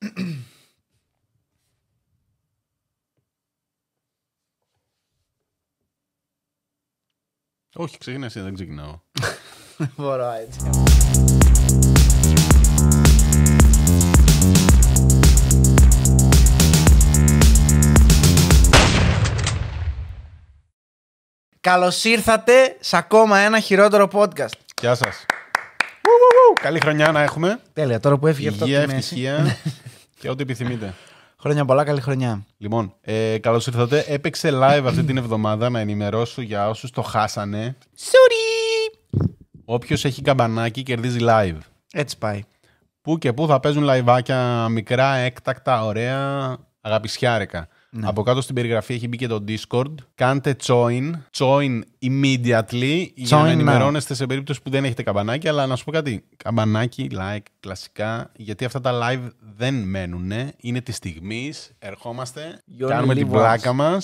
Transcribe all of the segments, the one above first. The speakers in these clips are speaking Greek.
Όχι, ξεκινάς δεν ξεκινάω. Μπορώ έτσι. Καλώς ήρθατε σε ακόμα ένα χειρότερο podcast. Γεια σας. Καλή χρονιά να έχουμε. Τέλεια, τώρα που έφυγε αυτό. Υγεία, ευτυχία. Ναι. Και ό,τι επιθυμείτε. Χρόνια πολλά, καλή χρονιά. Λοιπόν, ε, καλώς ήρθατε. Έπαιξε live αυτή την εβδομάδα να ενημερώσω για όσους το χάσανε. Sorry! Όποιος έχει καμπανάκι κερδίζει live. Έτσι πάει. Πού και πού θα παίζουν λαϊβάκια μικρά, έκτακτα, ωραία, αγαπησιάρικα. Ναι. Από κάτω στην περιγραφή έχει μπει και το Discord. Κάντε join. Join immediately join για να ενημερώνεστε σε περίπτωση που δεν έχετε καμπανάκι. Αλλά να σου πω κάτι. Καμπανάκι, like, κλασικά. Γιατί αυτά τα live δεν μένουν. Είναι της στιγμής. Ερχόμαστε. κάνουμε την πλάκα μας.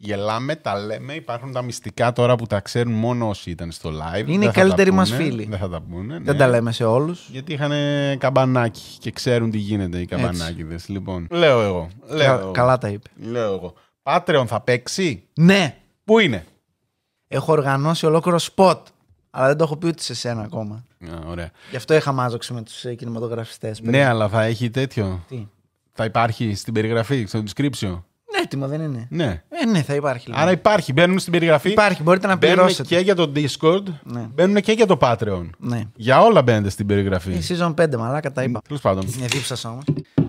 Γελάμε, τα λέμε. Υπάρχουν τα μυστικά τώρα που τα ξέρουν μόνο όσοι ήταν στο live. Είναι οι καλύτεροι μας φίλοι. Δεν θα τα πούνε. Δεν ναι. τα λέμε σε όλους. Γιατί είχαν καμπανάκι και ξέρουν τι γίνεται οι καμπανάκιδε. Λοιπόν, λέω εγώ. εγώ. Καλά τα είπε. Λέω εγώ. Πάτρεον θα παίξει. Ναι. Πού είναι. Έχω οργανώσει ολόκληρο σποτ. Αλλά δεν το έχω πει ούτε σε σένα ακόμα. ωραία. Γι' αυτό είχα μάζοξη με τους ε, κινηματογραφιστές. Ναι, αλλά θα έχει τέτοιο. Θα υπάρχει στην περιγραφή, στο description έτοιμο, δεν είναι. Ναι. Ε, ναι, θα υπάρχει. Λοιπόν. Άρα υπάρχει. Μπαίνουν στην περιγραφή. Υπάρχει, μπορείτε να πληρώσετε. Μπαίνουν και για το Discord. Ναι. Μπαίνουν και για το Patreon. Ναι. Για όλα μπαίνετε στην περιγραφή. Η ε, season 5, μαλάκα τα είπα. Τέλος πάντων. Είναι δίψα όμω.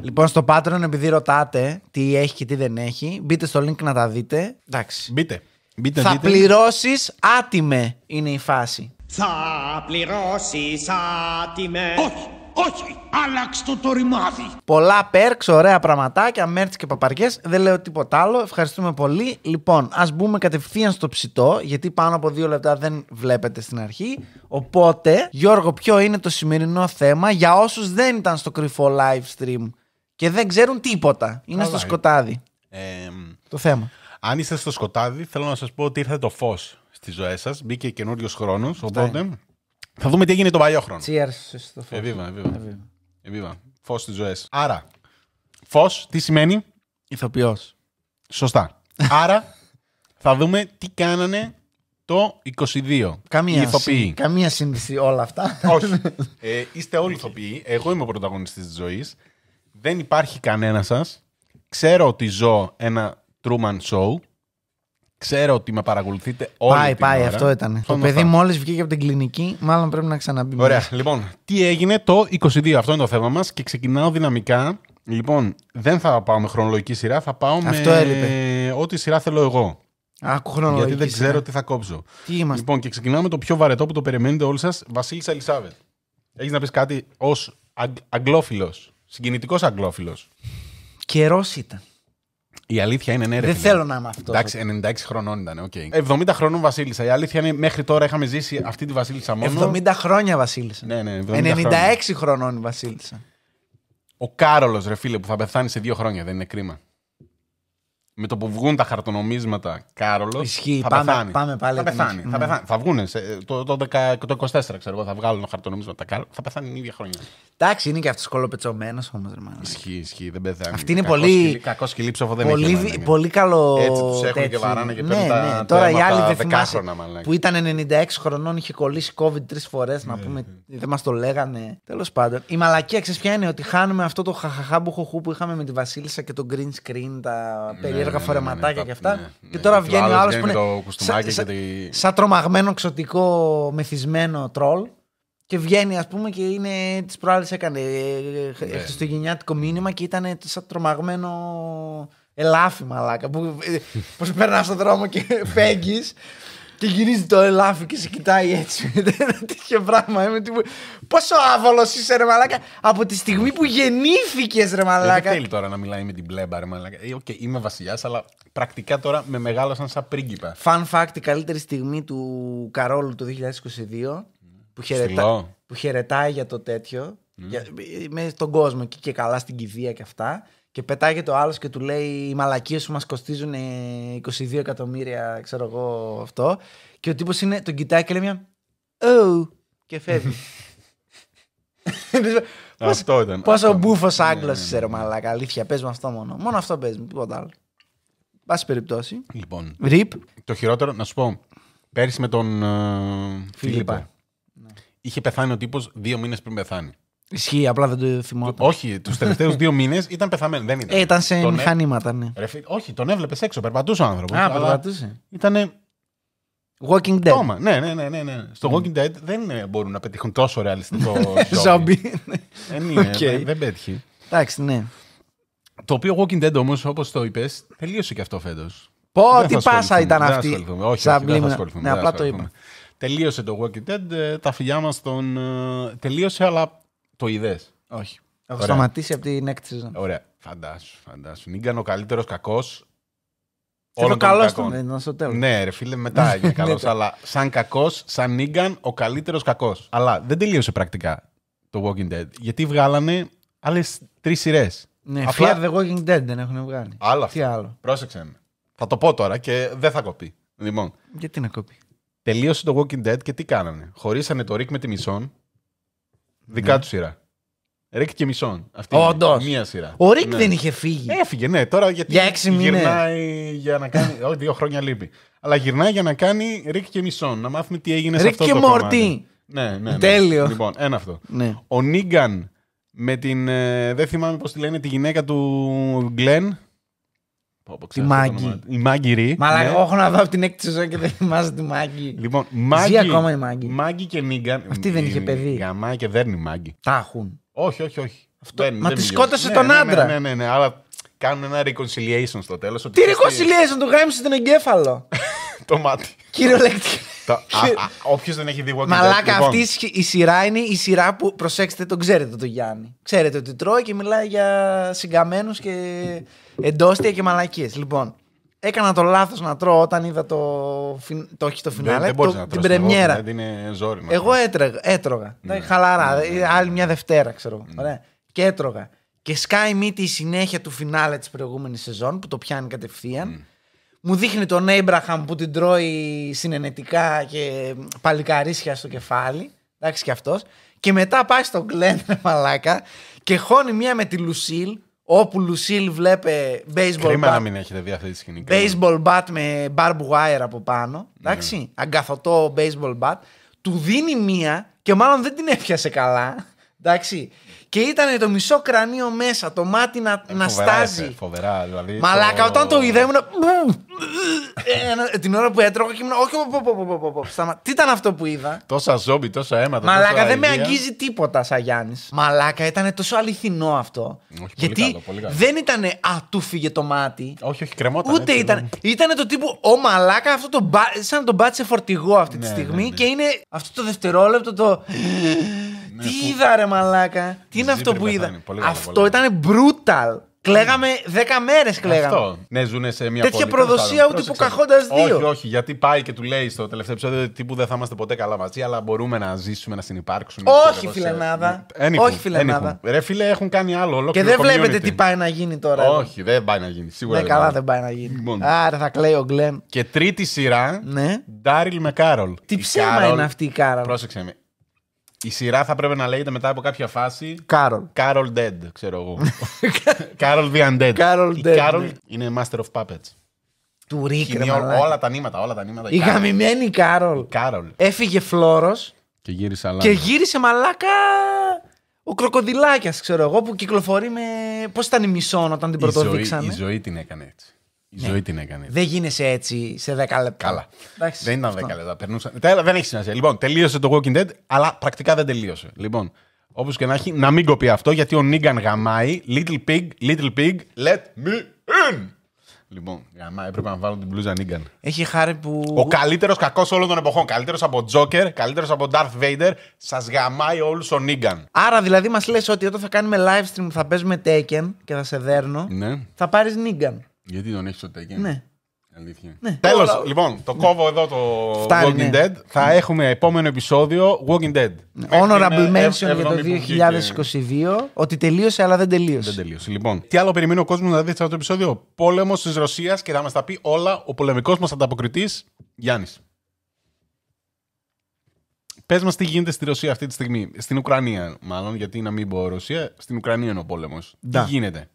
Λοιπόν, στο Patreon, επειδή ρωτάτε τι έχει και τι δεν έχει, μπείτε στο link να τα δείτε. Εντάξει. Μπείτε. μπείτε θα πληρώσεις άτιμε είναι η φάση. Θα πληρώσεις άτιμε. Όχι. Όχι, Άλλαξε το το ρημάδι. Πολλά perks, ωραία πραγματάκια, μέρτς και παπαριές. Δεν λέω τίποτα άλλο. Ευχαριστούμε πολύ. Λοιπόν, ας μπούμε κατευθείαν στο ψητό, γιατί πάνω από δύο λεπτά δεν βλέπετε στην αρχή. Οπότε, Γιώργο, ποιο είναι το σημερινό θέμα για όσους δεν ήταν στο κρυφό live stream και δεν ξέρουν τίποτα. Είναι στο σκοτάδι. Ε, το θέμα. Αν είστε στο σκοτάδι, θέλω να σας πω ότι ήρθε το φως στη ζωή σας, Μπήκε καινούριος χρόνος. οπότε... Θα δούμε τι έγινε το παλιό χρόνο. Cheers στο φως. Εβίβα, εβίβα. εβίβα. Φως στις Άρα, φως τι σημαίνει? Ηθοποιός. Σωστά. Άρα, θα δούμε τι κάνανε το 22. Καμία, ηθοποιοί. καμία σύνδεση όλα αυτά. Όχι. Ε, είστε όλοι ηθοποιοί. Εγώ είμαι ο πρωταγωνιστής της ζωής. Δεν υπάρχει κανένας σας. Ξέρω ότι ζω ένα Truman Show. Ξέρω ότι με παρακολουθείτε όλοι. Πάει, την πάει, ώρα. αυτό ήταν. Το παιδί μόλις βγήκε από την κλινική, μάλλον πρέπει να ξαναμπεί. Ωραία. Λοιπόν, τι έγινε το 22, αυτό είναι το θέμα μας και ξεκινάω δυναμικά. Λοιπόν, δεν θα πάω με χρονολογική σειρά, θα πάω αυτό με ό,τι σειρά θέλω εγώ. Άκου χρονολογική. Γιατί δεν ξέρω τι θα κόψω. Τι είμαστε. Λοιπόν, και ξεκινάμε το πιο βαρετό που το περιμένετε όλοι σας, Βασίλισσα Ελισάβετ. Έχεις να πεις κάτι ως αγγλόφιλος. Συγκινητικός αγγλόφιλος. Καιρός ήταν. Η αλήθεια είναι ναι, Δεν θέλω να είμαι αυτός. Εντάξει, 96 χρονών ήταν, οκ. Okay. 70 χρονών Βασίλισσα. Η αλήθεια είναι μέχρι τώρα είχαμε ζήσει αυτή τη Βασίλισσα μόνο. 70 χρόνια Βασίλισσα. Ναι, ναι, 96 χρονών η Βασίλισσα. Ο Κάρολος, ρε φίλε, που θα πεθάνει σε δύο χρόνια, δεν είναι κρίμα με το που βγουν τα χαρτονομίσματα Κάρολος. Ισχύει, θα πάμε, πεθάνει. Πάμε πάλι θα ναι. πεθάνει. Θα, πεθάνει. θα βγουν. Ε, το, το, το 24, ξέρω εγώ, θα βγάλουν χαρτονομίσματα Κάρολο. Θα πεθάνει την ίδια χρονιά. Εντάξει, είναι και αυτός κολοπετσωμένος όμως. Ισχύει, ισχύει. Δεν πεθάνει. Αυτή είναι πολύ. κακός σκυλί ψόφο δεν πολύ, έχει. Πολύ, πολύ καλό. Έτσι τους έχουν και βαράνε και ναι, ναι. Τα, ναι. Τώρα οι άλλοι δεν Που ήταν 96 χρονών, είχε κολλήσει COVID τρεις φορές. Να ναι, πούμε. Ναι, δεν μας το λέγανε. Τέλος πάντων. Η μαλακία ξέρεις ποια ότι χάνουμε αυτό το χαχαχάμπουχοχού που είχαμε με τη Βασίλισσα και το green screen, τα περίεργα περίεργα ναι, ναι, και ναι, αυτά. και τώρα βγαίνει ο άλλο που είναι. Σαν τρομαγμένο, ξωτικό, μεθυσμένο τρόλ. Και βγαίνει, ας πούμε, και είναι. Τι προάλλε έκανε ε, ε, χριστουγεννιάτικο μήνυμα και ήταν σαν τρομαγμένο ελάφι μαλάκα. Που, ε, πώς περνάς στον δρόμο και φέγγεις. Και γυρίζει το ελάφι και σε κοιτάει έτσι. Ένα τέτοιο πράγμα. Πόσο άβολος είσαι, ρε Μαλάκα, από τη στιγμή που γεννήθηκες, ρε Μαλάκα. Δεν θέλει τώρα να μιλάει με την μπλέμπα, ρε Μαλάκα. Ε, είμαι βασιλιάς, αλλά πρακτικά τώρα με μεγάλωσαν σαν πρίγκιπα. Fun fact, η καλύτερη στιγμή του Καρόλου του 2022 που, που χαιρετάει για το τέτοιο. με τον κόσμο και, και καλά στην κηδεία και αυτά. Και πετάγεται ο άλλος και του λέει: Οι μαλακίες σου μας κοστίζουν 22 ε, εκατομμύρια, ξέρω εγώ αυτό. Και ο τύπος είναι, τον κοιτάει και λέει μια. Oh! Και φεύγει. Πώς, αυτό ήταν. Πόσο μπουφο ναι, Άγγλος ναι, ναι, είσαι, ρε Μαλάκα. Αλήθεια, παίζουμε με αυτό μόνο. Μόνο αυτό παίζουμε, τίποτα άλλο. Πάση περιπτώσει. Λοιπόν. Ρίπ. Το χειρότερο, να σου πω. Πέρυσι με τον ε, Φιλίππα. Είχε πεθάνει ο τύπος δύο μήνες πριν πεθάνει. Ισχύει, απλά δεν το θυμάμαι. Όχι, τους τελευταίους δύο μήνες ήταν πεθαμένο. Δεν ήταν. Ε, ήταν σε τον ε- μηχανήματα, ναι. όχι, τον έβλεπες έξω, περπατούσε ο άνθρωπος. Α, περπατούσε. Ήταν. Walking Dead. Ναι, ναι, ναι, ναι, ναι. Στο ναι. Walking Dead δεν ε, μπορούν να πετύχουν τόσο ρεαλιστικό ζόμπι. Ναι, ναι. δεν είναι, okay. δεν πέτυχε. Εντάξει, ναι. Το οποίο Walking Dead όμως, όπως το είπες, τελείωσε και αυτό φέτος. Πω, τι πάσα ήταν αυτή. Δεν Όχι, δεν ασχοληθούμε. Ναι, απλά το είπα. Τελείωσε το Walking Dead, ε, τα φιλιά μας τον. Τελείωσε, αλλά το είδες. Όχι. Έχω Ωραία. σταματήσει από την έκτη σεζόν. Ωραία. Φαντάσου, φαντάσου. Νίγκαν ο καλύτερος κακός. Όλο καλό στο τέλος. Ναι, ρε φίλε, μετά είναι καλός. Ναι, αλλά σαν κακός, σαν Νίγκαν, ο καλύτερος κακός. Αλλά δεν τελείωσε πρακτικά το Walking Dead. Γιατί βγάλανε άλλες τρεις σειρές. Ναι, Απλά... the Walking Dead δεν έχουν βγάλει. Άλλο Τι άλλο. Πρόσεξε Θα το πω τώρα και δεν θα κοπεί. Λοιπόν. Γιατί να κοπεί. Τελείωσε το Walking Dead και τι κάνανε. Χωρίσανε το Rick με τη Μισόν Δικά ναι. του σειρά. Ρίκ και Μισόν. Αυτή Όντως. Μία σειρά. Ο Ρίκ ναι. δεν είχε φύγει. Έφυγε, ναι. Τώρα γιατί για έξι μήνες. γυρνάει για να κάνει. Όχι, δύο χρόνια λείπει. Αλλά γυρνάει για να κάνει Ρίκ και Μισόν. Να μάθουμε τι έγινε Rick σε αυτό και το Μόρτι. Ναι, ναι, ναι. Τέλειο. Λοιπόν, ένα αυτό. Ναι. Ο Νίγκαν με την. Ε, δεν θυμάμαι πώς τη λένε τη γυναίκα του Γκλέν. Τη Μάγκη. Η Μάγκη Ρή. Ναι. έχω να δω από την έκτη σεζόν και δεν θυμάσαι τη Μάγκη. Λοιπόν, Μάγκη. Ζει ακόμα η Μάγκη. Μάγκη και Νίγκα. Αυτή δεν είχε παιδί. Γαμά και η Μάγκη. Τα έχουν. Όχι, όχι, όχι. Αυτό, μα τη σκότωσε ναι, τον ναι, άντρα. Ναι, ναι, ναι, ναι, αλλά κάνουν ένα reconciliation στο τέλος. Τι reconciliation, του γάμισε τον εγκέφαλο. το μάτι. Κυριολεκτικά. Όποιος δεν έχει δει Walking Dead. Μαλάκα, λοιπόν. αυτή η σειρά είναι η σειρά που προσέξτε, τον ξέρετε τον Γιάννη. Ξέρετε ότι τρώει και μιλάει για συγκαμένους και εντόστια και μαλακίες. Λοιπόν, έκανα το λάθος να τρώω όταν είδα το. Το όχι το φινάλε. Δεν, το, να την πρεμιέρα. είναι ζόρι, Εγώ ναι. έτρεγα, έτρωγα. Ναι, χαλαρά. Ναι, ναι, ναι, άλλη μια Δευτέρα, ξέρω. Ωραία. Και έτρωγα. Και σκάει μύτη η συνέχεια του φινάλε της προηγούμενης σεζόν που το πιάνει κατευθείαν. Mm μου δείχνει τον Έμπραχαμ που την τρώει συνενετικά και παλικαρίσια στο κεφάλι. Εντάξει κι αυτός. Και μετά πάει στον Γκλέν, μαλάκα, και χώνει μία με τη Λουσίλ. Όπου Λουσίλ βλέπε baseball Κρίμα bat. να μην έχετε δει αυτή τη σκηνή. Baseball bat με barbed wire από πάνω. Ναι. Εντάξει. Αγκαθωτό baseball bat. Του δίνει μία και μάλλον δεν την έπιασε καλά. Εντάξει. Και ήταν το μισό κρανίο μέσα, το μάτι να, ε, να στάζει. Ε, φοβερά, δηλαδή. Μαλάκα, το... όταν το είδα, ήμουν. την ώρα που έτρωγα και ήμουν. Όχι, σταμα... Τι ήταν αυτό που είδα. Τόσα ζόμπι, τόσα αίμα Μαλάκα, δεν με αγγίζει τίποτα σαν Γιάννης. Μαλάκα, ήταν τόσο αληθινό αυτό. Όχι, γιατί πολύ καλό, δεν ήταν Α, του το μάτι. Όχι, όχι, κρεμόταν. Ούτε ήταν. Ήταν το τύπου Ο Μαλάκα, αυτό το μπα... σαν τον πάτησε φορτηγό αυτή τη ναι, στιγμή ναι, ναι. και είναι αυτό το δευτερόλεπτο το. Ναι, τι είδα, ρε Μαλάκα. Τι είναι αυτό που είδα. αυτό ήταν brutal. Κλαίγαμε 10 μέρε κλαίγαμε. Αυτό. Ναι, ζουν σε μια Τέτοια πόλη, προδοσία ούτε που καχώντας δύο. Όχι, όχι, γιατί πάει και του λέει στο τελευταίο επεισόδιο τύπου δεν θα είμαστε ποτέ καλά μαζί, αλλά μπορούμε να ζήσουμε, να συνεπάρξουμε. Ναι, όχι, φιλενάδα. όχι, φιλενάδα. Ρε φίλε, έχουν κάνει άλλο ολόκληρο. Και δεν community. βλέπετε τι πάει να γίνει τώρα. Όχι, δεν πάει να γίνει. Σίγουρα. Ναι, καλά δεν πάει να γίνει. Άρα θα κλαίει ο Γκλέμ. Και τρίτη σειρά, ναι. Ντάριλ με Κάρολ. Τι ψέμα είναι αυτή η Κάρολ. Πρόσεξε με. Η σειρά θα πρέπει να λέγεται μετά από κάποια φάση. Κάρολ. Κάρολ Dead, ξέρω εγώ. Κάρολ The Undead. Carol η Κάρολ ναι. είναι Master of Puppets. Του Ρίκ, Όλα τα νήματα, όλα τα νήματα. Η, η γαμημένη Κάρολ. Κάρολ. Έφυγε φλόρο. Και γύρισε μαλάκα. Και γύρισε μαλάκα ο κροκοδιλάκιας, ξέρω εγώ, που κυκλοφορεί με. Πώς ήταν η Μισόν όταν την πρωτοδείξαμε. η ζωή την έκανε έτσι. Η ναι. ζωή την έκανε. Δεν γίνεσαι έτσι σε 10 λεπτά. Καλά. Εντάξει, δεν ήταν 10 λεπτά. Περνούσα... Δεν έχει σημασία. Λοιπόν, τελείωσε το Walking Dead, αλλά πρακτικά δεν τελείωσε. Λοιπόν, όπως και να έχει, να μην κοπεί αυτό γιατί ο Νίγκαν γαμάει. Little pig, little pig, let me in. Λοιπόν, γαμά, έπρεπε να βάλω την μπλούζα Νίγκαν. Έχει χάρη που. Ο καλύτερος κακός όλων των εποχών. Καλύτερος από Τζόκερ, καλύτερος από Darth Vader. Σας γαμάει όλους ο Νίγκαν. Άρα δηλαδή μας λες ότι όταν θα κάνουμε live stream θα παίζουμε Taken και θα σε δέρνω. Ναι. Θα πάρεις Νίγκαν. Γιατί τον έχεις σωτέκι. Ναι. Αλήθεια. Ναι. Τέλος, λοιπόν, το ναι. κόβω εδώ το Walking ναι. Dead. Θα ναι. έχουμε επόμενο επεισόδιο Walking Dead. Honorable mention για το 2022 ότι τελείωσε, αλλά δεν τελείωσε. Δεν τελείωσε. Λοιπόν, τι άλλο περιμένει ο κόσμος να δει σε αυτό το επεισόδιο. Πόλεμος της Ρωσίας και θα μας τα πει όλα ο πολεμικός μας ανταποκριτής Γιάννης. Πες μας τι γίνεται στη Ρωσία αυτή τη στιγμή. Στην Ουκρανία, μάλλον, γιατί να μην πω Ρωσία. Στην Ουκρανία είναι ο πόλεμος. Τι γίνεται.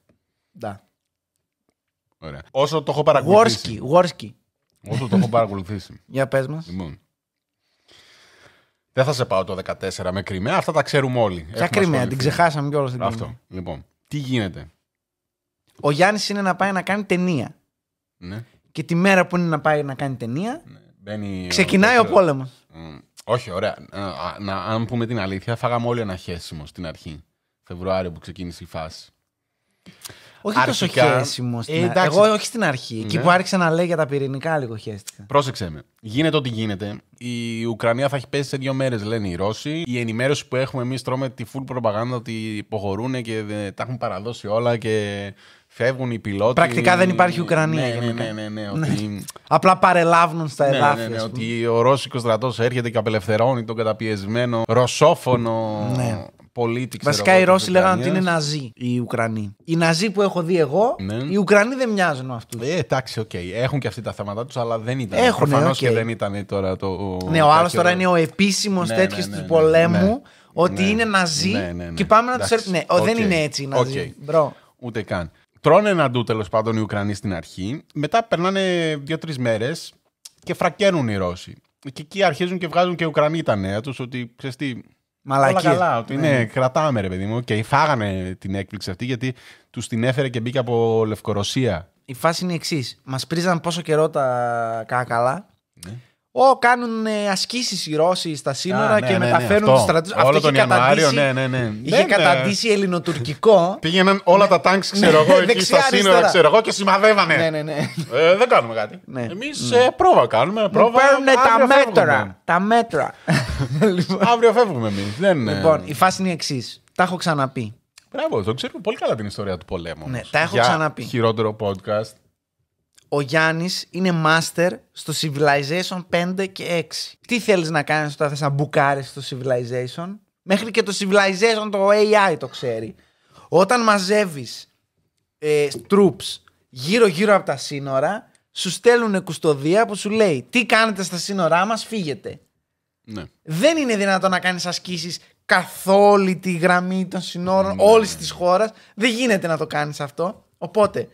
Όσο το έχω παρακολουθήσει. Γουόρσκι. Όσο το έχω παρακολουθήσει. Για πες μας. Λοιπόν. Δεν θα σε πάω το 14 με Κρυμαία, αυτά τα ξέρουμε όλοι. Για Κρυμαία, την ξεχάσαμε κιόλας την Αυτό. Λοιπόν, τι γίνεται. Ο Γιάννης είναι να πάει να κάνει ταινία. Ναι. Και τη μέρα που είναι να πάει να κάνει ταινία, ναι. ξεκινάει ο, ο πόλεμο. Όχι, ωραία. να, αν πούμε την αλήθεια, φάγαμε όλοι ένα χέσιμο στην αρχή. Φεβρουάριο που ξεκίνησε η φάση. Όχι τόσο χέσιμο. Στην... Ε, Εγώ όχι στην αρχή. Ναι. Εκεί που άρχισε να λέει για τα πυρηνικά, λίγο χέστηκα. Πρόσεξε με. Γίνεται ό,τι γίνεται. Η Ουκρανία θα έχει πέσει σε δύο μέρες, λένε οι Ρώσοι. Η ενημέρωση που έχουμε εμείς τρώμε τη full προπαγάνδα ότι υποχωρούν και τα έχουν παραδώσει όλα και φεύγουν οι πιλότοι. Πρακτικά δεν υπάρχει Ουκρανία. Ναι, ναι, ναι ναι, ναι. ναι, ότι... Απλά παρελάβουν στα ναι, εδάφια. Ναι, ναι, ότι ο Ρώσικος στρατός έρχεται και απελευθερώνει τον καταπιεσμένο ρωσόφωνο πολίτη. Βασικά οι Ρώσοι λέγανε ότι είναι Ναζί οι Ουκρανοί. Οι Ναζί που έχω δει εγώ, ναι. οι Ουκρανοί δεν μοιάζουν με αυτούς. Ε, εντάξει, οκ. Okay. Έχουν και αυτοί τα θέματα τους, αλλά δεν ήταν. Έχουν, Προφανώς okay. και δεν ήταν τώρα το. Ναι, ο άλλος τώρα είναι ο επίσημος ναι, τέτοιος ναι, του ναι, ναι, πολέμου. Ναι. Ότι είναι Ναζί και πάμε να τους. Ναι, δεν είναι έτσι οι Ναζί. Ούτε καν. Τρώνε ένα ντου τέλος πάντων οι Ουκρανοί στην αρχή. Μετά περνάνε δύο-τρει μέρες και φρακαίνουν οι Ρώσοι. Και εκεί αρχίζουν και βγάζουν και Ουκρανοί τα νέα τους ότι ξέρεις τι, Μαλακή. Όλα καλά, ότι ναι, ναι, κρατάμε ρε παιδί μου. Και φάγανε την έκπληξη αυτή γιατί τους την έφερε και μπήκε από Λευκορωσία. Η φάση είναι η εξής. Μας πρίζαν πόσο καιρό τα κάκαλα. Ω, κάνουν ε, ασκήσεις οι Ρώσοι στα σύνορα και ναι, ναι, ναι, μεταφέρουν τους στρατούς. Αυτό τον Ιανουάριο, Ναι, ναι, ναι. Είχε καταντήσει ελληνοτουρκικό. Πήγαιναν όλα τα τάγκ, ξέρω εγώ, εκεί στα σύνορα, ξέρω εγώ, και σημαδεύανε. Ναι, ναι, ναι. Ε, δεν κάνουμε κάτι. Εμεί ε, πρόβα κάνουμε. Πρόβα, παίρνουν τα μέτρα. Τα μέτρα. Λοιπόν. Αύριο φεύγουμε εμείς. Λοιπόν, η φάση είναι η εξής. Τα έχω ξαναπεί. Μπράβο, το ξέρουμε πολύ καλά την ιστορία του πολέμου. Ναι, τα έχω ξαναπεί. Χειρότερο podcast ο Γιάννης είναι master στο Civilization 5 και 6. Τι θέλεις να κάνεις όταν θες να μπουκάρεις στο Civilization. Μέχρι και το Civilization το AI το ξέρει. Όταν μαζεύεις ε, troops γύρω-γύρω από τα σύνορα, σου στέλνουν κουστοδία που σου λέει Τι κάνετε στα σύνορά μας, φύγετε. Ναι. Δεν είναι δυνατόν να κάνεις ασκήσεις καθόλου τη γραμμή των σύνορων ναι. ναι όλης ναι. της χώρας. Δεν γίνεται να το κάνεις αυτό. Οπότε,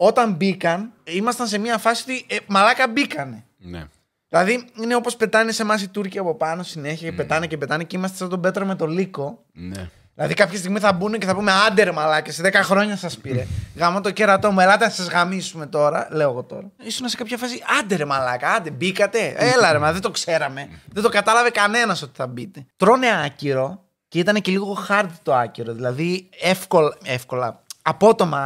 όταν μπήκαν, ήμασταν σε μια φάση ότι ε, μαλάκα μπήκανε. Ναι. Δηλαδή είναι όπως πετάνε σε εμάς οι Τούρκοι από πάνω συνέχεια και πετάνε και πετάνε και είμαστε σαν τον Πέτρο με τον Λίκο. Ναι. Δηλαδή κάποια στιγμή θα μπουν και θα πούμε άντερ μαλάκα, σε 10 χρόνια σας πήρε. Γαμώ το κέρατό μου, ελάτε να σας γαμίσουμε τώρα, λέω εγώ τώρα. Ήσουν σε κάποια φάση άντερ μαλάκα, άντε μπήκατε. Έλα ρε, μα δεν το ξέραμε. δεν το κατάλαβε κανένας ότι θα μπείτε. Τρώνε άκυρο και ήταν και λίγο hard το άκυρο. Δηλαδή εύκολα, εύκολα απότομα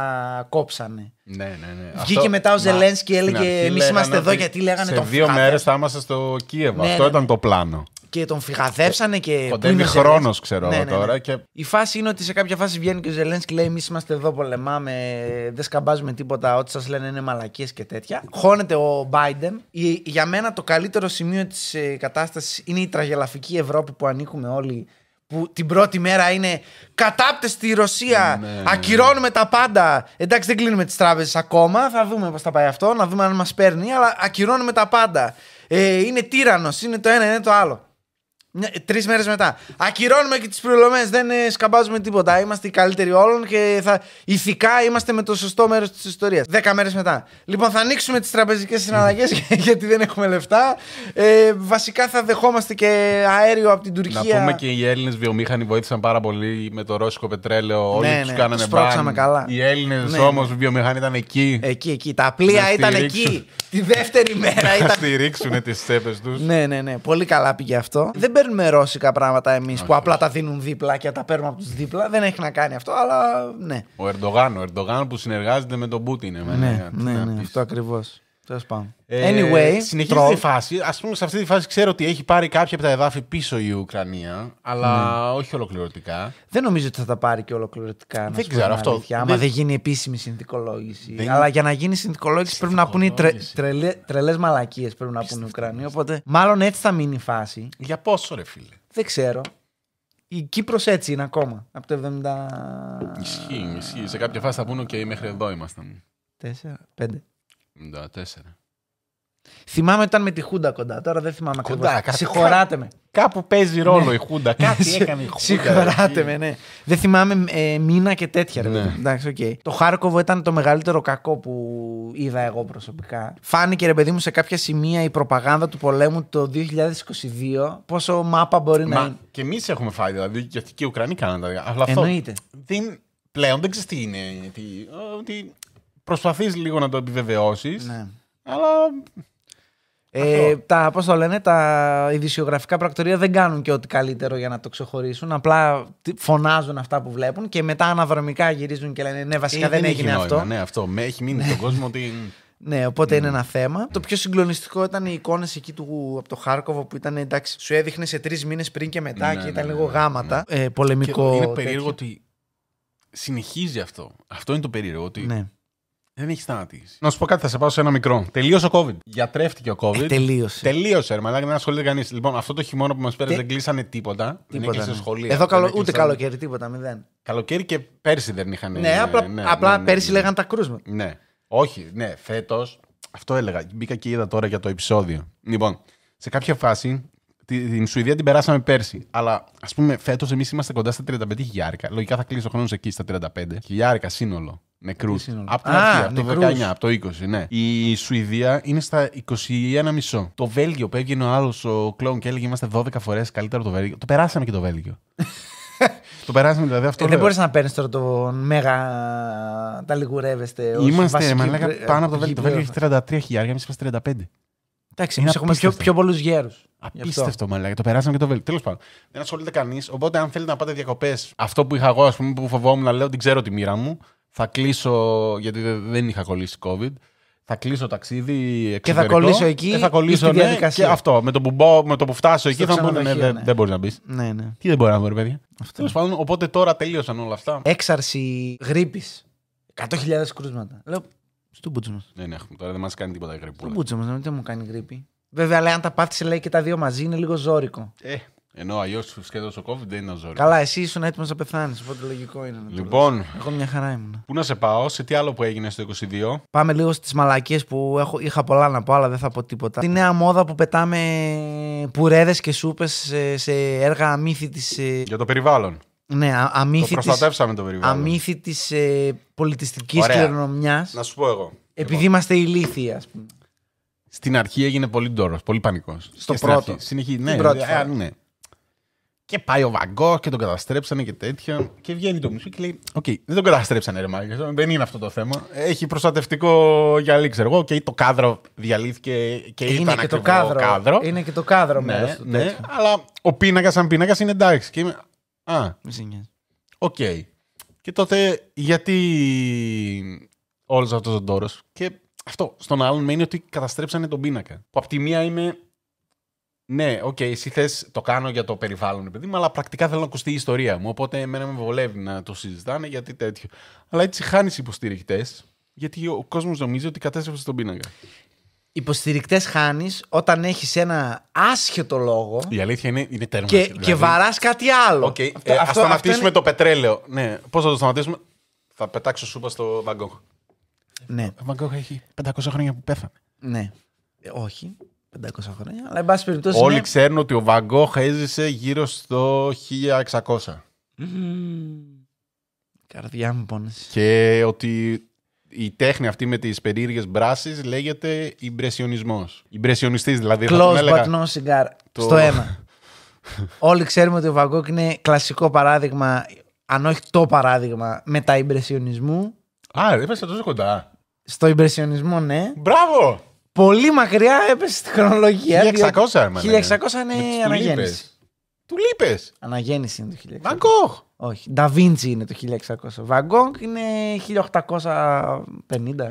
κόψανε. Ναι, ναι, ναι. Βγήκε Αυτό... μετά ο Ζελένσκι και έλεγε: Εμείς είμαστε εδώ γιατί λέγανε τον Σε δύο μέρες θα είμαστε στο Κίεβο. Ναι, Αυτό ναι. ήταν το πλάνο. Και τον φυγαδέψανε και. είναι χρόνος, ξέρω ναι, εγώ τώρα. Και... Η φάση είναι ότι σε κάποια φάση βγαίνει και ο Ζελένσκι λέει: Εμείς είμαστε εδώ, πολεμάμε, δεν σκαμπάζουμε τίποτα. Ό,τι σας λένε είναι μαλακίες και τέτοια. Χώνεται ο Biden. Για μένα το καλύτερο σημείο της ε, κατάστασης είναι η τραγελαφική Ευρώπη που ανήκουμε όλοι που την πρώτη μέρα είναι κατάπτε στη Ρωσία, ε, ναι, ναι, ναι. ακυρώνουμε τα πάντα. Εντάξει, δεν κλείνουμε τις τράπεζες ακόμα, θα δούμε πώς θα πάει αυτό, να δούμε αν μας παίρνει, αλλά ακυρώνουμε τα πάντα. Ε, είναι τύρανος, είναι το ένα, είναι το άλλο. Ναι, Τρεις μέρες μετά. Ακυρώνουμε και τις προηλωμέ. Δεν ε, σκαμπάζουμε τίποτα. Είμαστε οι καλύτεροι όλων και θα... ηθικά είμαστε με το σωστό μέρος της ιστορίας. Δέκα μέρες μετά. Λοιπόν, θα ανοίξουμε τις τραπεζικές συναλλαγές γιατί δεν έχουμε λεφτά. Ε, βασικά θα δεχόμαστε και αέριο από την Τουρκία. Να πούμε και οι Έλληνες βιομήχανοι βοήθησαν πάρα πολύ με το ρώσικο πετρέλαιο. Όλοι ναι, τους ναι, κάνανε καλά. Οι Έλληνες ναι. όμως ναι. βιομηχανοί ήταν εκεί. Εκεί, εκεί. Τα πλοία ήταν εκεί. Τη δεύτερη μέρα ήταν. Να στηρίξουν τις τσέπες τους. Ναι, ναι, ναι. Πολύ καλά πήγε αυτό παίρνουμε ρώσικα πράγματα εμείς που απλά τα δίνουν δίπλα και τα παίρνουμε από τους δίπλα. Δεν έχει να κάνει αυτό, αλλά ναι. Ο Ερντογάν, ο Ερντογάν που συνεργάζεται με τον Πούτιν. Εμένα, ναι, ναι, ναι, ναι, αυτό ακριβώς. Ε, anyway, συνεχίζει η φάση. Ας πούμε, σε αυτή τη φάση ξέρω ότι έχει πάρει κάποια από τα εδάφη πίσω η Ουκρανία, αλλά ναι. όχι ολοκληρωτικά. Δεν νομίζω ότι θα τα πάρει και ολοκληρωτικά. Δεν ξέρω αυτό. Αλήθεια, άμα δεν... γίνει επίσημη συνθηκολόγηση. Δεν... Αλλά για να γίνει συνθηκολόγηση πρέπει να πούνε τρε... τρελε... μαλακίες πρέπει να πούνε οι Ουκρανοί. Οπότε μάλλον έτσι θα μείνει η φάση. Για πόσο, ρε φίλε. Δεν ξέρω. Η Κύπρος έτσι είναι ακόμα. Από το 70. Ισχύει, ισχύει. Σε κάποια φάση θα πούνε και μέχρι εδώ ήμασταν. Τέσσερα, πέντε. 94. Θυμάμαι ήταν με τη Χούντα κοντά. Τώρα δεν θυμάμαι ακριβώ. Συγχωράτε με. Κάπου παίζει ρόλο η Χούντα. Ναι, κάτι έκανε η Χούντα. Συγχωράτε με, ναι. Δεν θυμάμαι ε, μήνα και τέτοια. Ρε, ναι. Εντάξει, okay. Το Χάρκοβο ήταν το μεγαλύτερο κακό που είδα εγώ προσωπικά. Φάνηκε ρε παιδί μου σε κάποια σημεία η προπαγάνδα του πολέμου το 2022 πόσο μάπα μπορεί Μα, να είναι. Και εμείς έχουμε φάει δηλαδή και οι Ουκρανοί κάναν τα Αλλά αυτό. Εννοείται. πλέον δεν ξέρεις τι είναι. Τι, προσπαθείς λίγο να το επιβεβαιώσεις. Ναι. Αλλά. Ε, τα, πώς το λένε, τα ειδησιογραφικά πρακτορία δεν κάνουν και ό,τι καλύτερο για να το ξεχωρίσουν. Απλά φωνάζουν αυτά που βλέπουν και μετά αναδρομικά γυρίζουν και λένε Ναι, βασικά ε, δεν, δεν έγινε νόημα, αυτό. Ναι, αυτό. Με έχει μείνει ναι. στον κόσμο ότι. Ναι, οπότε mm. είναι ένα θέμα. Mm. Το πιο συγκλονιστικό ήταν οι εικόνες εκεί του, από το Χάρκοβο που ήταν εντάξει, σου έδειχνε σε τρεις μήνες πριν και μετά ναι, και ναι, ήταν ναι, λίγο ναι, γάματα. Ναι. Ε, πολεμικό. Και είναι περίεργο τέτοιο. ότι συνεχίζει αυτό. Αυτό είναι το περίεργο. Ότι δεν έχεις σταματήσει. Να σου πω κάτι, θα σε πάω σε ένα μικρό. Τελείωσε ο COVID. Γιατρέφτηκε ο COVID. Ε, τελείωσε. Τελείωσε, ρε μαλάκα, δεν ασχολείται κανείς. Λοιπόν, αυτό το χειμώνα που μας πέρασε δεν κλείσανε τίποτα. τίποτα δεν κλείσανε ναι. σχολεία. Εδώ καλο... ούτε καλοκαίρι, τίποτα, μηδέν. Καλοκαίρι και πέρσι δεν είχαν. Ναι, απλά, ναι, ναι απλά ναι, πέρσι λέγανε τα κρούσματα. Ναι. Όχι, ναι, φέτος. Αυτό έλεγα. Μπήκα και είδα τώρα για το επεισόδιο. Λοιπόν, σε κάποια φάση την Σουηδία την περάσαμε πέρσι. Αλλά ας πούμε, φέτος εμείς είμαστε κοντά στα 35 χιλιάρικα. Λογικά θα κλείσει ο χρόνο εκεί στα 35. Χιλιάρικα σύνολο. Νεκρούς. Από την αρχή, από το 19, από το 20, ναι. Η Σουηδία είναι στα 21,5. Το Βέλγιο που έγινε ο άλλος ο κλόουν και έλεγε Είμαστε 12 φορές καλύτερο από το Βέλγιο. Το περάσαμε και το Βέλγιο. το περάσαμε δηλαδή αυτό. Ε, δεν μπορείς να παίρνεις τώρα τον Μέγα. Τα λιγουρεύεστε. Είμαστε, πάνω από το Βέλγιο. Το Βέλγιο έχει 33 χιλιάρια, εμείς είμαστε 35. Εντάξει, έχουμε πιο πολλούς γέρους. Απίστευτο μαλάκα. Το περάσαμε και το βέλτιστο. Τέλος πάντων, δεν ασχολείται κανείς. Οπότε, αν θέλετε να πάτε διακοπές, αυτό που είχα εγώ, ας πούμε, που φοβόμουν να λέω, ότι ξέρω τη μοίρα μου. Θα κλείσω, γιατί δεν είχα κολλήσει COVID. Θα κλείσω ταξίδι εξωτερικό. Και θα κολλήσω εκεί. Και θα κολλήσω, ναι, αυτό. Με το που, με το που φτάσω εκεί θα μου πούνε, ναι, ναι, ναι, δεν μπορείς να μπεις. Ναι, ναι. Τι δεν μπορεί να μπει, παιδιά. Τέλος πάντων, οπότε τώρα τελείωσαν όλα αυτά. Έξαρση γρήπης. 100.000 κρούσματα. Λέω, Στου μα. ναι, τώρα, δεν μας κάνει τίποτα γρήπη. Στου πούτσο μας, δεν μου κάνει γρήπη. Βέβαια, λέει, αν τα πάθησε λέει και τα δύο μαζί είναι λίγο ζώρικο. Ε, ενώ αλλιώς σχεδόν ο COVID δεν είναι ζώρικο. Καλά, εσύ ήσουν έτοιμος να πεθάνεις, οπότε λογικό είναι. Να λοιπόν. Εγώ μια χαρά ήμουν. Πού να σε πάω, σε τι άλλο που έγινε στο 22. Πάμε λίγο στις μαλακίες που έχω, είχα πολλά να πω, αλλά δεν θα πω τίποτα. Τη νέα μόδα που πετάμε πουρέδες και σούπες σε, σε έργα αμύθι της. Ε, Για το περιβάλλον. Ναι, αμύθι. Το προστατεύσαμε το περιβάλλον. Αμύθι της ε, πολιτιστικής κληρονομιάς. Να σου πω εγώ. Επειδή είμαστε ηλίθιοι, ας πούμε. Στην αρχή έγινε πολύ ντόρος, πολύ πανικός. Στο πρώτο. Συνεχίζει, ναι, πρώτη δηλαδή, ναι. Και πάει ο Βαγκό και τον καταστρέψανε και τέτοια. Και βγαίνει το μισό και λέει: Οκ, okay, δεν τον καταστρέψανε, ρε Μάγκε. Δεν είναι αυτό το θέμα. Έχει προστατευτικό γυαλί, ξέρω εγώ. Και το κάδρο διαλύθηκε και είναι ήταν και το κάδρο. κάδρο. Είναι και το κάδρο ναι, μέσα. ναι, ναι, αλλά ο πίνακας σαν πίνακας είναι εντάξει. Και είμαι, α, οκ. Okay. Και τότε γιατί όλος αυτός ο ντόρος. Και αυτό. Στον άλλον μένει ότι καταστρέψανε τον πίνακα. Που απ' τη μία είμαι. Ναι, οκ, okay, εσύ θες το κάνω για το περιβάλλον, παιδί μου, αλλά πρακτικά θέλω να ακουστεί η ιστορία μου. Οπότε εμένα με βολεύει να το συζητάνε γιατί τέτοιο. Αλλά έτσι χάνεις υποστηρικτές, γιατί ο κόσμος νομίζει ότι κατέστρεψε τον πίνακα. Υποστηρικτές χάνεις όταν έχεις ένα άσχετο λόγο. Η αλήθεια είναι, είναι τέρμα. Και, δηλαδή. και βαράς κάτι άλλο. Okay. Αυτό, ε, αυτό, σταματήσουμε αυτό είναι... το πετρέλαιο. Ναι, πώς θα το σταματήσουμε. Θα πετάξω σούπα στο Βαγκόγκ. Ναι. Ο ε, Βαγκόχ έχει 500 χρόνια που πέθανε. Ναι. Ε, όχι. 500 χρόνια. Αλλά εν πάση περιπτώσει. Όλοι ξέρουν ότι ο Βαγκόχ έζησε γύρω στο 1600. Mm. Καρδιά μου Και ότι η τέχνη αυτή με τις περίεργες μπράσεις λέγεται υπρεσιονισμός υπρεσιονιστής δηλαδή. Close but no cigar. Το... Στο αίμα. Όλοι ξέρουμε ότι ο Βαγκόχ είναι κλασικό παράδειγμα, αν όχι το παράδειγμα, υπρεσιονισμού Α, δεν πέσα τόσο κοντά. Στο υπερσιονισμό, ναι. Μπράβο! Πολύ μακριά έπεσε στη χρονολογία. 1600 έρμα. 1600 είναι αναγέννηση. Του λείπε. Αναγέννηση είναι το 1600. Βαγκόχ. Όχι. Νταβίντσι είναι το 1600. Βαγκόχ είναι 1850,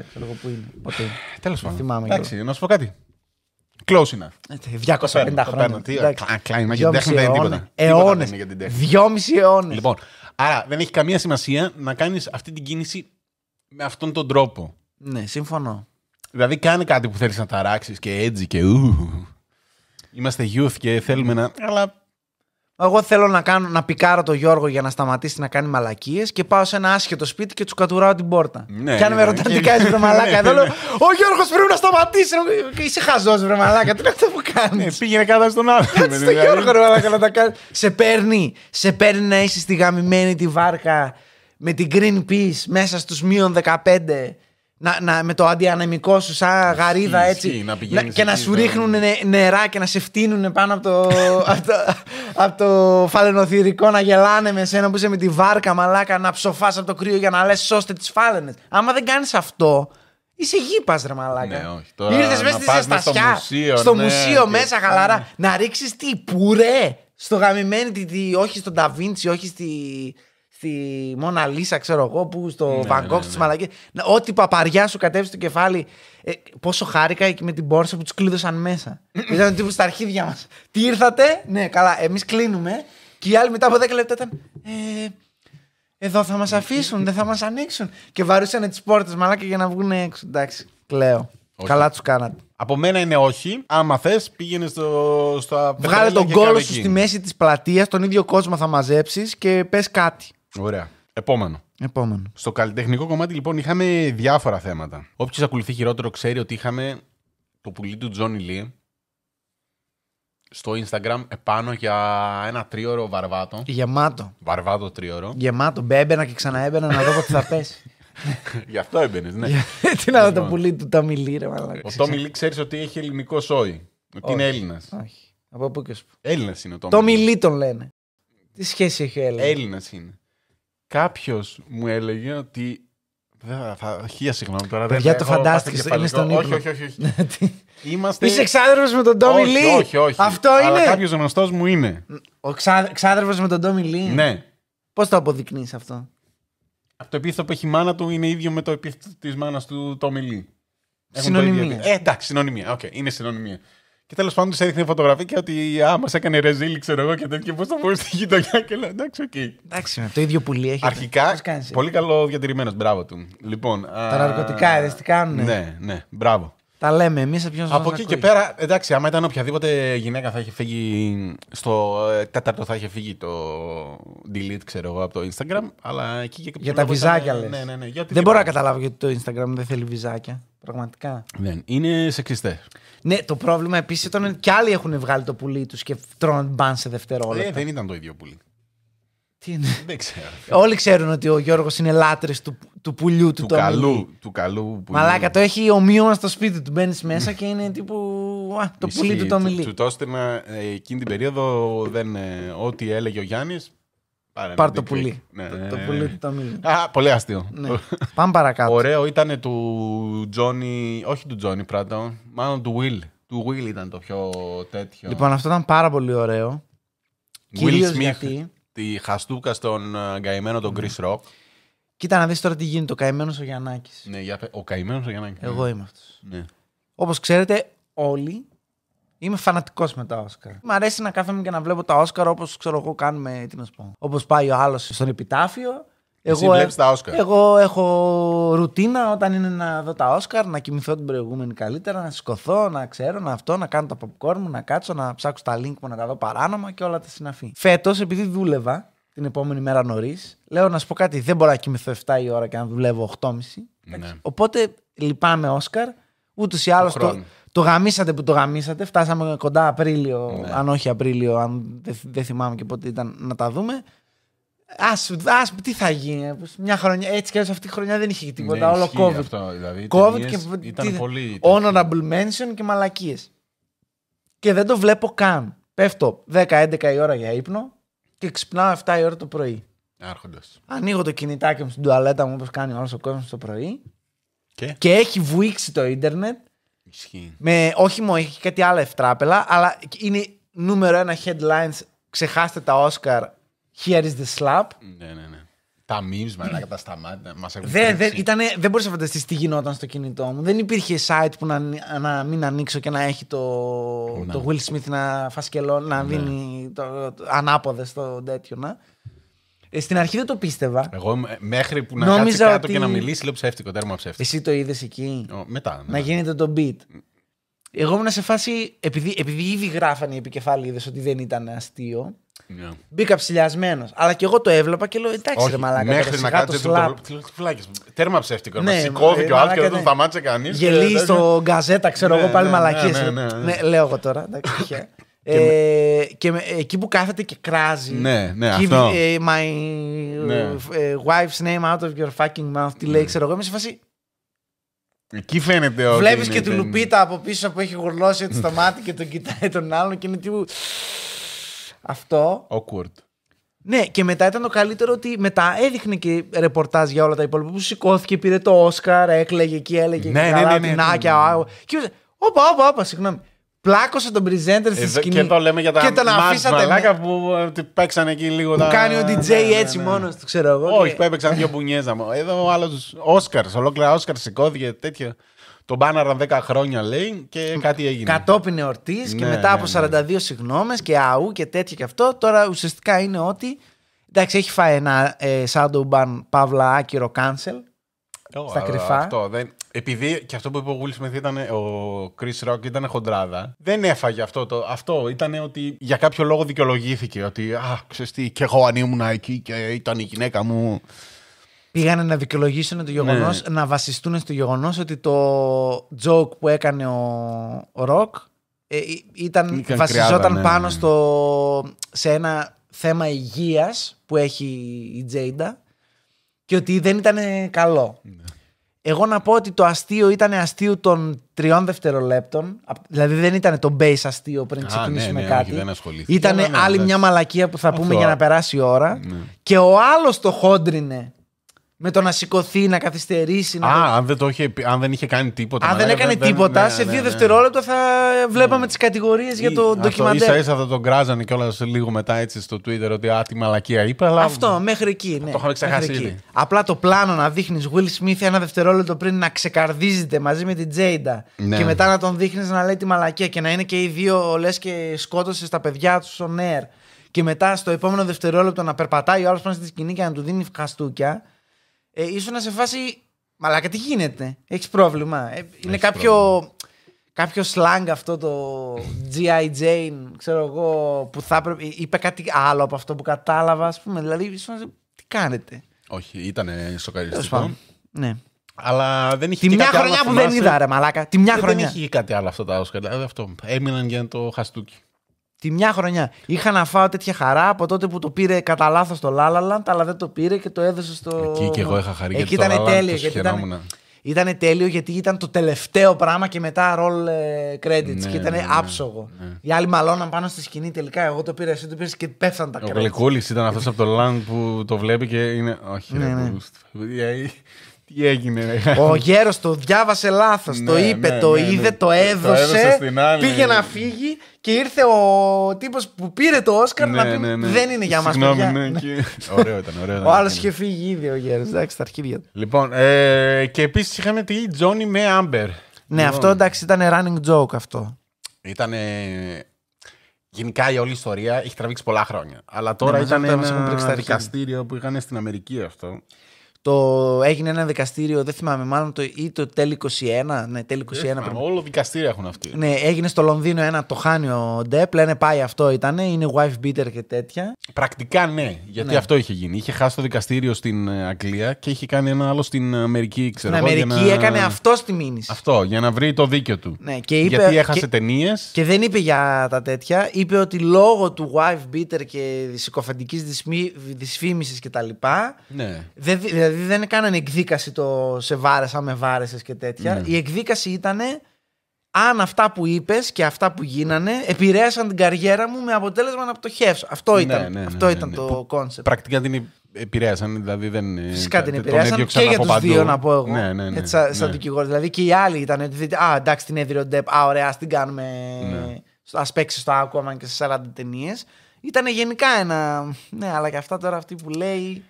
ξέρω εγώ που είναι. Ποτέ. Τέλο πάντων. Θυμάμαι. Εντάξει, να σου πω κάτι. Close enough. 250 ε, χρόνια. Κλάιν, για δεν είναι τίποτα. Αιώνε. Δυόμιση αιώνες. Λοιπόν, άρα δεν έχει καμία σημασία να κάνεις αυτή την κίνηση με αυτόν τον τρόπο. Ναι, σύμφωνο. Δηλαδή κάνει κάτι που θέλεις να ταράξεις και έτσι και ου. Είμαστε youth και θέλουμε να. Αλλά. Εγώ θέλω να, κάνω, να πικάρω τον Γιώργο για να σταματήσει να κάνει μαλακίες και πάω σε ένα άσχετο σπίτι και του κατουράω την πόρτα. Ναι, και αν με ναι, ρωτάνε τι ναι. κάνει, βρε μαλάκα, εδώ ναι. λέω Ο Γιώργος πρέπει να σταματήσει. Είσαι χαζός, βρε μαλάκα, τι να το που κάνεις. πήγαινε κάτω στον άλλο. Κάτσε τον δηλαδή. Γιώργο, ρε μαλάκα, να τα κάνεις. Σε παίρνει, σε παίρνει να είσαι στη γαμημένη τη βάρκα με την Greenpeace μέσα στους μείον 15 να, με το αντιανεμικό σου, σαν γαρίδα έτσι. να και να σου ρίχνουν νερά και να σε φτύνουν πάνω από το, από το, το φαλαινοθυρικό να γελάνε με σένα που είσαι με τη βάρκα μαλάκα να ψοφάς από το κρύο για να λες σώστε τις φάλαινες. Άμα δεν κάνεις αυτό, Είσαι γήπας, ρε μαλάκα. Ναι, όχι. Τώρα Ήρθες μέσα στη ζεστασιά. Στο μουσείο, στο ναι, μουσείο μέσα χαλαρά. Να ρίξεις τι πούρε. Στο γαμημένο, τι, όχι στον Νταβίντσι, όχι στη στη Μόνα Λίσα, ξέρω εγώ, που στο ναι, Βαγκόκ, ναι, ναι. Μαλακή. Ό,τι παπαριά σου κατέβει στο κεφάλι. Ε, πόσο χάρηκα με την πόρσα που τους κλείδωσαν μέσα. ήταν τύπου στα αρχίδια μας. Τι ήρθατε, ναι, καλά, εμείς κλείνουμε. Και οι άλλοι μετά από 10 λεπτά ήταν. Ε, εδώ θα μας αφήσουν, δεν θα μας ανοίξουν. Και βαρούσαν τις πόρτες μαλάκα για να βγουν έξω. Εντάξει, κλαίω. Όχι. Καλά τους κάνατε. Από μένα είναι όχι. Άμα θες, πήγαινε στο. στο Βγάλε τον κόλο σου στη μέση της πλατείας, τον ίδιο κόσμο θα μαζέψεις και πες κάτι. Ωραία. Επόμενο. Επόμενο. Στο καλλιτεχνικό κομμάτι λοιπόν είχαμε διάφορα θέματα. Όποιος ακολουθεί χειρότερο ξέρει ότι είχαμε το πουλί του Τζόνι Λί στο Instagram επάνω για ένα τρίωρο βαρβάτο. Γεμάτο. Βαρβάτο τρίωρο. Γεμάτο. Μπέμπαινα και ξαναέμπαινα να δω πότε θα πέσει. Γι' αυτό έμπαινες, ναι. Τι να το λοιπόν. πουλί του Τόμι Λί ρε Ο Ο Λί ξέρεις ότι έχει ελληνικό σόι. Ότι είναι Έλληνας. Όχι. Από πού και σου. Έλληνας είναι ο Τόμι Λί λένε. Τι σχέση έχει ο Έλληνας. Έλληνας είναι κάποιος μου έλεγε ότι. Θα, θα, χίλια συγγνώμη τώρα. Παιδιά, δεν, το φαντάστηκες. Είναι στον ύπνο. Όχι, όχι, όχι. όχι. Είμαστε... Είσαι ξάδερφος με τον Ντόμι Λί. Όχι, όχι, όχι. Αυτό Αλλά είναι. Κάποιος γνωστός μου είναι. Ο ξά... ξάδερφος με τον Ντόμι Λί. Ναι. Πώς το αποδεικνύεις αυτό. Από το επίθετο που έχει η μάνα του είναι ίδιο με το επίθετο της μάνας του Ντόμι Λί. Συνωνυμία. Ε, εντάξει, συνωνυμία. Okay, είναι συνωνυμία. Και τέλος πάντων του έδειχνε φωτογραφία και ότι άμα μας έκανε ρεζίλ, ξέρω εγώ και τέτοιο. Πώς θα μπορούσε στη γειτονιά και λέω εντάξει, οκ. Okay. Εντάξει, το ίδιο πουλί έχει. Αρχικά, πολύ καλό διατηρημένος, μπράβο του. Λοιπόν, τα α... ναρκωτικά, δε τι κάνουν. Ναι, ναι, μπράβο. Τα λέμε εμείς σε ποιον Από εκεί και πέρα, εντάξει, άμα ήταν οποιαδήποτε γυναίκα θα είχε φύγει. Στο ε, τέταρτο θα είχε φύγει το delete, ξέρω εγώ, από το Instagram. Αλλά εκεί και Για τα βυζάκια, ναι, λες. Ναι, ναι, δεν μπορώ να καταλάβω γιατί το Instagram δεν θέλει βυζάκια. Πραγματικά. Δεν. Είναι σεξιστές. Ναι, το πρόβλημα επίσης ήταν ότι κι άλλοι έχουν βγάλει το πουλί τους και τρώνε μπαν σε δευτερόλεπτα. Ε, δεν ήταν το ίδιο πουλί. Τι είναι. Δεν ξέρω. Όλοι ξέρουν ότι ο Γιώργος είναι λάτρης του, του πουλιού του. Του Του καλού πουλιού. Μαλάκα, το έχει ομοίωμα στο σπίτι του. Μπαίνεις μέσα και είναι τύπου. Α, το πουλί του το μιλεί. Του, ε, εκείνη την περίοδο δεν, ε, ό,τι έλεγε ο Γιάννης Πάρ το πουλί. Ναι. Το, πουλί του Ταμίλη. Α, πολύ αστείο. Ναι. Πάμε παρακάτω. Ωραίο ήταν του Τζόνι, όχι του Τζόνι Πράττον, μάλλον του Will. Του Will ήταν το πιο τέτοιο. Λοιπόν, αυτό ήταν πάρα πολύ ωραίο. Will Κυρίως Smith, γιατί... τη χαστούκα στον ε, καημένο τον ναι. Chris Rock. Κοίτα να δεις τώρα τι γίνεται, ο καημένος ο Γιαννάκης. Ναι, ο καημένος ο Γιαννάκης. Εγώ είμαι αυτός. ξέρετε όλοι Είμαι φανατικός με τα Όσκαρ. Μ' αρέσει να κάθομαι και να βλέπω τα Όσκαρ όπως ξέρω εγώ κάνουμε. Τι να σου πω. Όπως πάει ο άλλος στον επιτάφιο. Εσύ εγώ, τα Όσκαρ. Εγώ έχω ρουτίνα όταν είναι να δω τα Όσκαρ, να κοιμηθώ την προηγούμενη καλύτερα, να σηκωθώ, να ξέρω, να αυτό, να κάνω τα popcorn μου, να κάτσω, να ψάξω τα link μου, να τα δω παράνομα και όλα τα συναφή. Φέτος, επειδή δούλευα την επόμενη μέρα νωρίς, λέω να σου πω κάτι, δεν μπορώ να κοιμηθώ 7 η ώρα και να δουλεύω 8.30. Ναι. Οπότε λυπάμαι Όσκαρ. Ούτως ή άλλως το γαμίσατε που το γαμίσατε. Φτάσαμε κοντά Απρίλιο, ναι. αν όχι Απρίλιο, αν δεν θυμάμαι και πότε ήταν να τα δούμε. Ας ας, τι θα γίνει. Ε, μια χρονιά, έτσι κι αλλιώς αυτή η χρονιά δεν είχε ναι, τίποτα. Ναι, όλο COVID. Αυτό, δηλαδή, COVID και, ήταν τι, πολύ. Honorable mention και μαλακίες. Και δεν το βλέπω καν. Πέφτω 10-11 η ώρα για ύπνο και ξυπνάω 7 η ώρα το πρωί. Άρχοντας. Ανοίγω το κινητάκι μου στην τουαλέτα μου όπως κάνει όλος ο κόσμος το πρωί. Και? και έχει βουήξει το ίντερνετ με, όχι μόνο, έχει κάτι άλλο ευτράπελα, αλλά είναι νούμερο ένα headlines. Ξεχάστε τα Όσκαρ, Here is the slap. Ναι, ναι, ναι. Τα memes, με τα σταμάτη, Μας έχουν δεν, δεν, ήτανε, δεν μπορούσα να φανταστείς τι γινόταν στο κινητό μου. Δεν υπήρχε site που να, να μην ανοίξω και να έχει το, το Will Smith να φασκελώ, να ναι. δίνει το, ανάποδες το τέτοιο. Να. Ε, στην αρχή δεν το πίστευα. Εγώ ε, μέχρι που να κάτσει κάτω και να μιλήσει, λέω ψεύτικο, τέρμα ψεύτικο. Εσύ το είδες εκεί. Ο, μετά, Να γίνεται το beat. Εγώ ήμουν σε φάση, επειδή, επειδή ήδη γράφανε οι επικεφαλίδες ότι δεν ήταν αστείο. Yeah. Ναι. Μπήκα ψηλιασμένος. Αλλά και εγώ το έβλεπα και λέω εντάξει, Όχι, ρε μαλάκα. Μέχρι να κάτσε το φυλάκι. Τέρμα ψεύτικο. Ναι, σηκώθηκε ο ε, άλλο ναι. και δεν τον σταμάτησε κανείς. Γελεί στο ναι, γκαζέτα, ξέρω εγώ πάλι μαλακίε. Λέω εγώ τώρα. Και, ε, και εκεί που κάθεται και κράζει. Ναι, ναι, αυτό. Ε, my ναι. Ε, wife's name out of your fucking mouth. Τι λέει, ναι. ξέρω εγώ. Είμαι σε φάση. Εκεί φαίνεται ότι. Βλέπεις και την Λουπίτα από πίσω που έχει γουρλώσει έτσι στο ναι. μάτι και τον κοιτάει τον άλλον και είναι τύπου. Αυτό. Awkward. Ναι, και μετά ήταν το καλύτερο ότι μετά έδειχνε και ρεπορτάζ για όλα τα υπόλοιπα που σηκώθηκε, πήρε το Όσκαρ, έκλαιγε εκεί, έλεγε ναι, ναι, ναι, ναι. όπα, όπα, όπα, συγγνώμη. Πλάκωσε τον presenter στη ε, σκηνή. Και το λέμε για τα και τον μαλάκα που ε, παίξαν εκεί λίγο. Που τα... κάνει ο DJ ναι, ναι, ναι, έτσι ναι, μόνος του, ξέρω εγώ. Όχι, που έπαιξαν δύο μπουνιέζα μου. Εδώ ο άλλος Όσκαρ, ολόκληρα Όσκαρ σηκώθηκε τέτοιο. Τον μπάναραν 10 χρόνια λέει και κάτι έγινε. Κατόπιν εορτής ναι, και μετά από 42 συγγνώμες και αού και τέτοια και αυτό. Τώρα ουσιαστικά είναι ότι. Εντάξει, έχει φάει ένα ε, shadow ban, παύλα, άκυρο cancel στα κρυφά. Αυτό, δεν... Επειδή και αυτό που είπε ο Will ήταν ο Chris Rock ήταν χοντράδα. Δεν έφαγε αυτό. Το... Αυτό ήταν ότι για κάποιο λόγο δικαιολογήθηκε. Ότι α, ξέρεις τι, και εγώ αν ήμουν εκεί και ήταν η γυναίκα μου. Πήγανε να δικαιολογήσουν το γεγονός, ναι. να βασιστούν στο γεγονός ότι το joke που έκανε ο, Ροκ ε, ε, ήταν, βασιζόταν ναι, πάνω ναι, Στο, σε ένα θέμα υγείας που έχει η Τζέιντα και ότι δεν ήταν ε, καλό. Ναι. Εγώ να πω ότι το αστείο ήταν αστείο των τριών δευτερολέπτων. Δηλαδή δεν ήταν το base αστείο πριν ξεκινήσουμε ναι, ναι, κάτι. Ήταν άλλη μια μαλακία που θα πούμε για να περάσει η ώρα. Και ο άλλος το χόντρινε με το να σηκωθεί, να καθυστερήσει. Να... Α, αν δεν, το είχε, αν δεν είχε κάνει τίποτα. Αν δεν έκανε τίποτα, ναι, σε ναι, δύο ναι. δευτερόλεπτα θα βλέπαμε τις κατηγορίες για το ντοκιμαντέρ. σα ίσα θα τον κράζανε κιόλας λίγο μετά έτσι στο Twitter ότι α, μαλακία είπε, Αλλά... Αυτό, μέχρι εκεί. Ναι, το είχαμε ξεχάσει Απλά το πλάνο να δείχνεις Will Smith ένα δευτερόλεπτο πριν να ξεκαρδίζεται μαζί με την Τζέιντα και μετά να τον δείχνεις να λέει τη μαλακία και να είναι και οι δύο λες και σκότωσες τα παιδιά τους στον air. Και μετά στο επόμενο δευτερόλεπτο να περπατάει ο άλλος πάνω στη σκηνή και να του δίνει χαστούκια ε, ήσουν σε φάση. Μαλάκα, τι γίνεται. Έχεις πρόβλημα. Ε, είναι κάποιο. Πρόβλημα. Κάποιο slang αυτό το G.I. Jane, ξέρω εγώ, που θα έπρεπε. είπε κάτι άλλο από αυτό που κατάλαβα, ας πούμε. Δηλαδή, τι κάνετε. Όχι, ήταν σοκαριστικό. Ναι. Αλλά δεν είχε Τη μια χρονιά που δεν είδα, ρε Μαλάκα. Τη μια ε, χρονιά. Δεν είχε κάτι άλλο αυτό τα δηλαδή, Όσκαρ. Έμειναν για το χαστούκι. Τη μια χρονιά. Είχα να φάω τέτοια χαρά από τότε που το πήρε κατά λάθος το Λάλαλαντ, αλλά δεν το πήρε και το έδωσε στο. Εκεί και εγώ είχα χαρή Εκεί ήταν τέλειο. ήταν, ήταν τέλειο γιατί ήταν το τελευταίο πράγμα και μετά roll ε, credits και ναι, ήταν ναι, ναι, άψογο. Οι άλλοι μαλώναν πάνω στη σκηνή τελικά. Εγώ το πήρα, εσύ το πήρες και πέφτουν τα κρέα. Ο Γλυκούλης ήταν αυτός από το Λάγκ που το βλέπει και είναι. Όχι, τι έγινε, Ο γέρος το διάβασε λάθος. το ναι, είπε, ναι, το ναι, είδε, το έδωσε. πήγε να φύγει και ήρθε ο τύπος που πήρε το Όσκαρ να πει: Δεν είναι για μας παιδιά. ωραίο ήταν, ωραίο Ο άλλος είχε φύγει ήδη ο γέρος. Εντάξει, τα αρχίδια του. Λοιπόν, ε, και επίσης είχαμε τη Τζόνι με Άμπερ. Ναι, λοιπόν, αυτό εντάξει ήταν running joke αυτό. Ήταν. Γενικά η όλη ιστορία έχει τραβήξει πολλά χρόνια. Αλλά τώρα ήταν ένα δικαστήριο που είχαν στην Αμερική αυτό. Το έγινε ένα δικαστήριο, δεν θυμάμαι, μάλλον το, ή το τέλ 21. Ναι, τέλ 21. όλο δικαστήριο έχουν αυτοί. Ναι, έγινε στο Λονδίνο ένα, το χάνει ο Ντεπ. Λένε πάει αυτό ήταν, είναι wife beater και τέτοια. Πρακτικά ναι, γιατί ναι. αυτό είχε γίνει. Είχε χάσει το δικαστήριο στην ε, Αγγλία και είχε κάνει ένα άλλο στην ε, Αμερική, ξέρω Στην ναι, Αμερική έκανε αυτό στη μήνυση. Αυτό, για να βρει το δίκιο του. Ναι, γιατί έχασε και... ταινίες. Και δεν είπε για τα τέτοια. Είπε ότι λόγω του wife beater και συκοφαντική δυσφήμιση κτλ. Ναι. Δεν, δηλαδή Δηλαδή δεν έκαναν εκδίκαση το σε βάρεσα, με βάρεσες και τέτοια. Ναι. Η εκδίκαση ήταν αν αυτά που είπες και αυτά που γίνανε επηρέασαν την καριέρα μου με αποτέλεσμα να πτωχεύσω. Αυτό ναι, ήταν, ναι, ναι, ναι, αυτό ήταν ναι. το κόνσεπτ. Πρακτικά την επηρέασαν, δηλαδή δεν. Φυσικά την επηρέασαν και για τους δύο να πω εγώ. έτσι, σαν δικηγόρο. Δηλαδή και οι άλλοι ήταν. Α, εντάξει, την έδειρε ο Ντεπ. Α, ωραία, ας την κάνουμε. Ας παίξει το άκουμα και σε 40 ταινίε. Ήταν γενικά ένα. Ναι, αλλά και αυτά τώρα αυτή που λέει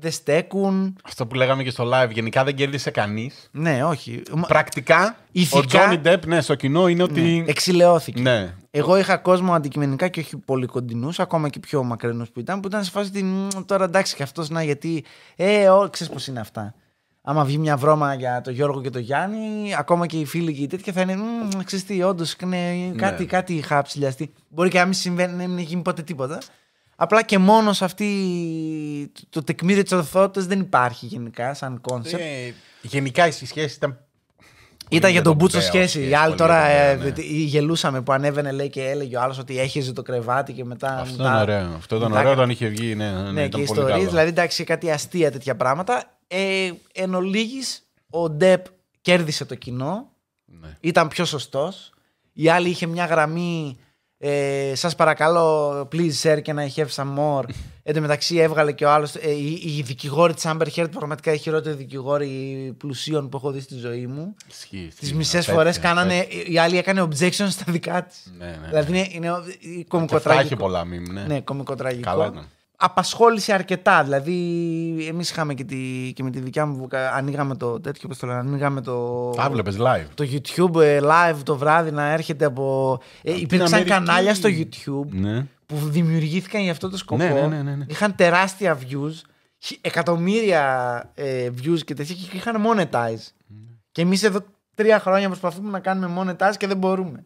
δεν στέκουν. Αυτό που λέγαμε και στο live, γενικά δεν κέρδισε κανείς. Ναι, όχι. Πρακτικά, Ηθικά, ο Τζόνι Ντεπ ναι, στο κοινό είναι ότι. Ναι, εξηλαιώθηκε. Ναι. Εγώ είχα κόσμο αντικειμενικά και όχι πολύ κοντινούς, ακόμα και πιο μακρινούς που ήταν, που ήταν σε φάση ότι Τώρα εντάξει, και αυτός να γιατί. Ε, ξέρεις πώς είναι αυτά. Άμα βγει μια βρώμα για τον Γιώργο και τον Γιάννη, ακόμα και οι φίλοι και οι τέτοια θα είναι. Ξέρετε, τι, όντως ναι, κάτι, ναι. κάτι είχα ψηλιαστεί. Μπορεί και να μην συμβαίνει, να μην γίνει ποτέ τίποτα. Απλά και μόνο σε αυτή το τεκμήριο της ορθότητα δεν υπάρχει γενικά σαν κόνσεπτ. γενικά η σχέση ήταν. Ήταν για τον Μπούτσο ε, σχέση. Η άλλη τώρα ε, ναι, ναι. γελούσαμε που ανέβαινε λέει, και έλεγε ο άλλος ότι έχεζε το κρεβάτι και μετά. Αυτό ήταν ωραίο. Αυτό ήταν ωραίο όταν είχε βγει. Ναι, ναι, ναι και ιστορίε. Δηλαδή εντάξει, κάτι αστεία τέτοια πράγματα. Ε, εν ολίγης, ο Ντεπ κέρδισε το κοινό. Ναι. Ήταν πιο σωστός. Η άλλη είχε μια γραμμή ε, Σας παρακαλώ, please share και να have some more. Εν τω μεταξύ, έβγαλε και ο άλλος. Ε, οι, δικηγόροι της Amber Heard, πραγματικά η χειρότερη δικηγόρη πλουσίων που έχω δει στη ζωή μου. Τις μισές φορέ κάνανε. Η άλλη έκανε objection στα δικά της. Ναι, ναι, δηλαδή ναι. είναι, είναι κομικοτράγικο. Έχει πολλά μήνυμα. Ναι, ναι κομικοτράγικο. Καλά ήταν απασχόλησε αρκετά. Δηλαδή, εμείς είχαμε και, με τη δικιά μου. Ανοίγαμε το τέτοιο, το λένε, ανοίγαμε το. Τα live. Το YouTube ε, live το βράδυ να έρχεται από. Ε, υπήρξαν κανάλια στο YouTube ναι. που δημιουργήθηκαν για αυτό το σκοπό. Ναι, ναι, ναι, ναι, ναι. Είχαν τεράστια views, εκατομμύρια ε, views και τέτοια και είχαν monetize. Και εμείς εδώ τρία χρόνια προσπαθούμε να κάνουμε monetize και δεν μπορούμε.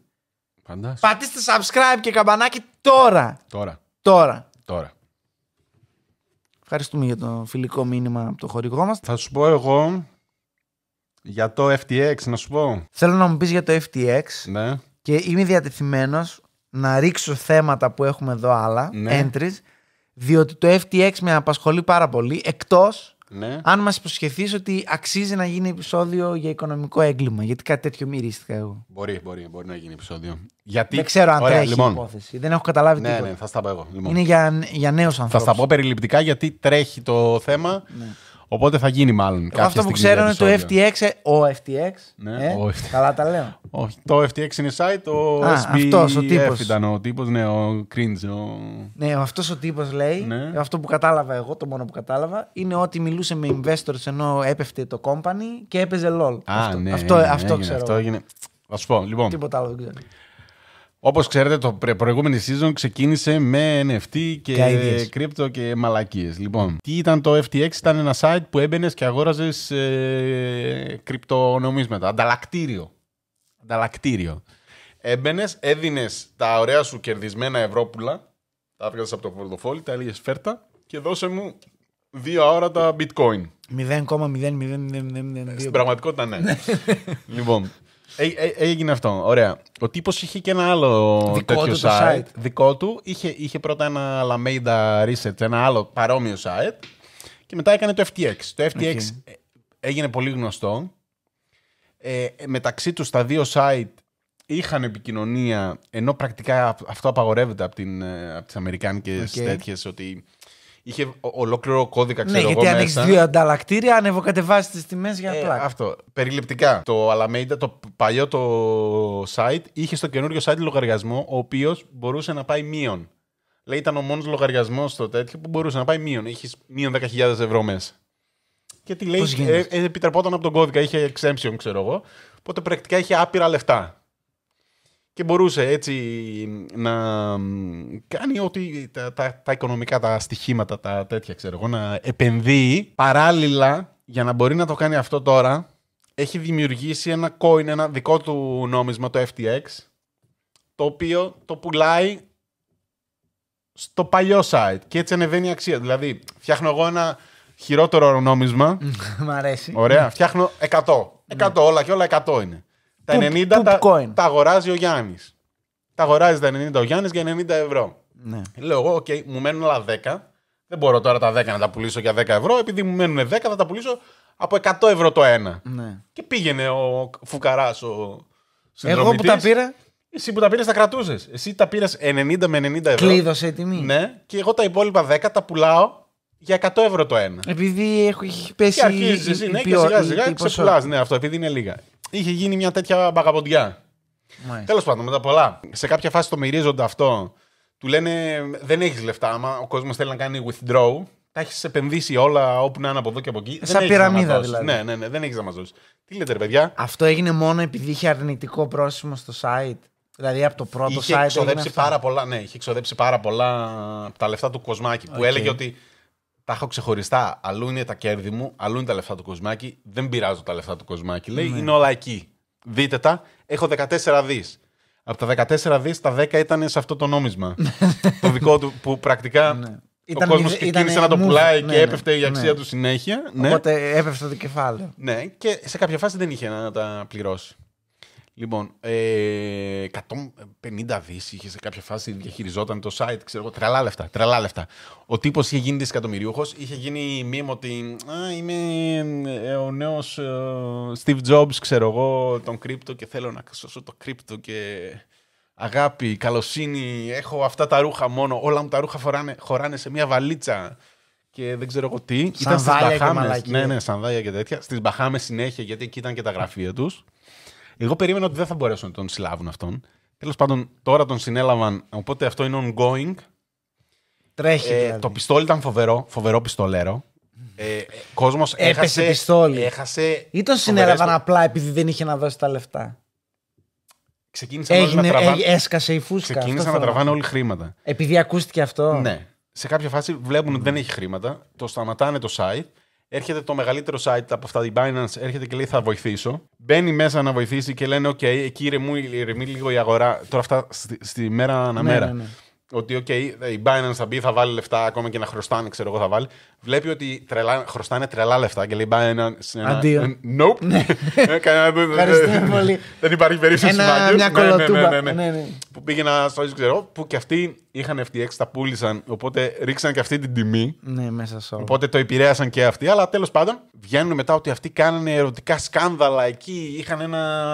Φαντάσου. Πατήστε subscribe και καμπανάκι τώρα. Τώρα. Τώρα. Τώρα. Ευχαριστούμε για το φιλικό μήνυμα από το χορηγό μας. Θα σου πω εγώ για το FTX, να σου πω. Θέλω να μου πεις για το FTX ναι. και είμαι διατεθειμένος να ρίξω θέματα που έχουμε εδώ άλλα, ναι. entries, διότι το FTX με απασχολεί πάρα πολύ, εκτός ναι. αν μας υποσχεθείς ότι αξίζει να γίνει επεισόδιο για οικονομικό έγκλημα. Γιατί κάτι τέτοιο μυρίστηκα εγώ. Μπορεί, μπορεί, μπορεί να γίνει επεισόδιο. Γιατί... Δεν ξέρω αν τρέχει λοιπόν. η υπόθεση. Δεν έχω καταλάβει ναι, τίποτα. Ναι, θα στα πω εγώ. Λοιπόν. Είναι για, για νέους ανθρώπου. Θα στα πω περιληπτικά γιατί τρέχει το θέμα. Ναι. Οπότε θα γίνει μάλλον. Εγώ αυτό που ξέρω είναι το FTX. Ε, ο FTX. Ναι, ε, ο FTX. Καλά τα λέω. Όχι, το FTX είναι site, ο Α, SBF e αυτός, ο τύπος. ήταν ο τύπος, ναι, ο cringe. Ο... Ναι, αυτός ο τύπος λέει, ναι. αυτό που κατάλαβα εγώ, το μόνο που κατάλαβα, είναι ότι μιλούσε με investors ενώ έπεφτε το company και έπαιζε LOL. Α, αυτό, ναι, αυτό, ναι, ξέρω. Αυτό έγινε. Θα σου πω, λοιπόν. Τίποτα άλλο δεν ξέρω. Όπως ξέρετε, το προηγούμενο season ξεκίνησε με NFT και κρύπτο και μαλακίες. Λοιπόν, τι ήταν το FTX, ήταν ένα site που έμπαινες και αγόραζες ε, κρυπτονομίσματα. Ανταλλακτήριο. Ανταλλακτήριο. Έμπαινες, έδινες τα ωραία σου κερδισμένα ευρώπουλα, τα έβγαζες από το πορτοφόλι, τα έλεγες φέρτα και δώσε μου δύο ώρα τα bitcoin. 0,0002. Στην πραγματικότητα ναι. ναι. λοιπόν, έγινε αυτό. Ωραία. Ο τύπος είχε και ένα άλλο δικό τέτοιο site. Δικό του. Είχε, είχε πρώτα ένα Alameda Reset, ένα άλλο παρόμοιο site. Και μετά έκανε το FTX. Το FTX έγινε πολύ γνωστό. Ε, μεταξύ τους τα δύο site είχαν επικοινωνία, ενώ πρακτικά αυτό απαγορεύεται από, την, ε, από τις Αμερικάνικες okay. τέτοιες, ότι είχε ολόκληρο κώδικα ναι, ξέρω Ναι, γιατί αν έχεις δύο ανταλλακτήρια, ανεβοκατεβάζει τις τιμές για ε, Αυτό. Περιληπτικά. Το Alameda, το παλιό το site, είχε στο καινούριο site λογαριασμό, ο οποίος μπορούσε να πάει μείον. Λέει ήταν ο μόνος λογαριασμός στο τέτοιο που μπορούσε να πάει μείον. Είχε μείον 10.000 ευρώ μέσα. Και τι λέει, ε, ε, επιτρεπόταν από τον κώδικα, είχε exemption, ξέρω εγώ. Οπότε πρακτικά είχε άπειρα λεφτά και μπορούσε έτσι να κάνει ό,τι τα, τα, οικονομικά, τα στοιχήματα, τα τέτοια ξέρω εγώ, να επενδύει παράλληλα για να μπορεί να το κάνει αυτό τώρα. Έχει δημιουργήσει ένα coin, ένα δικό του νόμισμα, το FTX, το οποίο το πουλάει στο παλιό site και έτσι ανεβαίνει η αξία. Δηλαδή, φτιάχνω εγώ ένα χειρότερο νόμισμα. Μ' αρέσει. Ωραία. Φτιάχνω 100. 100 ναι. όλα και όλα 100 είναι. Τα 90 τα, τα αγοράζει ο Γιάννης. Τα αγοράζει τα 90 ο Γιάννης για 90 ευρώ. Ναι. Λέω εγώ, οκ, okay, μου μένουν άλλα 10. Δεν μπορώ τώρα τα 10 να τα πουλήσω για 10 ευρώ. Επειδή μου μένουν 10, θα τα πουλήσω από 100 ευρώ το ένα. Ναι. Και πήγαινε ο φουκαράς ο Εγώ που τα πήρα. Εσύ που τα πήρες, τα κρατούσες. Εσύ τα πήρες 90 με 90 ευρώ. Κλείδωσε η τιμή. Ναι, και εγώ τα υπόλοιπα 10 τα πουλάω για 100 ευρώ το ένα. Επειδή έχει πέσει. Και αρχίζει ναι, και σιγά σιγά ξεπουλά. Ναι, αυτό επειδή είναι λίγα είχε γίνει μια τέτοια μπαγαποντιά. Τέλος πάντων, μετά πολλά. Σε κάποια φάση το μυρίζονται αυτό. Του λένε δεν έχεις λεφτά. Άμα ο κόσμος θέλει να κάνει withdraw, τα έχεις επενδύσει όλα όπου να είναι από εδώ και από εκεί. Σαν δεν πυραμίδα δηλαδή. Ναι, ναι, ναι, δεν έχεις να μα δώσει. Τι λέτε, ρε παιδιά. Αυτό έγινε μόνο επειδή είχε αρνητικό πρόσημο στο site. Δηλαδή από το πρώτο είχε site. Εξοδέψει πάρα πολλά, ναι, είχε ξοδέψει πάρα πολλά από τα λεφτά του Κοσμάκη okay. που έλεγε ότι τα έχω ξεχωριστά. Αλλού είναι τα κέρδη μου, αλλού είναι τα λεφτά του Κοσμάκη. Δεν πειράζω τα λεφτά του Κοσμάκη. Λέει, ναι. είναι όλα εκεί. Δείτε τα. Έχω 14 δις. Από τα 14 δις, τα 10 ήταν σε αυτό το νόμισμα. το δικό του που πρακτικά. Ναι. ο κόσμο ξεκίνησε να το πουλάει και ναι, έπεφτε η αξία του συνέχεια. Οπότε έπεφτε το κεφάλαιο. Ναι, και σε κάποια φάση δεν είχε να τα πληρώσει. Λοιπόν, ε, 150 δις είχε σε κάποια φάση, διαχειριζόταν το site, ξέρω εγώ, τρελά λεφτά, τρελά λεφτά. Ο τύπος είχε γίνει δισεκατομμυριούχος, είχε γίνει μήμο ότι α, είμαι ε, ο νέος ε, Steve Jobs, ξέρω εγώ, τον κρύπτο και θέλω να σώσω το κρύπτο και αγάπη, καλοσύνη, έχω αυτά τα ρούχα μόνο, όλα μου τα ρούχα φοράνε, χωράνε σε μια βαλίτσα και δεν ξέρω εγώ τι. Σαν ήταν στις Μπαχάμες, ναι, ναι, σανδάλια και τέτοια. Στις Μπαχάμες συνέχεια, γιατί εκεί ήταν και τα γραφεία τους. Εγώ περίμενα ότι δεν θα μπορέσουν να τον συλλάβουν αυτόν. Τέλος πάντων, τώρα τον συνέλαβαν, οπότε αυτό είναι ongoing. Τρέχει. Ε, δηλαδή. Το πιστόλι ήταν φοβερό, φοβερό πιστολέρο. Ε, Κόσμος έχασε. Έπεσε πιστόλι. Έχασε ή τον συνέλαβαν φοβερές... απλά επειδή δεν είχε να δώσει τα λεφτά. Ξεκίνησαν Έγινε, όλοι να τραβάνε. Ε, έσκασε η φούσκα. Ξεκίνησαν να τραβάνε εγινε να χρήματα. Επειδή ακούστηκε αυτό. Ναι. Σε κάποια φάση βλέπουν ότι δεν έχει χρήματα, το σταματάνε το site έρχεται το μεγαλύτερο site από αυτά, η Binance, έρχεται και λέει θα βοηθήσω. Μπαίνει μέσα να βοηθήσει και λένε, οκ, εκεί ηρεμεί, λίγο η αγορά. Τώρα αυτά στη, μέρα αναμέρα. Ναι, ναι, ναι, Ότι, οκ, η Binance θα μπει, θα βάλει λεφτά, ακόμα και να χρωστάνε, ξέρω εγώ, θα βάλει βλέπει ότι τρελά, χρωστάνε τρελά λεφτά και λέει πάει ένα. Αντίο. Ε, nope. Ναι. Ε, Ευχαριστούμε πολύ. Δεν υπάρχει περίπτωση να Μια κολοτούμπα. Που πήγαινα στο ίδιο ξέρω, που και αυτοί είχαν FTX, τα πούλησαν. Οπότε ρίξαν και αυτή την τιμή. Ναι, μέσα σε Οπότε το επηρέασαν και αυτοί. Αλλά τέλος πάντων βγαίνουν μετά ότι αυτοί κάνανε ερωτικά σκάνδαλα εκεί. Είχαν ένα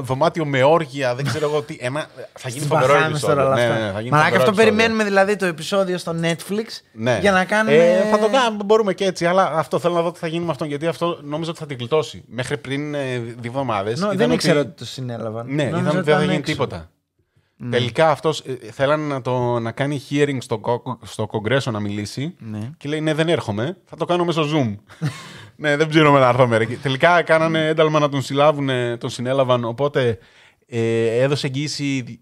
δωμάτιο με όργια. Δεν ξέρω εγώ τι. Ένα, θα γίνει φοβερό επεισόδιο. Ναι, ναι, Μαλάκα αυτό περιμένουμε δηλαδή το επεισόδιο στο Netflix για να κάνουμε. Ε, θα το κάνουμε. Ναι, μπορούμε και έτσι, αλλά αυτό θέλω να δω τι θα γίνει με αυτόν. Γιατί αυτό νόμιζα ότι θα την κλειτώσει Μέχρι πριν ε, δύο εβδομάδες. No, ναι, δεν ήξερα ότι το συνέλαβαν. Ναι, είδαμε ότι δεν θα γίνει τίποτα. Ναι. Τελικά αυτός ε, θέλανε να, να κάνει hearing στο, στο κογκρέσο να μιλήσει. Ναι. Και λέει: Ναι, δεν έρχομαι. Θα το κάνω μέσω Zoom. ναι, δεν ψήνομαι να έρθω μέρα. Τελικά κάνανε ένταλμα να τον συλλάβουν, ε, τον συνέλαβαν. Οπότε ε, έδωσε εγγύηση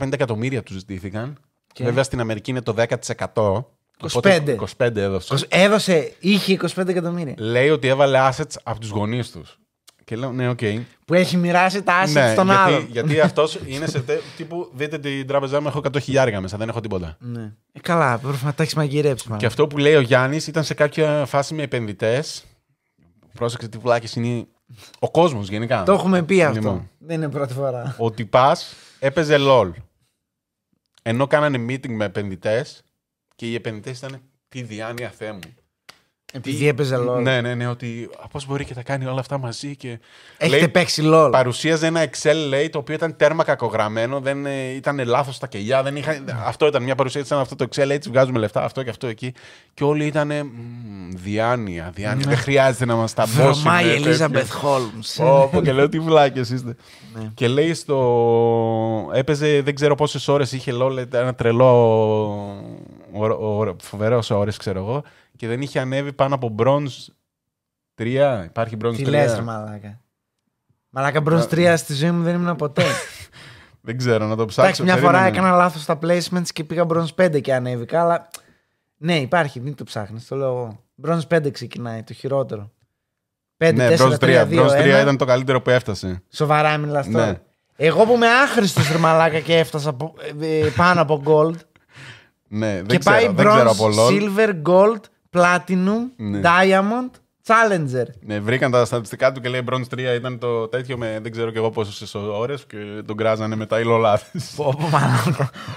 250 εκατομμύρια τους ζητήθηκαν. Και... Βέβαια στην Αμερική είναι το 10%. 25. έδωσε. Έδωσε, είχε 25 εκατομμύρια. Λέει ότι έβαλε assets από τους γονείς τους. Και λέω, ναι, οκ. Okay. Που έχει μοιράσει τα assets ναι, στον γιατί, άλλον. Γιατί αυτός είναι σε τέ, τύπου. Δείτε την τράπεζά μου, έχω 100 χιλιάρια μέσα, δεν έχω τίποτα. Ναι. Ε, καλά, πρέπει να τα έχεις μαγειρέψει. Και αυτό που λέει ο Γιάννης ήταν σε κάποια φάση με επενδυτές. Πρόσεξε τι πουλάκι είναι ο κόσμος γενικά. Το έχουμε πει αυτό. Λοιπόν, δεν είναι πρώτη φορά. Ο πα, έπαιζε LOL. Ενώ κάνανε meeting με επενδυτές, και οι επενδυτές ήταν τι διάνοια θέ μου. Επειδή έπαιζε LOL. Ναι, ναι, ναι. Ότι πώς μπορεί και τα κάνει όλα αυτά μαζί. Και... Έχετε λέει, παίξει LOL. Παρουσίαζε ένα Excel, λέει, το οποίο ήταν τέρμα κακογραμμένο, δεν, ε, ήταν λάθος τα κελιά. Δεν αυτό ήταν μια παρουσίαση, ήταν αυτό το Excel, έτσι βγάζουμε λεφτά, αυτό και αυτό εκεί. Και όλοι ήταν διάνοια, διάνοια. δεν ναι. χρειάζεται να μας τα πούμε. Βρωμάει ε, η Ελίζα Χόλμ. Όπω και λέω, τι βλάκες είστε. Ναι. Και λέει στο. Έπαιζε δεν ξέρω πόσες ώρες είχε λόγο. ένα τρελό φοβερό όρε, ξέρω εγώ, και δεν είχε ανέβει πάνω από bronze 3. Υπάρχει bronze 3. Τι λες, μαλάκα. Μαλάκα bronze 3 ε, ε. στη ζωή μου δεν ήμουν ποτέ. δεν ξέρω, να το ψάξω. Εντάξει, μια φορά έκανα λάθος στα placements και πήγα bronze 5 και ανέβηκα, αλλά. Ναι, υπάρχει, μην το ψάχνεις, το λέω εγώ. Bronze 5 ξεκινάει, το χειρότερο. 5, ναι, 4, bronze 3, 3, 2, bronze 3 ήταν το καλύτερο που έφτασε. Σοβαρά μιλάς ναι. τώρα. Ναι. Εγώ που είμαι άχρηστος ρε μαλάκα και έφτασα ε, πάνω από gold. Ναι, δεν και ξέρω, πάει bronze, silver, gold, platinum, ναι. diamond Challenger. Ναι, βρήκαν τα στατιστικά του και λέει Bronze 3 ήταν το τέτοιο με δεν ξέρω και εγώ πόσες ώρες και τον κράζανε μετά η λολάδε.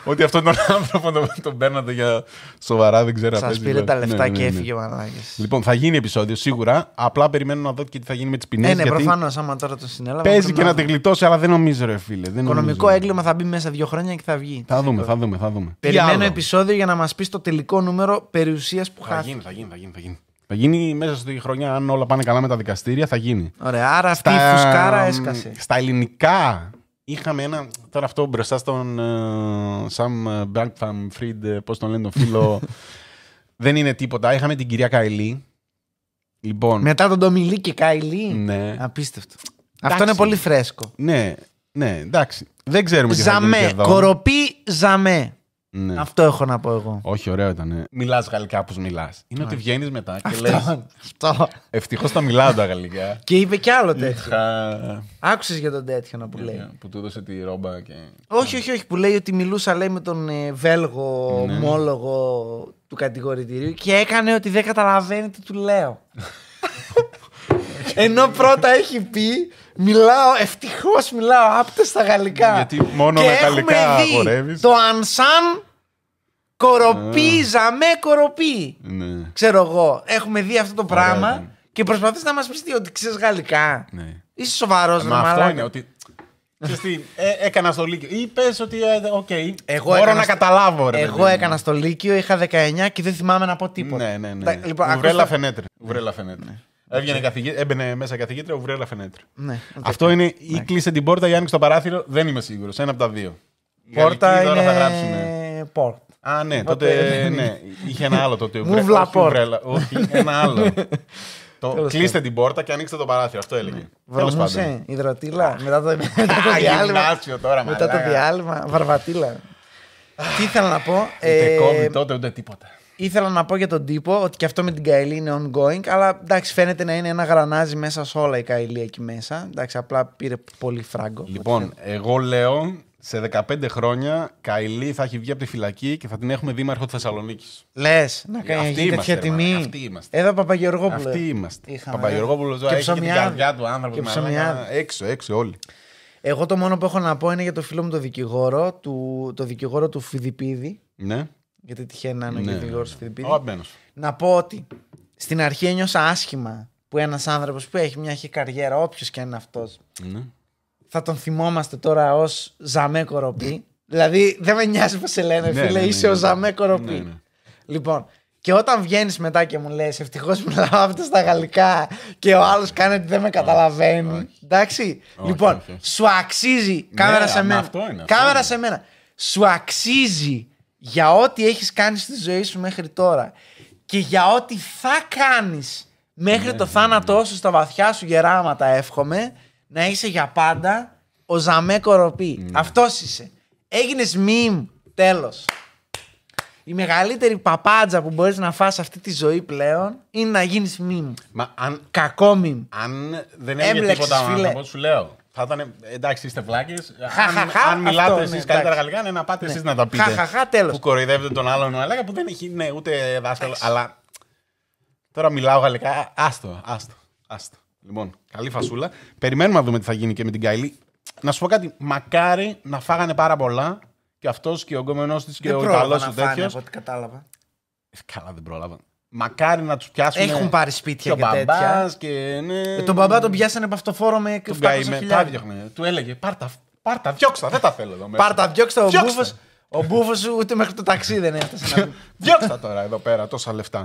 Ότι αυτόν τον άνθρωπο τον, τον παίρνατε για σοβαρά, δεν ξέρω. Σας πήρε τα λεφτά ναι, ναι, ναι και ναι. έφυγε ο ναι. Λοιπόν, θα γίνει επεισόδιο σίγουρα. Απλά περιμένω να δω και τι θα γίνει με τις ποινέ. Ε, ναι, ναι, προφανώς άμα τώρα το συνέλαβε. Παίζει και να τη γλιτώσει, αλλά δεν νομίζω, ρε φίλε. Δεν Οικονομικό έγκλημα θα μπει μέσα δύο χρόνια και θα βγει. Θα δούμε, θα δούμε, θα δούμε. Περιμένω επεισόδιο για να μας πεις το τελικό νούμερο περιουσίας που χάθηκε. Θα γίνει, θα γίνει, θα γίνει. Θα γίνει μέσα στη χρονιά, αν όλα πάνε καλά με τα δικαστήρια, θα γίνει. Ωραία, άρα αυτή η φουσκάρα έσκασε. Στα ελληνικά είχαμε ένα. Τώρα αυτό μπροστά στον ε, Σαμ Μπράγκφαμ Φρίντ, ε, πώς τον λένε τον φίλο. δεν είναι τίποτα. Είχαμε την κυρία Καηλή. Λοιπόν, Μετά τον Ντομιλί και Καηλή. Ναι. Απίστευτο. Αυτό είναι πολύ φρέσκο. Ναι, ναι, εντάξει. Δεν ξέρουμε τι θα γίνει. Ζαμέ. Κοροπή, ζαμέ. Ναι. Αυτό έχω να πω εγώ. Όχι, ωραίο ήταν. Ναι. Μιλάς γαλλικά όπως μιλάς. Είναι ναι. ότι βγαίνεις μετά και λες. Αυτό. Ευτυχώς τα μιλάω τα γαλλικά. και είπε κι άλλο τέτοιο. Άκουσες για τον τέτοιο να που λέει. Που του έδωσε τη ρόμπα και. Όχι, όχι, όχι. Που λέει ότι μιλούσα λέει με τον ε, Βέλγο ναι. ομόλογο του κατηγορητηρίου και έκανε ότι δεν καταλαβαίνει τι του λέω. Ενώ πρώτα έχει πει, μιλάω, ευτυχώς μιλάω άπτες στα γαλλικά. Γιατί μόνο με γαλλικά αγορεύεις. Το Ανσάν Κοροπίζαμε κοροπή. Ναι. Ξέρω εγώ. Έχουμε δει αυτό το Ωραία, πράγμα και προσπαθείς να μας πεις ότι ξέρεις γαλλικά. Ναι. Είσαι σοβαρός, Μα αυτό είναι. Ότι... ξέρεις τι, ε, έκανα στο Λύκειο. Είπε ότι. ε, Οκ, Εγώ μπορώ να καταλάβω, ρε. Εγώ παιδί έκανα στο Λύκειο, είχα 19 και δεν θυμάμαι να πω τίποτα. Ναι, ναι, ναι. Λοιπόν, ουβρέλα φενέτρε. Ουβρέλα φενέτρε. Έβγαινε καθηγή- έμπαινε μέσα καθηγήτρια, ουβρέλα φενέτρε. Ναι, Αυτό είναι ή ναι. κλείσε την πόρτα ή άνοιξε το παράθυρο, δεν είμαι σίγουρος. Ένα από τα δύο. Η Πόρτα γαλλική τα δυο πορτα ή τωρα θα γράψουμε είναι. Α, ναι, τότε ναι. είχε ένα άλλο τότε. Μου Όχι, ένα άλλο. Το, κλείστε την πόρτα και ανοίξτε το παράθυρο. Αυτό έλεγε. Ναι. Βρωμούσε, υδροτήλα. μετά το, μετά το διάλειμμα. μετά το διάλειμμα. Βαρβατήλα. Τι ήθελα να πω. Ούτε κόβει τότε, ούτε τίποτα. Ήθελα να πω για τον τύπο ότι και αυτό με την Καηλή είναι ongoing, αλλά εντάξει, φαίνεται να είναι ένα γρανάζι μέσα σε όλα η Καηλή εκεί μέσα. Εντάξει, απλά πήρε πολύ φράγκο. Λοιπόν, εγώ λέω σε 15 χρόνια Καηλή θα έχει βγει από τη φυλακή και θα την έχουμε δήμαρχο της Θεσσαλονίκης. Λες, να κάνει ε, αυτή τέτοια τιμή. Αυτή είμαστε. Εδώ Παπαγεωργόπουλο. Αυτή είμαστε. Είχαμε, Παπαγεωργόπουλος έχει την καρδιά του άνθρωπου. Έξω, έξω όλοι. Εγώ το μόνο που έχω να πω είναι για το φίλο μου το δικηγόρο, του, το δικηγόρο του Φιδιπίδη. Ναι. Γιατί τυχαίνει να είναι ναι. ναι, ναι. ο δικηγόρο του Φιδιπίδη. Να πω ότι στην αρχή ένιωσα άσχημα που ένας άνθρωπος που έχει μια καριέρα, όποιος και αν είναι αυτός, ναι θα τον θυμόμαστε τώρα ως Ζαμέ Κοροπή. δηλαδή δεν με νοιάζει που σε λένε, ναι, φίλε, ναι, είσαι ναι, ο Ζαμέ Κοροπή. Λοιπόν, και όταν βγαίνεις μετά και μου λες, Ευτυχώς μιλάω αυτό στα γαλλικά και ο άλλος κάνει ότι δεν με καταλαβαίνει. Εντάξει. λοιπόν, σου αξίζει. Κάμερα σε μένα. Σου αξίζει για ό,τι έχεις κάνει στη ζωή σου μέχρι τώρα και για ό,τι θα κάνεις μέχρι το θάνατό σου στα βαθιά σου γεράματα, εύχομαι να είσαι για πάντα ο Ζαμέ Κοροπή. Mm. Ναι. Αυτός είσαι. Έγινες meme. Τέλος. Η μεγαλύτερη παπάντζα που μπορείς να φας αυτή τη ζωή πλέον είναι να γίνεις meme. Μα αν... Κακό meme. Αν δεν έγινε τίποτα φίλε. Άνθρωπος, σου λέω. Θα ήταν, εντάξει, είστε βλάκες. Αν, αν μιλάτε εσείς καλύτερα γαλλικά, ναι, να πάτε ναι. εσείς να τα πείτε. Χαχαχά, τέλος. Που κοροϊδεύετε τον άλλον, αλλά που δεν έχει ναι, ούτε δάσκαλο. Αλλά τώρα μιλάω γαλλικά. Άστο, άστο. άστο. Λοιπόν, καλή φασούλα. Περιμένουμε να δούμε τι θα γίνει και με την Καϊλή. Να σου πω κάτι. Μακάρι να φάγανε πάρα πολλά και αυτός και ο γκομενό της και ο Ιταλό και τέτοιος. από ό,τι κατάλαβα. Ε, καλά, δεν πρόλαβα. Μακάρι να τους πιάσουν. Έχουν πάρει σπίτια και, και τέτοια. Και, ναι, ε, τον μπαμπά τον πιάσανε από αυτό φόρο με καφέ. Του έλεγε Πάρτα, πάρτα διώξτα, δεν τα θέλω εδώ μέσα. Πάρτα, διώξτα, ο μπούφος. Ο μπούφος ούτε μέχρι το ταξί δεν έφτασε. διώξτα τώρα εδώ πέρα τόσα λεφτά.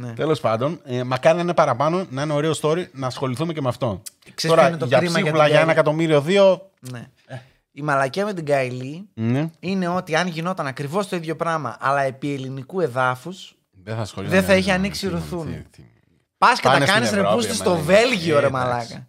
Ναι. Τέλος πάντων, ε, μακάρι να είναι παραπάνω, να είναι ωραίο story, να ασχοληθούμε και με αυτό. Ξέρεις Τώρα, το για ψίχουλα, για ένα εκατομμύριο, δύο. Ναι. Ε. Η μαλακία με την Καϊλή ναι. είναι ότι αν γινόταν ακριβώς το ίδιο πράγμα, αλλά επί ελληνικού εδάφους, δεν θα, δεν θα είχε ανοίξει ρουθούνη. Πας και τα κάνει ρεπούστη στο Βέλγιο, ρε ε, Μαλάκα.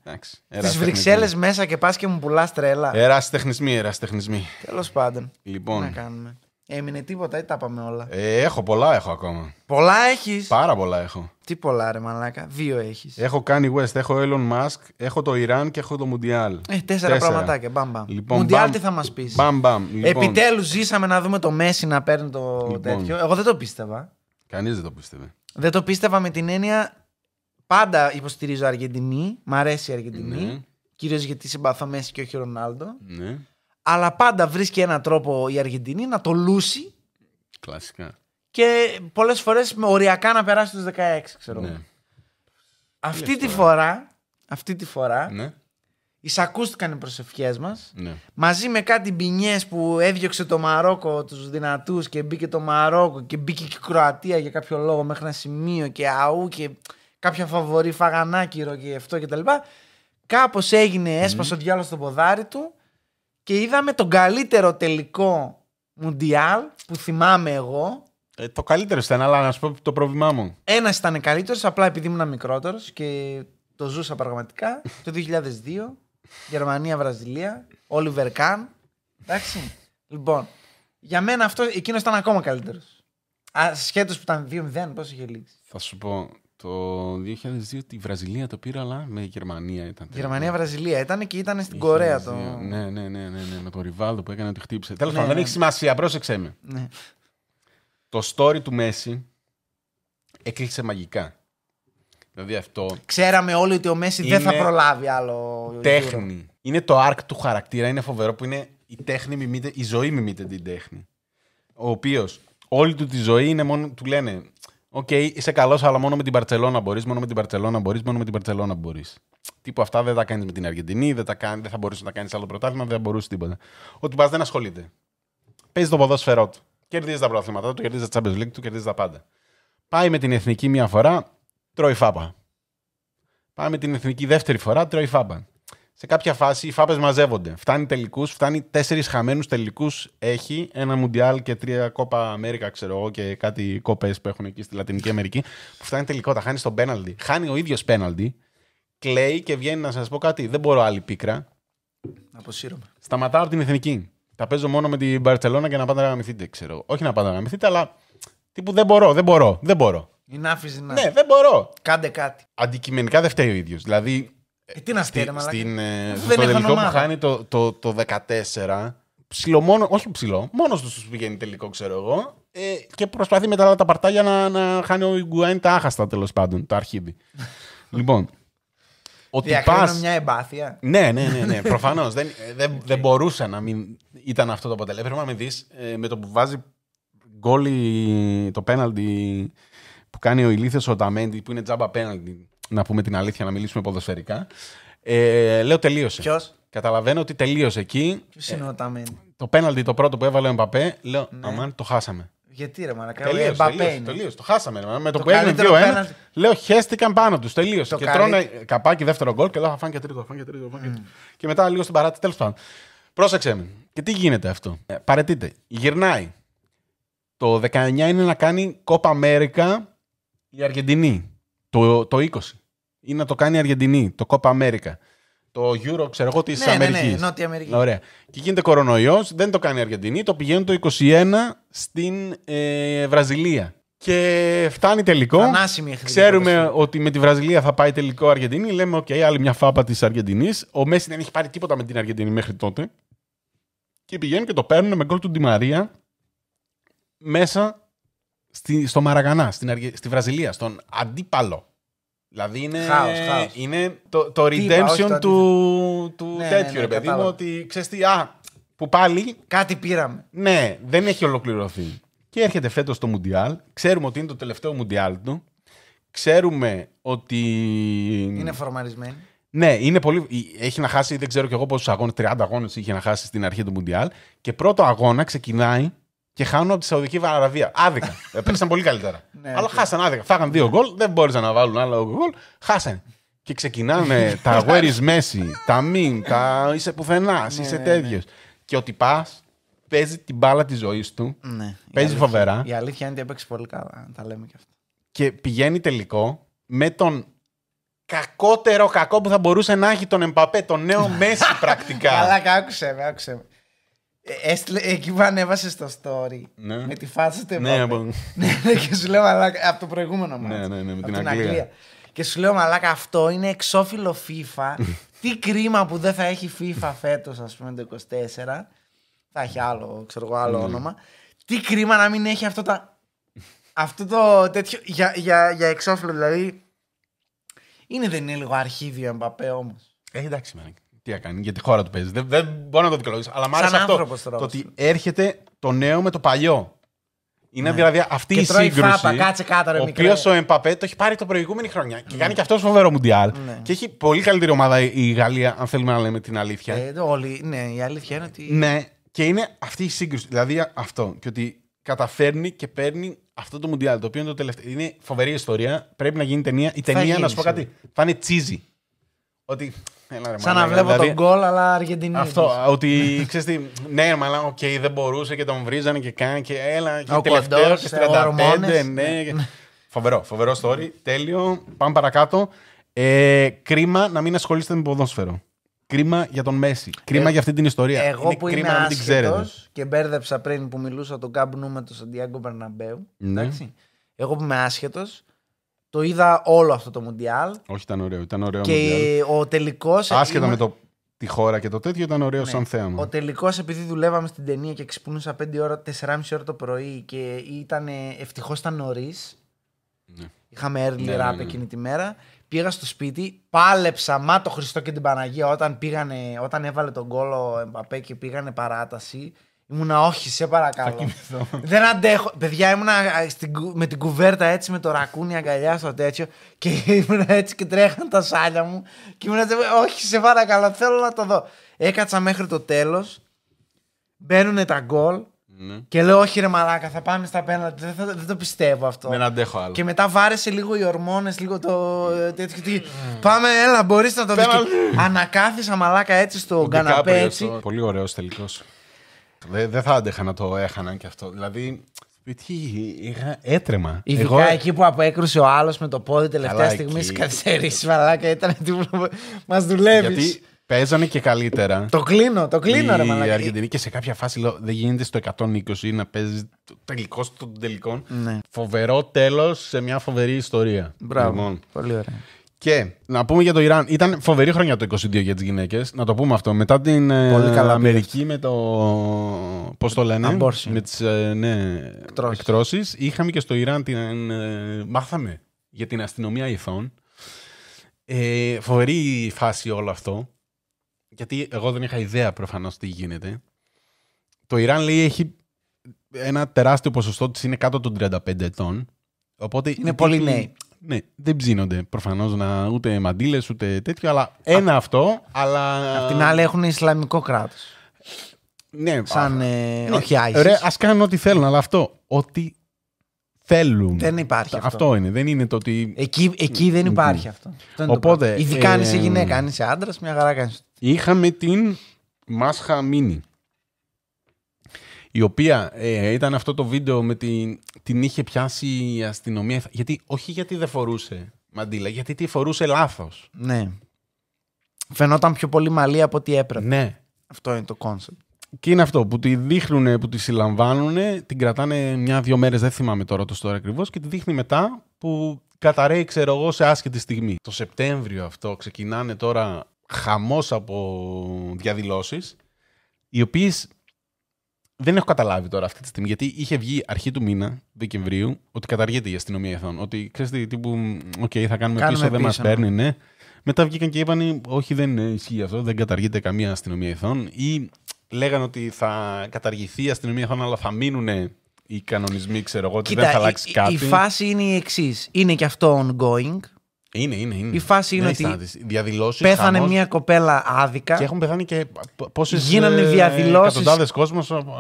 Στι Βρυξέλλες μέσα και πας και μου πουλάς τρέλα. Ερασιτεχνισμοί, τεχνισμοί, Τέλος πάντων. Λοιπόν. Να κάνουμε. Έμεινε τίποτα ή τα πάμε όλα. Ε, έχω πολλά έχω ακόμα. Πολλά έχεις. Πάρα πολλά έχω. Τι πολλά ρε μαλάκα. Δύο έχεις. Έχω κάνει West, έχω Elon Musk, έχω το Ιράν και έχω το Μουντιάλ. Ε, τέσσερα, τέσσερα. πραγματάκια. Μπαμ, μπαμ. Λοιπόν, Μουντιάλ τι θα μας πεις. Μπαμ, μπαμ. Λοιπόν. Επιτέλους ζήσαμε να δούμε το Μέση να παίρνει το λοιπόν. τέτοιο. Εγώ δεν το πίστευα. Κανείς δεν το πίστευε. Δεν το πίστευα με την έννοια. Πάντα υποστηρίζω Αργεντινή. Μ' αρέσει η Αργεντινή. Ναι. Κυρίως γιατί συμπαθώ Μέση και όχι Ρονάλντο. Ναι. Αλλά πάντα βρίσκει έναν τρόπο η Αργεντινή να το λούσει. Κλασικά. Και πολλές φορές με οριακά να περάσει τους 16, ξέρω ναι. Αυτή τη φορά. αυτή τη φορά ναι. εισακούστηκαν οι προσευχές μας. Ναι. Μαζί με κάτι μπινιές που έδιωξε το Μαρόκο τους δυνατούς και μπήκε το Μαρόκο και μπήκε και η Κροατία για κάποιο λόγο μέχρι ένα σημείο και αού και κάποια φαβορή φαγανάκυρο και αυτό κτλ. Κάπως έγινε, έσπασε ο διάλογο στο ποδάρι του και είδαμε τον καλύτερο τελικό Μουντιάλ που θυμάμαι εγώ. Ε, το καλύτερο ήταν, αλλά να σου πω το πρόβλημά μου. Ένας ήταν καλύτερος, απλά επειδή ήμουν μικρότερος και το ζούσα πραγματικά. το 2002, Γερμανία-Βραζιλία, Όλιβερ Καν. Εντάξει. λοιπόν, για μένα αυτό, εκείνος ήταν ακόμα καλύτερος. Σχέτω που ήταν 2-0, πώς είχε λήξει. Θα σου πω, το 2002 τη Βραζιλία το πήρα, αλλά με Γερμανία ήταν. Γερμανία-Βραζιλία ήταν και ήταν στην Κορέα το. Ναι, ναι, ναι, ναι, ναι, με το Ριβάλδο που έκανε ότι χτύπησε. Ναι, Τέλος πάντων, δεν ναι. έχει σημασία, πρόσεξε με. Ναι. Το story του Μέση έκλεισε μαγικά. Δηλαδή αυτό. Ξέραμε όλοι ότι ο Μέση δεν θα προλάβει άλλο. Τέχνη. Είναι το arc του χαρακτήρα, είναι φοβερό που είναι η τέχνη η ζωή μιμείται την τέχνη. Ο οποίος όλη του τη ζωή είναι μόνο, του λένε Οκ, okay, είσαι καλός, αλλά μόνο με την Παρσελόνα μπορείς, μόνο με την Παρσελόνα μπορείς, μόνο με την Παρσελόνα μπορείς. Τύπου αυτά δεν τα κάνεις με την Αργεντινή, δεν, τα δεν θα μπορούσες να κάνεις άλλο πρωτάθλημα, δεν μπορούσες τίποτα. Ο Τουμπάς δεν ασχολείται. Παίζει το ποδόσφαιρό του. Κερδίζει τα πρωταθλήματά του, κερδίζει τα Champions League του, κερδίζει τα πάντα. Πάει με την εθνική μία φορά, τρώει φάπα. Πάει με την εθνική δεύτερη φορά, τρώει φάπα σε κάποια φάση οι φάπες μαζεύονται. Φτάνει τελικούς, φτάνει τέσσερις χαμένους τελικούς. Έχει ένα Μουντιάλ και τρία κόπα Αμέρικα, ξέρω εγώ, και κάτι κόπες που έχουν εκεί στη Λατινική Αμερική. Που φτάνει τελικό, τα χάνει στο πέναλτι. Χάνει ο ίδιος πέναλτι. Κλαίει και βγαίνει να σας πω κάτι. Δεν μπορώ άλλη πίκρα. Αποσύρωμα. Σταματάω την εθνική. Τα παίζω μόνο με την Μπαρσελόνα και να πάτε να γαμηθείτε, ξέρω. Όχι να πάτε να γαμηθείτε, αλλά τύπου δεν μπορώ, δεν μπορώ, δεν μπορώ. να. Ναι, δεν μπορώ. Κάντε κάτι. Αντικειμενικά δεν φταίει ο ίδιος. Δηλαδή ε, τι να στείλει, Στην, ε, στο τελικό που χάνει το, το, το 14, ψηλό μόνο, όχι ψηλό, μόνος τους πηγαίνει τελικό, ξέρω εγώ. Ε, και προσπαθεί μετά τα, τα να, να χάνει ο Ιγκουάιν τα άχαστα τέλος πάντων, το αρχίδι. λοιπόν. Ότι πας... μια εμπάθεια. Ναι, ναι, ναι, ναι. ναι. προφανώς. Δεν, ε, δεν, δεν μπορούσε να μην ήταν αυτό το αποτέλεσμα. με ε, με το που βάζει γκολ το πέναλτι που κάνει ο ηλίθιος ο Ταμέντι, που είναι τζάμπα πέναλτι να πούμε την αλήθεια, να μιλήσουμε ποδοσφαιρικά. Ε, λέω τελείωσε. Ποιος? Καταλαβαίνω ότι τελείωσε εκεί. Ποιος είναι ε, ο Ταμίν. το πέναλτι το πρώτο που έβαλε ο μπαπέ. λέω ναι. αμάν, το χάσαμε. Γιατί ρε Μαρακά, τελείωσε, Εμπαπέ τελείωσε, Τελείωσε, το χάσαμε. Ρε, με το, το που έγινε 2-1, λέω χέστηκαν πάνω τους. Τελείωσε. Το και καλύτερο... τρώνε καπάκι δεύτερο γκολ και λέω θα φάνε και τρίτο, θα και τρίτο. Mm. Και... μετά λίγο στην παράτη, τέλος πάντων. Πρόσεξε με. Και τι γίνεται αυτό. Ε, παρετείται. Γυρνάει. Το 19 είναι να κάνει Copa America η Αργεντινή το, το 20 ή να το κάνει η Αργεντινή, το Copa America. Το Euro, ξέρω εγώ, της ναι, Αμερική. Ναι, ναι, ναι Νότια Αμερική. Ωραία. Και γίνεται κορονοϊός, δεν το κάνει η Αργεντινή, το πηγαίνουν το 21 στην ε, Βραζιλία. Και φτάνει τελικό. Ανάσημη Ξέρουμε ότι με τη Βραζιλία θα πάει τελικό Αργεντινή. Λέμε, οκ, άλλη μια φάπα της Αργεντινής. Ο Μέση δεν έχει πάρει τίποτα με την Αργεντινή μέχρι τότε. Και πηγαίνουν και το παίρνουν με γκολ του Ντιμαρία μέσα στο Μαραγανά, στην Αργε... στη Βραζιλία, στον αντίπαλο. Δηλαδή είναι, χάος, χάος. είναι το, το redemption του, ναι, ναι, τέτοιου, ναι, ναι, ρε παιδί μου, ότι ξέρεις τι, α, που πάλι... Κάτι πήραμε. Ναι, δεν έχει ολοκληρωθεί. Και έρχεται φέτος το Μουντιάλ, ξέρουμε ότι είναι το τελευταίο Μουντιάλ του, ξέρουμε ότι... Είναι φορμαρισμένοι. Ναι, είναι πολύ... έχει να χάσει, δεν ξέρω κι εγώ πόσους αγώνες, 30 αγώνες είχε να χάσει στην αρχή του Μουντιάλ και πρώτο αγώνα ξεκινάει και χάνουν από τη Σαουδική Αραβία. Άδικα. Παίξαν πολύ καλύτερα. Ναι, Αλλά χάσαν άδικα. Φάγαν δύο γκολ, δεν μπόρεσαν να βάλουν άλλο γκολ. Χάσανε. Και ξεκινάνε τα where Messi, τα μην, τα είσαι πουθενάς, ναι, είσαι ναι, τέτοιος. Και ότι πα παίζει την μπάλα της ζωής του. Παίζει φοβερά. Η αλήθεια είναι ότι έπαιξε πολύ καλά. Τα λέμε και αυτό. Και πηγαίνει τελικό με τον κακότερο κακό που θα μπορούσε να έχει τον Εμπαπέ, τον νέο Μέση πρακτικά. Καλά, άκουσε με, άκουσε ε, έστειλε, εκεί που ανέβασε το story. Ναι. Με τη φάση του ναι, από... Ναι, ναι, και σου λέω μαλάκα. Από το προηγούμενο μάτι. Ναι, ναι, ναι, με την, Αγγλία. Και σου λέω μαλάκα, αυτό είναι εξώφυλλο FIFA. Τι κρίμα που δεν θα έχει FIFA φέτος, ας πούμε το 24. Θα έχει άλλο, ξέρω εγώ, άλλο ναι. όνομα. Τι κρίμα να μην έχει αυτό, τα... αυτό το τέτοιο. Για, για, για εξώφυλλο, δηλαδή. Είναι δεν είναι λίγο αρχίδιο Εμπαπέ όμως. Ε, εντάξει, τι να κάνει, για τη χώρα του παίζει. Δεν, δεν μπορώ να το δικαιολογήσω. Αλλά μ' άρεσε αυτό. Το ότι έρχεται το νέο με το παλιό. Είναι ναι. δηλαδή αυτή και η σύγκρουση. Φάπα, κάτσε κάτω, ρε, ο οποίο ο Εμπαπέ το έχει πάρει το προηγούμενη χρονιά. Και ναι. κάνει και αυτό φοβερό Μουντιάλ. Ναι. Και έχει πολύ καλύτερη ομάδα η Γαλλία, αν θέλουμε να λέμε την αλήθεια. Ε, όλοι, ναι, η αλήθεια είναι ότι. Ναι, και είναι αυτή η σύγκρουση. Δηλαδή αυτό. Και ότι καταφέρνει και παίρνει αυτό το Μουντιάλ. Το οποίο είναι το τελευταίο. Είναι φοβερή ιστορία. Πρέπει να γίνει ταινία. Η ταινία, να σου πω κάτι, θα είναι τσίζι. Ότι Έλα, Σαν να βλέπω δηλαδή, τον γκολ, αλλά Αργεντινή. Αυτό. ότι ξέρεις τι. Ναι, μα οκ, δεν μπορούσε και τον βρίζανε και κάνει και έλα. Και τελευταίο και 35. Ε, ναι, ναι. φοβερό, φοβερό story. Τέλειο. Πάμε παρακάτω. Ε, κρίμα να μην ασχολείστε με ποδόσφαιρο. Κρίμα για τον Μέση. Κρίμα ε, για αυτή την ιστορία. Εγώ είναι που κρίμα είμαι άσχετος ξέρετε. Και μπέρδεψα πριν που μιλούσα τον Καμπνού με τον Σαντιάγκο Μπερναμπέου. Ναι. Εγώ που είμαι άσχετος, το είδα όλο αυτό το Μουντιάλ. Όχι, ήταν ωραίο. Ήταν ωραίο και ο τελικός. Άσχετα με το, τη χώρα και το τέτοιο, ήταν ωραίο ναι. σαν θέαμα. Ο τελικός, επειδή δουλεύαμε στην ταινία και ξυπνούσα 5 ώρα, 4,5 ώρα το πρωί και ήταν. Ε, Ευτυχώς ήταν νωρίς. Ναι. Είχαμε early ναι, ναι, ναι, εκείνη τη μέρα. Πήγα στο σπίτι, πάλεψα μα το Χριστό και την Παναγία όταν, όταν έβαλε τον κόλο Εμπαπέ και πήγανε παράταση. Ήμουνα όχι, σε παρακαλώ. Δεν αντέχω. Παιδιά, ήμουνα με την κουβέρτα έτσι, με το ρακούνι αγκαλιά στο τέτοιο και ήμουνα έτσι και τρέχαν τα σάλια μου. Και ήμουνα όχι, σε παρακαλώ, θέλω να το δω. Έκατσα μέχρι το τέλος. Μπαίνουν τα γκολ. Ναι. Και λέω, Όχι, ρε Μαλάκα, θα πάμε στα πένα Δεν, δεν το πιστεύω αυτό. Δεν αντέχω άλλο. Και μετά βάρεσε λίγο οι ορμόνες, λίγο το. Ε, τέτοιο, Πάμε, έλα, μπορείς να το δεις. Ανακάθισα Μαλάκα έτσι στο καναπέ. Πολύ ωραίος τελικός. Δεν θα άντεχα να το έχαναν κι αυτό. Δηλαδή, τι, είχα έτρεμα. Ειδικά Εγώ... εκεί που απέκρουσε ο άλλος με το πόδι τελευταία στιγμή στι καθυστερήσει, μαλάκα ήταν. Μας δουλεύεις. Γιατί παίζανε και καλύτερα. το κλείνω, το κλείνω, η... ρε Αργεντινή και σε κάποια φάση δεν γίνεται στο 120 να παίζεις το τελικό των τελικών. Ναι. Φοβερό τέλος σε μια φοβερή ιστορία. Μπράβο. Λοιπόν. Πολύ ωραία. Και να πούμε για το Ιράν. Ήταν φοβερή χρονιά το 22 για τις γυναίκες. Να το πούμε αυτό. Μετά την ε, Πολύ Αμερική με το. Πώς το λένε. Με τις ε, ναι, εκτρώσεις. Είχαμε και στο Ιράν την. Ε, μάθαμε για την αστυνομία ηθών. φοβερή φάση όλο αυτό. Γιατί εγώ δεν είχα ιδέα προφανώς τι γίνεται. Το Ιράν λέει έχει ένα τεράστιο ποσοστό της είναι κάτω των 35 ετών. Οπότε είναι πολύ νέοι. Ναι, δεν ψήνονται προφανώς ούτε μαντήλες ούτε τέτοιο, αλλά ένα αυτό. Αλλά... Απ' την άλλη έχουν Ισλαμικό κράτος. Ναι, σαν. Ε, ναι. όχι Άισι. ας κάνουν ό,τι θέλουν, αλλά αυτό. Ό,τι θέλουν. Δεν υπάρχει αυτό. Αυτό είναι. Δεν είναι το ότι. Εκεί, δεν υπάρχει αυτό. Οπότε. Ειδικά αν είσαι ε, γυναίκα, αν είσαι άντρας, μια χαρά κάνεις. Είχαμε την Μάσχα Μίνη η οποία ε, ήταν αυτό το βίντεο με την, την είχε πιάσει η αστυνομία. Γιατί, όχι γιατί δεν φορούσε μαντήλα, γιατί τη φορούσε λάθος. Ναι. Φαινόταν πιο πολύ μαλλί από ό,τι έπρεπε. Ναι. Αυτό είναι το κόνσεπτ. Και είναι αυτό που τη δείχνουν, που τη συλλαμβάνουν, την κρατάνε μια-δύο μέρες, δεν θυμάμαι τώρα το τώρα ακριβώς, και τη δείχνει μετά που καταραίει, ξέρω εγώ, σε άσχετη στιγμή. Το Σεπτέμβριο αυτό ξεκινάνε τώρα χαμός από διαδηλώσεις, οι οποίες δεν έχω καταλάβει τώρα αυτή τη στιγμή, γιατί είχε βγει αρχή του μήνα, Δεκεμβρίου, ότι καταργείται η αστυνομία εθών. Ότι ξέρεις τι τύπου, οκ, okay, θα κάνουμε, πίσω, δεν μας ναι. παίρνει, ναι. Μετά βγήκαν και είπαν, Όχι, δεν ισχύει αυτό, δεν καταργείται καμία αστυνομία εθών. Ή λέγανε ότι θα καταργηθεί η αστυνομία εθών, αλλά θα μείνουν οι κανονισμοί, ξέρω εγώ, ότι δεν θα αλλάξει η, κάτι. Η φάση είναι η εξής. Είναι και αυτό ongoing. Είναι, είναι, είναι. Η φάση είναι ναι, ότι πέθανε μια κοπέλα άδικα. Και έχουν πεθάνει και πόσες Γίνανε ε, διαδηλώσεις.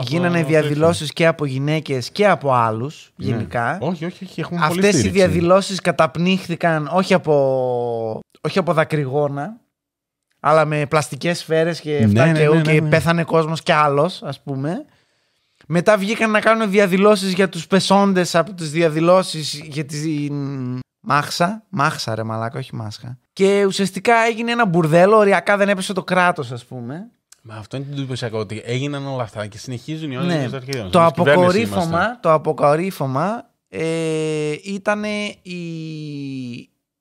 Γίνανε διαδηλώσει και από γυναίκες και από άλλους ναι. γενικά. Όχι, όχι, όχι. Έχουν Αυτές οι διαδηλώσεις καταπνίχθηκαν όχι από, όχι από δακρυγόνα, αλλά με πλαστικές σφαίρες και ναι, αυτά ναι, και, ναι, και πέθανε κόσμος κι άλλος, ας πούμε. Μετά βγήκαν να κάνουν διαδηλώσεις για τους πεσόντες από τις διαδηλώσεις για την Μάχσα, μάχσα ρε μαλάκα, όχι μάσχα. Και ουσιαστικά έγινε ένα μπουρδέλο, οριακά δεν έπεσε το κράτος, ας πούμε. Μα αυτό είναι το εντυπωσιακό, ότι έγιναν όλα αυτά και συνεχίζουν οι όλες ναι. Το αποκορύφωμα, το αποκορύφωμα ε, ήταν η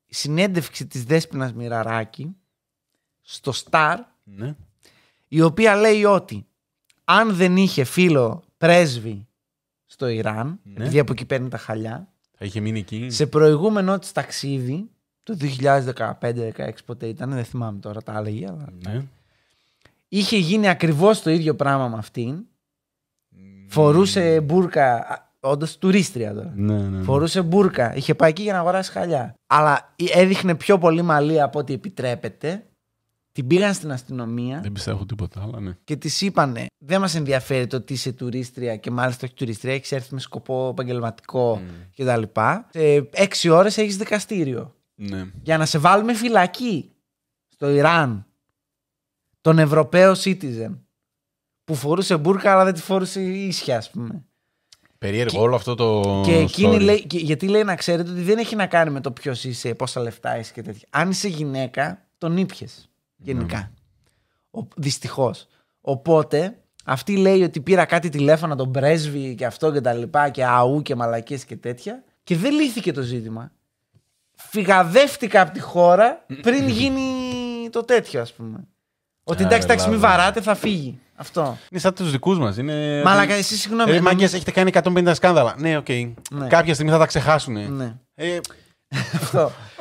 συνέντευξη της Δέσποινας Μυραράκη στο Σταρ, ναι. η οποία λέει ότι αν δεν είχε φίλο πρέσβη στο Ιράν, ναι. επειδή από εκεί παίρνει τα χαλιά, εκεί. Σε προηγούμενο της ταξίδι, το 2015-2016 ποτέ ήταν, δεν θυμάμαι τώρα, τα έλεγε. Αλλά... Ναι. Είχε γίνει ακριβώς το ίδιο πράγμα με αυτήν. Φορούσε μπουρκα. όντως. τουρίστρια τώρα. Ναι, ναι, ναι, Φορούσε μπουρκα. Είχε πάει εκεί για να αγοράσει χαλιά. Αλλά έδειχνε πιο πολύ μαλλί από ό,τι επιτρέπεται. Την πήγαν στην αστυνομία. Δεν πιστεύω τίποτα άλλο, ναι. Και της είπανε, δεν μας ενδιαφέρει το ότι είσαι τουρίστρια και μάλιστα όχι τουρίστρια, έχεις έρθει με σκοπό επαγγελματικό mm. κτλ. Σε έξι ώρες έχεις δικαστήριο. Ναι. Για να σε βάλουμε φυλακή στο Ιράν. Τον Ευρωπαίο citizen. Που φορούσε μπουρκα, αλλά δεν τη φορούσε ίσια, ας πούμε. Περίεργο όλο αυτό το. Και εκείνη story. λέει, γιατί λέει να ξέρετε ότι δεν έχει να κάνει με το ποιος είσαι, πόσα λεφτά είσαι και τέτοια. Αν είσαι γυναίκα, τον ήπιες γενικά. Ναι. Δυστυχώς. Οπότε αυτή λέει ότι πήρα κάτι τηλέφωνα τον πρέσβη και αυτό και τα λοιπά και αού και μαλακίες και τέτοια και δεν λύθηκε το ζήτημα. Φυγαδεύτηκα από τη χώρα πριν γίνει το τέτοιο ας πούμε. Ότι εντάξει, εντάξει, μην βαράτε, θα φύγει. Αυτό. Είναι σαν τους δικούς μας. Είναι... Μαλάκα, εσύ συγγνώμη. Ε, Μαγκέ, έχετε κάνει 150 σκάνδαλα. Ναι, οκ. Ναι. Κάποια στιγμή θα τα ξεχάσουν. Ναι. Ε,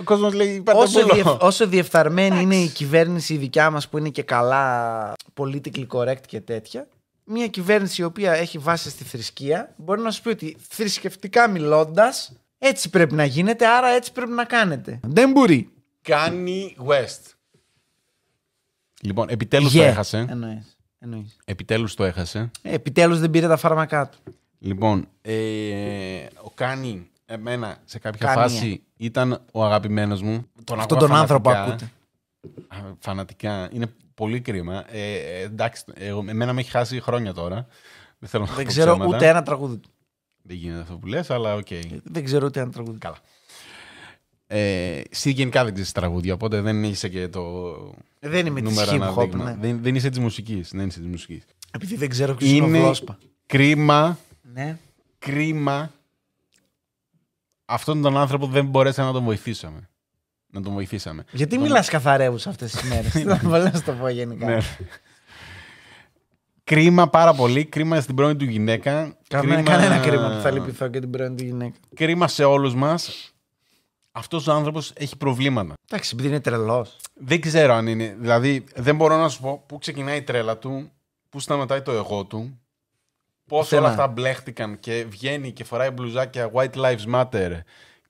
ο λέει όσο, διεφ, όσο διεφθαρμένη είναι η κυβέρνηση η δικιά μας που είναι και καλά politically correct και τέτοια, μια κυβέρνηση η οποία έχει βάση στη θρησκεία μπορεί να σου πει ότι θρησκευτικά μιλώντας, έτσι πρέπει να γίνεται, άρα έτσι πρέπει να κάνετε. Δεν μπορεί. Κάνει West. Λοιπόν, επιτέλους το έχασε. Εννοείς. Εννοείς. Επιτέλους το έχασε. Ε, επιτέλους δεν πήρε τα φάρμακά του. Λοιπόν, ε, ο Κάνι εμένα σε κάποια φάση ήταν ο αγαπημένος μου. Τον τον άνθρωπο ακούτε. Φανατικά. Είναι πολύ κρίμα. Ε, ε εντάξει, εμένα με έχει χάσει χρόνια τώρα. Δεν, ξέρω ψέματα. ούτε ένα τραγούδι του. Δεν γίνεται αυτό που λες, αλλά οκ. Ε, δεν ξέρω ούτε ένα τραγούδι. Καλά. Ε, εσύ γενικά δεν ξέρεις τραγούδια, οπότε δεν είσαι και το. Ε, δεν είμαι της hip hop. Δεν, είσαι της μουσικής. της μουσικής. Επειδή δεν ξέρω ποιος είναι ο Κρίμα. Ναι. Κρίμα αυτόν τον άνθρωπο δεν μπορέσαμε να τον βοηθήσουμε. Να τον βοηθήσαμε. Γιατί τον... μιλάς καθαρέου αυτές τις μέρες. Δεν ναι. να το πω γενικά. Ναι. Κρίμα πάρα πολύ. Κρίμα στην πρώην του γυναίκα. Καμένα, κρίμα... Κανένα κρίμα που θα λυπηθώ και την πρώην του γυναίκα. Κρίμα σε όλους μας. Αυτός ο άνθρωπος έχει προβλήματα. Εντάξει, επειδή είναι τρελός. Δεν ξέρω αν είναι. Δηλαδή, δεν μπορώ να σου πω πού ξεκινάει η τρέλα του, πού σταματάει το εγώ του, Πώς όλα αυτά μπλέχτηκαν και βγαίνει και φοράει μπλουζάκια White Lives Matter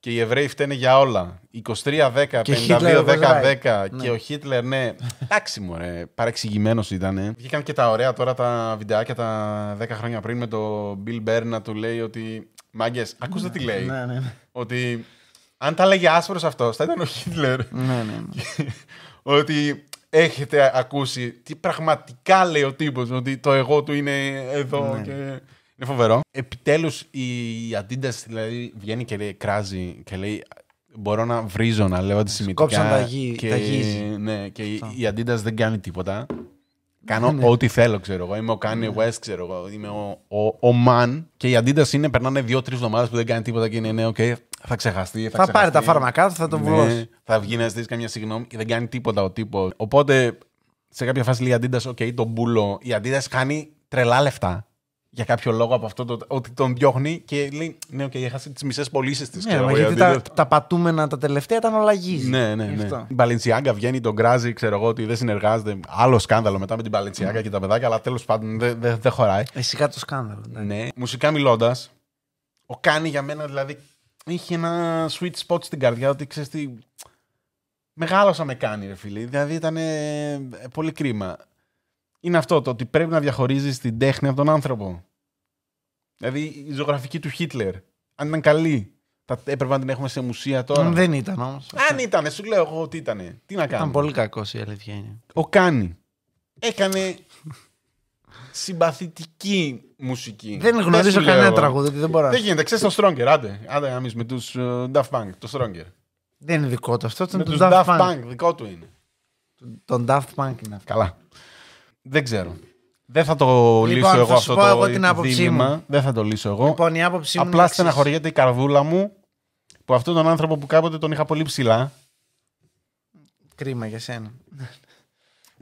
και οι Εβραίοι φταίνε για όλα. 23-10, 52-10-10 ναι. και ο Χίτλερ, ναι. Εντάξει, μου ρε. Παρεξηγημένο ήταν. Βγήκαν και τα ωραία τώρα τα βιντεάκια τα 10 χρόνια πριν με το Bill Burr να του λέει ότι. Μάγκες, ακούστε τι ναι, λέει. Ναι, ναι, ναι. Ότι αν τα λέγε άσπρος αυτός, θα ήταν ο Χίτλερ. Ναι, ναι. ναι. ότι έχετε ακούσει τι πραγματικά λέει ο τύπος. Ότι το εγώ του είναι εδώ. Ναι. Και... Είναι φοβερό. Επιτέλους η Αντίντα δηλαδή, βγαίνει και λέει, κράζει και λέει. Μπορώ να βρίζω να λέω αντισημιτικά. Κόψαν τα γη, και, τα γη. Ναι, και η Αντίντα δεν κάνει τίποτα. Κάνω ναι, ναι. ό,τι θέλω, ξέρω εγώ. Είμαι ο Kanye ναι. West, ξέρω εγώ. Είμαι ο, μαν. Και η αντίνταση είναι περνάνε δύο-τρει εβδομάδες που δεν κάνει τίποτα και είναι ναι, Okay, θα ξεχαστεί. Θα, θα πάρει τα φάρμακά του, θα τον ναι. Θα βγει να ζητήσει καμιά συγγνώμη και δεν κάνει τίποτα ο τύπος. Οπότε σε κάποια φάση λέει η Αντίτα, οκ, τον πούλο. Η Αντίτα κάνει τρελά λεφτά για κάποιο λόγο από αυτό το, ότι τον διώχνει και λέει ναι, οκ, έχασε τις μισές πωλήσεις της. Ναι, γιατί τα, τα, πατούμενα τα τελευταία ήταν όλα γης. Ναι, ναι, ναι. Η Μπαλενσιάγκα βγαίνει, τον κράζει, ξέρω εγώ ότι δεν συνεργάζεται. Άλλο σκάνδαλο μετά με την Μπαλενσιάγκα mm. και τα παιδάκια, αλλά τέλος πάντων δεν δε, δε χωράει. Εσύ το σκάνδαλο. Ναι. ναι. Μουσικά μιλώντας, ο Κάνει για μένα δηλαδή είχε ένα sweet spot στην καρδιά ότι ξέρεις τι. Μεγάλωσα με κάνει, ρε φίλε. Δηλαδή ήταν ε, πολύ κρίμα. Είναι αυτό το ότι πρέπει να διαχωρίζεις την τέχνη από τον άνθρωπο. Δηλαδή η ζωγραφική του Χίτλερ, αν ήταν καλή, θα έπρεπε να την έχουμε σε μουσεία τώρα. Δεν ήταν όμως. Αν ήταν, σου λέω εγώ ότι ήταν. Τι να κάνω. Ήταν πολύ κακός η αλήθεια είναι. Ο Κάνι Έκανε συμπαθητική μουσική. Δεν γνωρίζω κανένα τραγούδι, δεν μπορώ. Δεν γίνεται. Ξέρεις το Stronger, άντε. Άντε να με τους ε, Daft Punk, το Stronger. Δεν είναι δικό του αυτό, ήταν τους Daft, Daft Punk. Δικό του είναι. Τον Daft Punk είναι αυτό. Καλά. Δεν ξέρω. Δεν θα το λοιπόν, λύσω εγώ αυτό πω το εγώ Δεν θα το λύσω εγώ. Λοιπόν, η άποψή Απλά στεναχωριέται η καρδούλα μου που αυτόν τον άνθρωπο που κάποτε τον είχα πολύ ψηλά. Κρίμα για σένα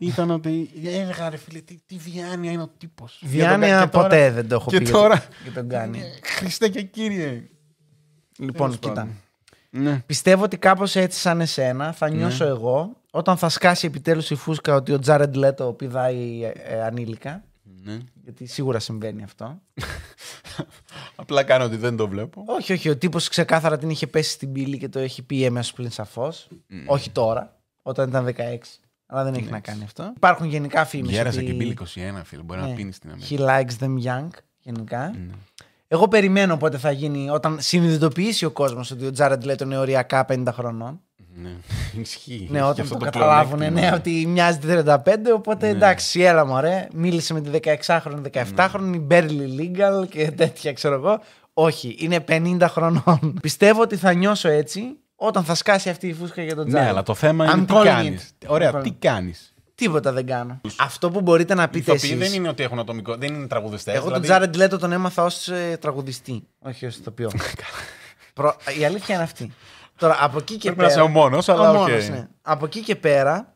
ήταν ότι. Έλεγα ρε φίλε, τι, τι διάνοια είναι ο τύπος. Διάνοια ποτέ τώρα, δεν το έχω και πει. Και τώρα. Και τον ε, Χριστέ και κύριε. Λοιπόν, κοίτα. Ναι. Πιστεύω ότι κάπως έτσι σαν εσένα θα ναι. νιώσω ναι. εγώ όταν θα σκάσει επιτέλους η φούσκα ότι ο Τζάρεντ Λέτο πηδάει ε, ε, ανήλικα. Ναι. Γιατί σίγουρα συμβαίνει αυτό. Απλά κάνω ότι δεν το βλέπω. Όχι, όχι. Ο τύπος ξεκάθαρα την είχε πέσει στην πύλη και το έχει πει έμεσα πλην σαφώς. Mm. Ναι. Όχι τώρα, όταν ήταν 16 αλλά δεν έχει να κάνει αυτό. Υπάρχουν γενικά φήμες. Γέρασε και μπήλη 21, φίλε. Μπορεί να ναι. πίνεις στην Αμερική. He likes them young, γενικά. Ναι. Εγώ περιμένω πότε θα γίνει, όταν συνειδητοποιήσει ο κόσμος ότι ο Τζάραντ λέει τον οριακά 50 χρονών. Ναι, ισχύει. Ναι, όταν το, το καταλάβουν, ναι, ότι μοιάζει 35, οπότε ναι. εντάξει, έλα μου, ωραία. Μίλησε με τη 16χρονη, 17χρονη, barely legal και τέτοια, ξέρω εγώ. Όχι, είναι 50 χρονών. Πιστεύω ότι θα νιώσω έτσι όταν θα σκάσει αυτή η φούσκα για τον Τζάρετ. Ναι, αλλά το θέμα είναι τι κάνεις. Ωραία, τι κάνεις. Τίποτα δεν κάνω. Αυτό που μπορείτε να πείτε εσείς. δεν είναι ότι έχουν ατομικό. Δεν είναι τραγουδιστές. Εγώ τον δηλαδή- Τζάρετ Λέτο τον έμαθα ως ε, τραγουδιστή. Όχι ως ηθοποιό. Προ... Η αλήθεια είναι αυτή. Τώρα από εκεί και πέρα. Πρέπει να ο μόνος, αλλά ο okay. μόνος, ναι. Από εκεί και πέρα.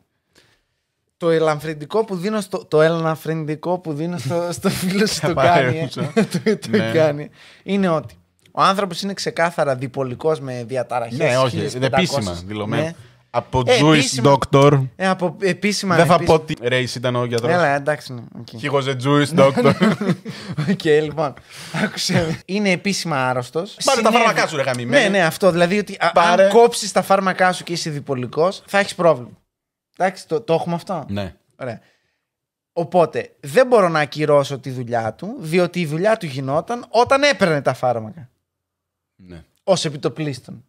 Το ελαφρυντικό που δίνω στο, το ελαφρυντικό που δίνω στο, φίλο σου το κάνει, το, ναι. κάνει είναι ότι ο άνθρωπος είναι ξεκάθαρα διπολικός με διαταραχές. Ναι, όχι. 1500, επίσημα δηλωμένο. Ναι. Από ε, Jewish doctor. Ε, από, επίσημα, Δεν θα επίσημα. πω ότι Ρέι ήταν ο γιατρός. Ναι, εντάξει. Ναι. Okay. He was a Jewish ναι, ναι, doctor. Ναι. Οκ, okay, λοιπόν. Άκουσε. Είναι επίσημα άρρωστος. Πάρε τα φάρμακά σου, ρε γαμιμένη. Ναι, ναι, αυτό. Δηλαδή ότι Πάρε... αν κόψεις τα φάρμακά σου και είσαι διπολικός, θα έχεις πρόβλημα. Εντάξει, το, το έχουμε αυτό. Ναι. Ωραία. Οπότε δεν μπορώ να ακυρώσω τη δουλειά του, διότι η δουλειά του γινόταν όταν έπαιρνε τα φάρμακα. Ναι. Ως επιτοπλίστων.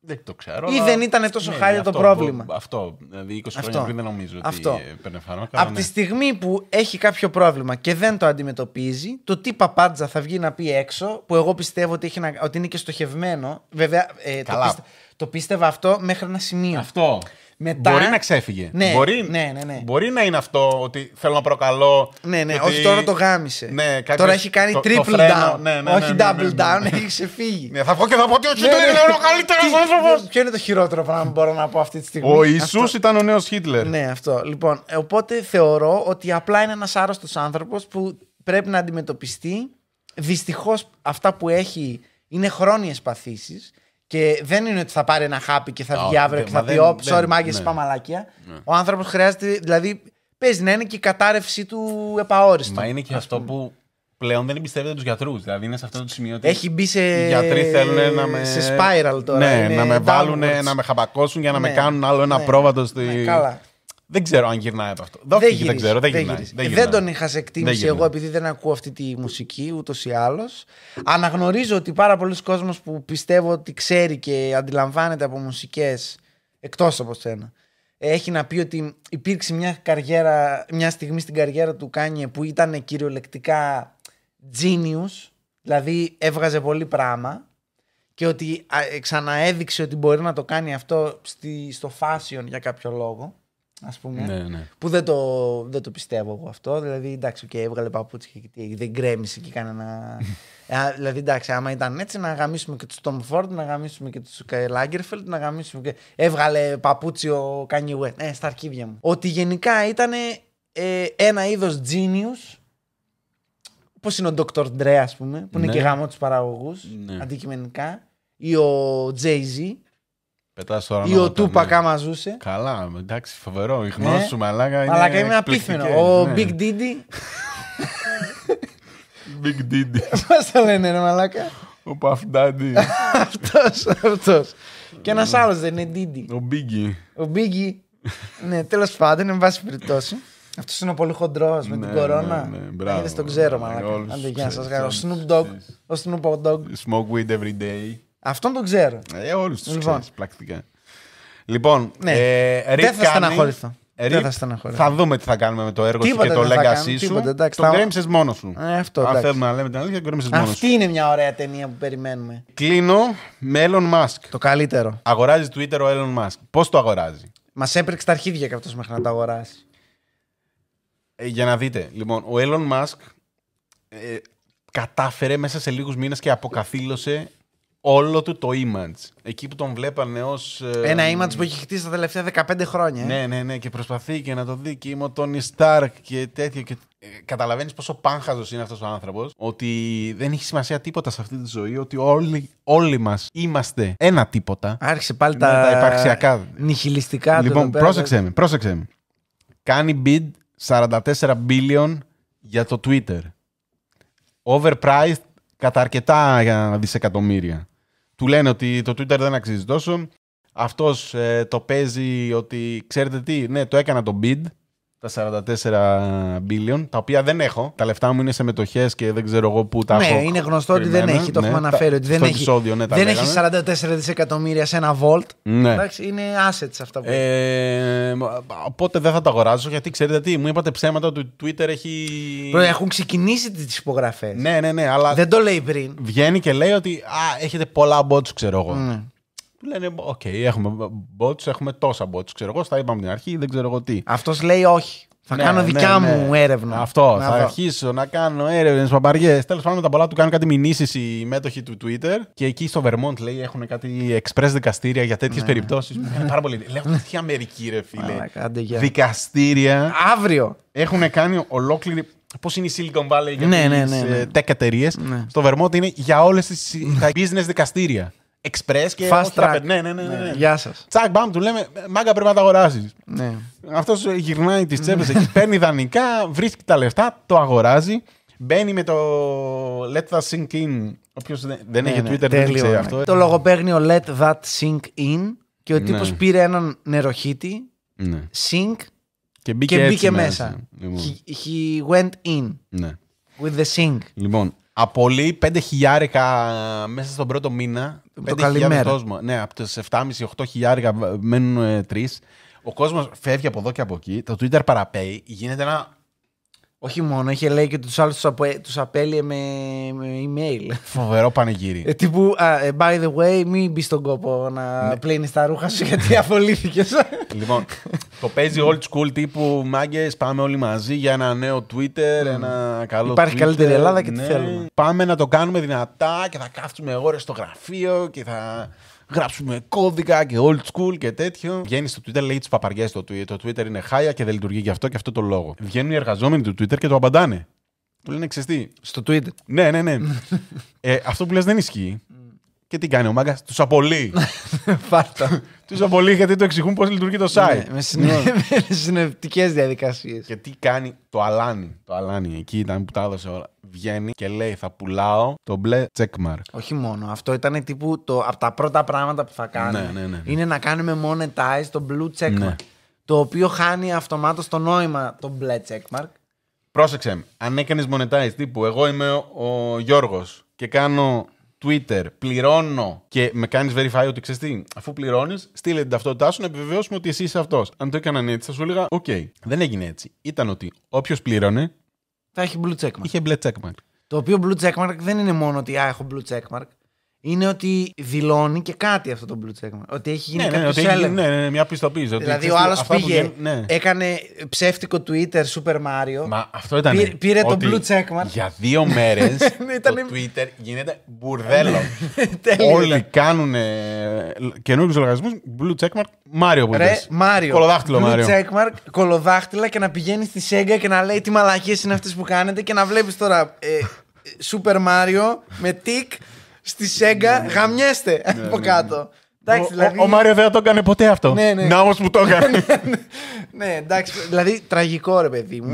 Δεν το ξέρω. Ή δεν ήταν τόσο ναι, το πρόβλημα. αυτό. Δηλαδή 20 χρόνια πριν δεν νομίζω ότι παίρνει Από ναι. τη στιγμή που έχει κάποιο πρόβλημα και δεν το αντιμετωπίζει, το τι παπάντζα θα βγει να πει έξω, που εγώ πιστεύω ότι, έχει να, ότι είναι και στοχευμένο. Βέβαια, ε, Το, πίστευα, το πίστευα αυτό μέχρι ένα σημείο. Αυτό. Μπορεί να ξέφυγε. Ναι, μπορεί, ναι, ναι, ναι. μπορεί να είναι αυτό ότι θέλω να προκαλώ. Ναι, ναι, ότι... όχι τώρα το γάμισε. Ναι, τώρα έχει κάνει το, triple το down. Ναι, ναι, όχι ναι, ναι, double down, έχει ξεφύγει. Ναι, θα πω και θα πω ότι ο Χίτλερ είναι ο καλύτερος άνθρωπος. Ποιο είναι το χειρότερο πράγμα που μπορώ να πω αυτή τη στιγμή. Ο Ισού ήταν ο νέος Χίτλερ. Ναι, αυτό. Λοιπόν, οπότε θεωρώ ότι απλά είναι ένας άρρωστος άνθρωπος που πρέπει να αντιμετωπιστεί. Δυστυχώς αυτά που έχει είναι χρόνιες παθήσεις και δεν είναι ότι θα πάρει ένα χάπι και θα βγει αύριο και θα πει: Ω, sorry, μάγκες, ναι. είπα μαλακία. Ναι. Ο άνθρωπος χρειάζεται. Δηλαδή, παίζει να είναι και η κατάρρευση του επαόριστο. Μα είναι και αυτό που πλέον δεν εμπιστεύεται τους γιατρούς. Δηλαδή είναι σε αυτό το σημείο ότι. Έχει μπει σε. Οι γιατροί θέλουν να με. Σε spiral τώρα. Ναι, να με, βάλουν, να με χαμπακώσουν για να με ναι, κάνουν άλλο ένα πρόβατο στη. καλά. Δεν ξέρω αν γυρνάει από αυτό. Δεν, δεν, γυρίζει, δεν ξέρω, δεν, δεν, ε, δεν τον είχα σε εκτίμηση εγώ επειδή δεν ακούω αυτή τη μουσική ούτως ή άλλως. Αναγνωρίζω ότι πάρα πολλοί κόσμοι που πιστεύω ότι ξέρει και αντιλαμβάνεται από μουσικές εκτός από σένα. Έχει να πει ότι υπήρξε μια, καριέρα, μια στιγμή στην καριέρα του Κάνιε που ήταν κυριολεκτικά genius, δηλαδή έβγαζε πολύ πράγμα και ότι ε, ξαναέδειξε ότι μπορεί να το κάνει αυτό στη, στο fashion για κάποιο λόγο ας πούμε. Ναι, ναι. Που δεν το, δεν το πιστεύω εγώ αυτό. Δηλαδή, εντάξει, okay, έβγαλε παπούτσια και δεν γκρέμισε και κανένα. δηλαδή, εντάξει, άμα ήταν έτσι, να γαμίσουμε και τους Τόμ Φόρντ, να γαμίσουμε και τους Λάγκερφελτ, να γαμίσουμε και. Έβγαλε παπούτσιο Κάνι Ουέν. ναι στα αρχίδια μου. Ότι γενικά ήταν ε, ένα είδος genius. Πώς είναι ο Dr. Dre, ας πούμε, που είναι ναι. και γάμο τους παραγωγούς ναι. αντικειμενικά. Ή ο Jay-Z ή ο Τούπα κάμα ζούσε. Καλά, εντάξει, φοβερό. Η ε, γνώση σου, μαλάκα. Είναι μαλάκα είναι απίθυνο. Ο ναι. Big Diddy. Big Diddy. Πώς το λένε, ρε μαλάκα. Ο Puff Daddy. Αυτός, αυτός. Και ένας άλλος δεν είναι Diddy. Ο Biggie. Ο Biggie. Ναι, τέλος πάντων, εν πάση περιπτώσει. Αυτός είναι ο πολύ χοντρός με την ναι, κορώνα. Ναι, ναι μπράβο. Δεν τον ξέρω, μαλάκα. Αντί για να σα Ο Snoop Dogg. Ο Snoop Dogg. Smoke weed every day. Αυτόν τον ξέρω. Ε, Όλους τους λοιπόν. ξέρεις πρακτικά. Λοιπόν, ναι. ε, δεν θα στεναχωρηθώ. Ε, δεν θα στεναχωρηθώ. Θα δούμε τι θα κάνουμε με το έργο σου και το legacy σου. Τίποτα, εντάξει, το μόνος σου. Ε, αυτό, Αν θέλουμε να λέμε την αλήθεια, μόνο σου. Αυτή είναι μια ωραία ταινία που περιμένουμε. Κλείνω με Elon Musk. Το καλύτερο. Αγοράζει Twitter ο Elon Musk. Πώς το αγοράζει. Μας έπρεξε τα αρχίδια και αυτός μέχρι να το αγοράσει. Ε, για να δείτε, λοιπόν, ο Elon Musk ε, κατάφερε μέσα σε λίγους μήνες και αποκαθήλωσε όλο του το image. Εκεί που τον βλέπανε ως. Ένα image που έχει χτίσει τα τελευταία 15 χρόνια. Ε. Ναι, ναι, ναι. Και προσπαθεί και να το δει. Και είμαι ο Τόνι Σταρκ και τέτοιο. Και... Ε, Καταλαβαίνεις πόσο πάνχαζος είναι αυτός ο άνθρωπος. Ότι δεν έχει σημασία τίποτα σε αυτή τη ζωή. Ότι όλοι, όλοι μας είμαστε ένα τίποτα. Άρχισε πάλι τα, τα υπαρξιακά. Νιχιλιστικά Λοιπόν, πέρα, πρόσεξε με, πρόσεξε με. Κάνει bid 44 billion για το Twitter. Overpriced κατά αρκετά δισεκατομμύρια του λένε ότι το Twitter δεν αξίζει τόσο. Αυτός ε, το παίζει ότι ξέρετε τι, ναι, το έκανα το bid τα 44 billion, τα οποία δεν έχω. Τα λεφτά μου είναι σε μετοχές και δεν ξέρω εγώ πού τα ναι, έχω. Ναι, είναι γνωστό ότι δεν έχει. Το ναι, έχουμε αναφέρει ότι δεν έχει. ναι, δεν έχει 44 δισεκατομμύρια σε ένα volt. Ναι. Εντάξει, είναι assets αυτά που. Ε, οπότε δεν θα τα αγοράζω γιατί ξέρετε τι, μου είπατε ψέματα ότι το Twitter έχει. έχουν ξεκινήσει τις υπογραφές. Ναι, ναι, ναι. Αλλά δεν το λέει πριν. Βγαίνει και λέει ότι α, έχετε πολλά bots, ξέρω εγώ. Ναι. Του λένε, οκ, okay, έχουμε bots, έχουμε τόσα bots. Ξέρω εγώ, στα είπαμε την αρχή, δεν ξέρω εγώ τι. Αυτός λέει όχι. Θα ναι, κάνω ναι, δικιά ναι, μου έρευνα. Αυτό. Να θα δω. αρχίσω να κάνω έρευνες, παπαριές. Τέλος πάντων, με τα πολλά του κάνουν κάτι μηνύσεις οι μέτοχοι του Twitter. Και εκεί στο Vermont λέει έχουν κάτι express δικαστήρια για τέτοιες ναι. περιπτώσεις. κάνει πάρα πολύ. Λέω τι Αμερική, ρε φίλε. Άρα, για... δικαστήρια. Αύριο. Έχουν κάνει ολόκληρη. Πώς είναι η Silicon Valley για ναι, τις, ναι, ναι ε, εταιρείε. Στο Vermont είναι για όλες τις business δικαστήρια express και fast track. Ναι, ναι, ναι, ναι, ναι. Γεια σας. Τσακ, μπαμ, του λέμε μάγκα πρέπει να τα αγοράσεις. Ναι. Αυτός γυρνάει τις τσέπες εκεί, παίρνει δανεικά, βρίσκει τα λεφτά, το αγοράζει. Μπαίνει με το Let That Sink In. Όποιος δεν ναι, έχει ναι, Twitter, δεν ξέρει αυτό. Το λογοπαίγνιο Let That Sink In και ο τύπος πήρε έναν νεροχύτη. Sink και μπήκε, μέσα. Λοιπόν. He, went in. With the sink. Λοιπόν, Απολύ, 5 χιλιάρικα μέσα στον πρώτο μήνα. Το κόσμο. Ναι, από τις 7,5-8 χιλιάρικα ε, μένουν τρεις. Ο κόσμος φεύγει από εδώ και από εκεί. Το Twitter παραπέει. Γίνεται ένα όχι μόνο, είχε λέει και τους άλλους τους απέ, απέλυε με, με email. Φοβερό πανηγύρι. Ε, τύπου, ε, by the way, μην μπεις στον κόπο να ναι. πλύνεις τα ρούχα σου γιατί απολύθηκε. λοιπόν, το παίζει old school τύπου μάγκες. Πάμε όλοι μαζί για ένα νέο Twitter, mm. ένα καλό Υπάρχει καλύτερη Ελλάδα και τι ναι. θέλουμε. Πάμε να το κάνουμε δυνατά και θα κάτσουμε ώρες στο γραφείο και θα γράψουμε κώδικα και old school και τέτοιο. Βγαίνει στο Twitter, λέει τις παπαριές στο Twitter. Το Twitter είναι χάια και δεν λειτουργεί γι' αυτό και αυτό το λόγο. Βγαίνουν οι εργαζόμενοι του Twitter και το απαντάνε. Του λένε ξεστή. Στο Twitter. Ναι, ναι, ναι. ε, αυτό που λες δεν ισχύει. Και τι κάνει ο μάγκας, τους απολύει. Φάρτα. Του πολύ γιατί το εξηγούν πώς λειτουργεί το ναι, site. με λοιπόν. συνεπτικές διαδικασίες. Και τι κάνει το Αλάνι. Το Αλάνι εκεί ήταν που τα έδωσε όλα. Βγαίνει και λέει: Θα πουλάω το μπλε checkmark. Όχι μόνο. Αυτό ήταν τύπου το, από τα πρώτα πράγματα που θα κάνει. Ναι, ναι, είναι να κάνουμε monetize το blue checkmark. Το οποίο χάνει αυτομάτως το νόημα το μπλε checkmark. Πρόσεξε, αν έκανες monetize τύπου, εγώ είμαι ο Γιώργος και κάνω Twitter, πληρώνω και με κάνεις verify ότι ξέρεις τι, αφού πληρώνεις, στείλε την ταυτότητά σου να επιβεβαιώσουμε ότι εσύ είσαι αυτός. Αν το έκαναν έτσι, θα σου έλεγα, οκ. Okay. Δεν έγινε έτσι. Ήταν ότι όποιος πλήρωνε. Θα έχει blue checkmark. Είχε blue checkmark. Το οποίο blue checkmark δεν είναι μόνο ότι α, έχω blue checkmark είναι ότι δηλώνει και κάτι αυτό το blue check. Ότι έχει γίνει ναι, ναι κάποιος ναι, ναι, Ναι, μια πιστοποίηση. Δηλαδή ο άλλο πήγε, ναι. έκανε ψεύτικο Twitter Super Mario. Μα αυτό ήταν. Πήρε, πήρε το blue check. Για δύο μέρες το Twitter γίνεται μπουρδέλο. Όλοι κάνουν ε, καινούριους λογαριασμούς blue check Mario που Ρε, Κολοδάχτυλο blue Mario. Checkmark, κολοδάχτυλα και να πηγαίνει στη Σέγγα και να λέει τι μαλακίες είναι αυτές που κάνετε και να βλέπεις τώρα. Ε, ε, Super Mario με τικ στη Σέγγα, ναι, ναι. γαμιέστε ναι, από κάτω. Δηλαδή- ο, Μάριο δεν το έκανε ποτέ αυτό. Να όμως που το έκανε. ναι, εντάξει. Δηλαδή τραγικό ρε παιδί μου.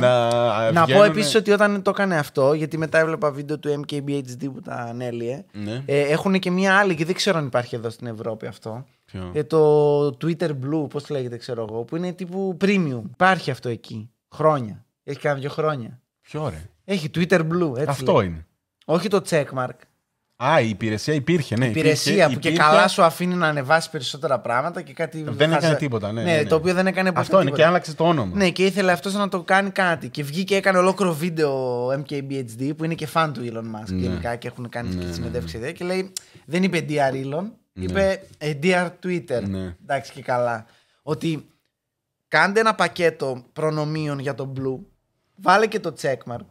Να, πω επίσης ότι όταν το έκανε αυτό, γιατί μετά έβλεπα βίντεο του MKBHD που τα ανέλυε. Ε, έχουν και μία άλλη και δεν ξέρω αν υπάρχει εδώ στην Ευρώπη αυτό. Ε, το Twitter Blue, πώς λέγεται, ξέρω εγώ, που είναι τύπου premium. Υπάρχει αυτό εκεί. Χρόνια. Έχει κάνει δύο χρόνια. Ποιο ρε. Έχει Twitter Blue, έτσι. Αυτό είναι. Όχι το checkmark. Α, η υπηρεσία υπήρχε, ναι. Η υπηρεσία υπήρχε, που και καλά σου αφήνει να ανεβάσεις περισσότερα πράγματα και κάτι. Δεν χάσε... έκανε τίποτα, ναι, ναι, ναι Το ναι. οποίο δεν έκανε ποτέ. Αυτό είναι και άλλαξε το όνομα. Ναι, και ήθελε αυτός να το κάνει κάτι. Και βγήκε και έκανε ολόκληρο βίντεο MKBHD που είναι και φαν του Elon Musk ναι. γενικά και έχουν κάνει ναι, και τη ναι, και λέει δεν είπε DR Elon, είπε ε, DR Twitter. Εντάξει και καλά. Ότι κάντε ένα πακέτο προνομίων για τον Blue, βάλε και το checkmark.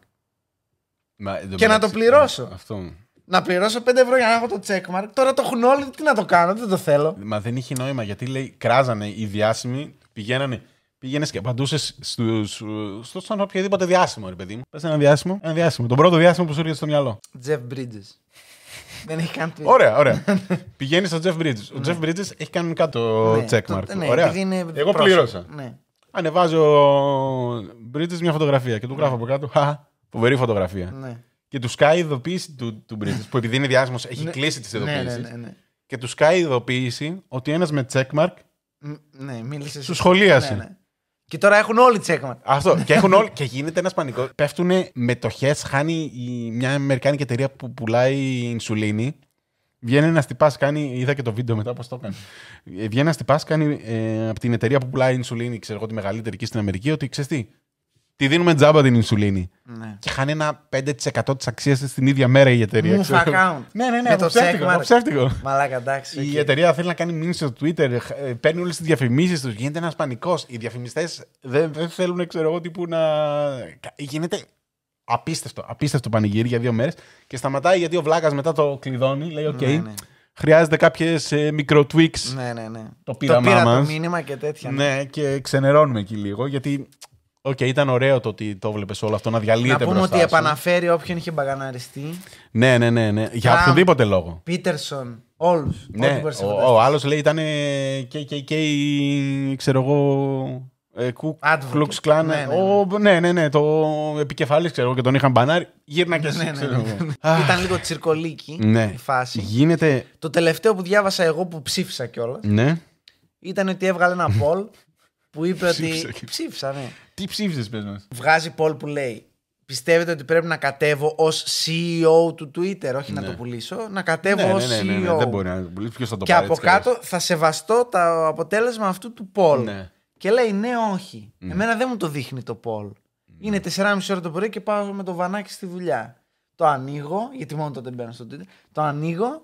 Μα, και να το πληρώσω. Αυτό να πληρώσω 5 ευρώ για να έχω το checkmark. Τώρα το έχουν όλοι, τι να το κάνω, δεν το θέλω. Μα δεν είχε νόημα γιατί λέει, κράζανε οι διάσημοι, πηγαίνανε. Πήγαινε και απαντούσες στο, στον οποιοδήποτε διάσημο, ρε παιδί μου. Πες ένα διάσημο. Ένα διάσημο. το πρώτο διάσημο που σου έρχεται στο μυαλό. Jeff Bridges. Δεν έχει καν τίποτα. Ωραία, ωραία. Πηγαίνει στο Jeff Bridges. Ο ναι. Jeff Bridges έχει κάνει κανονικά το ναι, checkmark. Ναι, ωραία. Εγώ πλήρωσα. Ναι. Ανεβάζω Bridges μια φωτογραφία και του γράφω από κάτω. Χα, φοβερή φωτογραφία. Ναι και τους σκάει ειδοποίηση του, του Bridges, που επειδή είναι διάσημος έχει ναι. κλείσει τις ειδοποίησει. Ναι, ναι, ναι, ναι, και τους σκάει ειδοποίηση ότι ένας με checkmark. Ναι, μίλησες. Σου σχολίασε. Ναι, και τώρα έχουν όλοι checkmark. Αυτό. και, έχουν όλοι, και γίνεται ένας πανικός. Πέφτουν μετοχές, χάνει η, μια Αμερικάνικη εταιρεία που πουλάει Ινσουλίνη. Βγαίνει ένας τυπάς, κάνει. Είδα και το βίντεο μετά πώς το έκανε. Ε, βγαίνει ένας τυπάς, κάνει ε, από την εταιρεία που πουλάει Ινσουλίνη, ξέρω εγώ, τη μεγαλύτερη εκεί στην Αμερική, ότι ξέρεις τι, τη δίνουμε τζάμπα την ινσουλίνη. Ναι. Και χάνει ένα 5% της αξίας της την ίδια μέρα η εταιρεία. Μου account. ναι, ναι, ναι. Με το ψεύτικο. ψεύτικο. Μαλάκα, εντάξει. Η εταιρεία θέλει να κάνει μήνυση στο Twitter. Ε, παίρνει όλες τις διαφημίσεις τους. Γίνεται ένας πανικός. Οι διαφημιστές δεν, δεν θέλουν, ξέρω εγώ, τύπου να. Γίνεται απίστευτο, απίστευτο πανηγύρι για δύο μέρες. Και σταματάει γιατί ο Βλάκας μετά το κλειδώνει. Λέει, οκ. Okay, ναι, ναι. Χρειάζεται κάποιες ε, μικρο tweaks. Ναι, ναι, ναι. Το πήρα το, το μήνυμα και τέτοια. Ναι, ναι και ξενερώνουμε εκεί λίγο. Γιατί Οκ, okay, ήταν ωραίο το ότι το βλέπεις όλο αυτό να διαλύεται μπροστά Να πούμε μπροστά ότι επαναφέρει όποιον είχε μπαγανάριστεί. Ναι, ναι, ναι. ναι. Για οποιονδήποτε οποιοδήποτε λόγο. Πίτερσον, όλους. Ναι, ο, ο, ο άλλος λέει ήταν και, και, και ξέρω εγώ. Κουκ, Κλουξ Κλάν. Ναι, ναι, ναι. Το επικεφαλής ξέρω εγώ, και τον είχαν μπανάρει. Γύρνα και ναι, ναι, ναι. Ήταν λίγο τσιρκολίκι ναι. η φάση. Γίνεται... Το τελευταίο που διάβασα εγώ που ψήφισα κιόλας. Ναι. Ήταν ότι έβγαλε ένα poll που είπε ότι. Ψήφισα, ναι. Τι ψήφισες, πες μας. Βγάζει poll που λέει πιστεύετε ότι πρέπει να κατέβω ως CEO του Twitter, όχι να ναι. το πουλήσω. Να κατέβω ναι, CEO. Ναι, ναι, ναι, ναι e Δεν μπορεί να το πουλήσει, ποιος θα το Και από κάτω θα σεβαστώ το αποτέλεσμα αυτού του poll. Και λέει ναι, όχι. Εμένα δεν μου το δείχνει το poll. Είναι 4,5 ώρα το πρωί και πάω με το βανάκι στη δουλειά. Το ανοίγω, γιατί μόνο τότε μπαίνω στο Twitter. Το ανοίγω,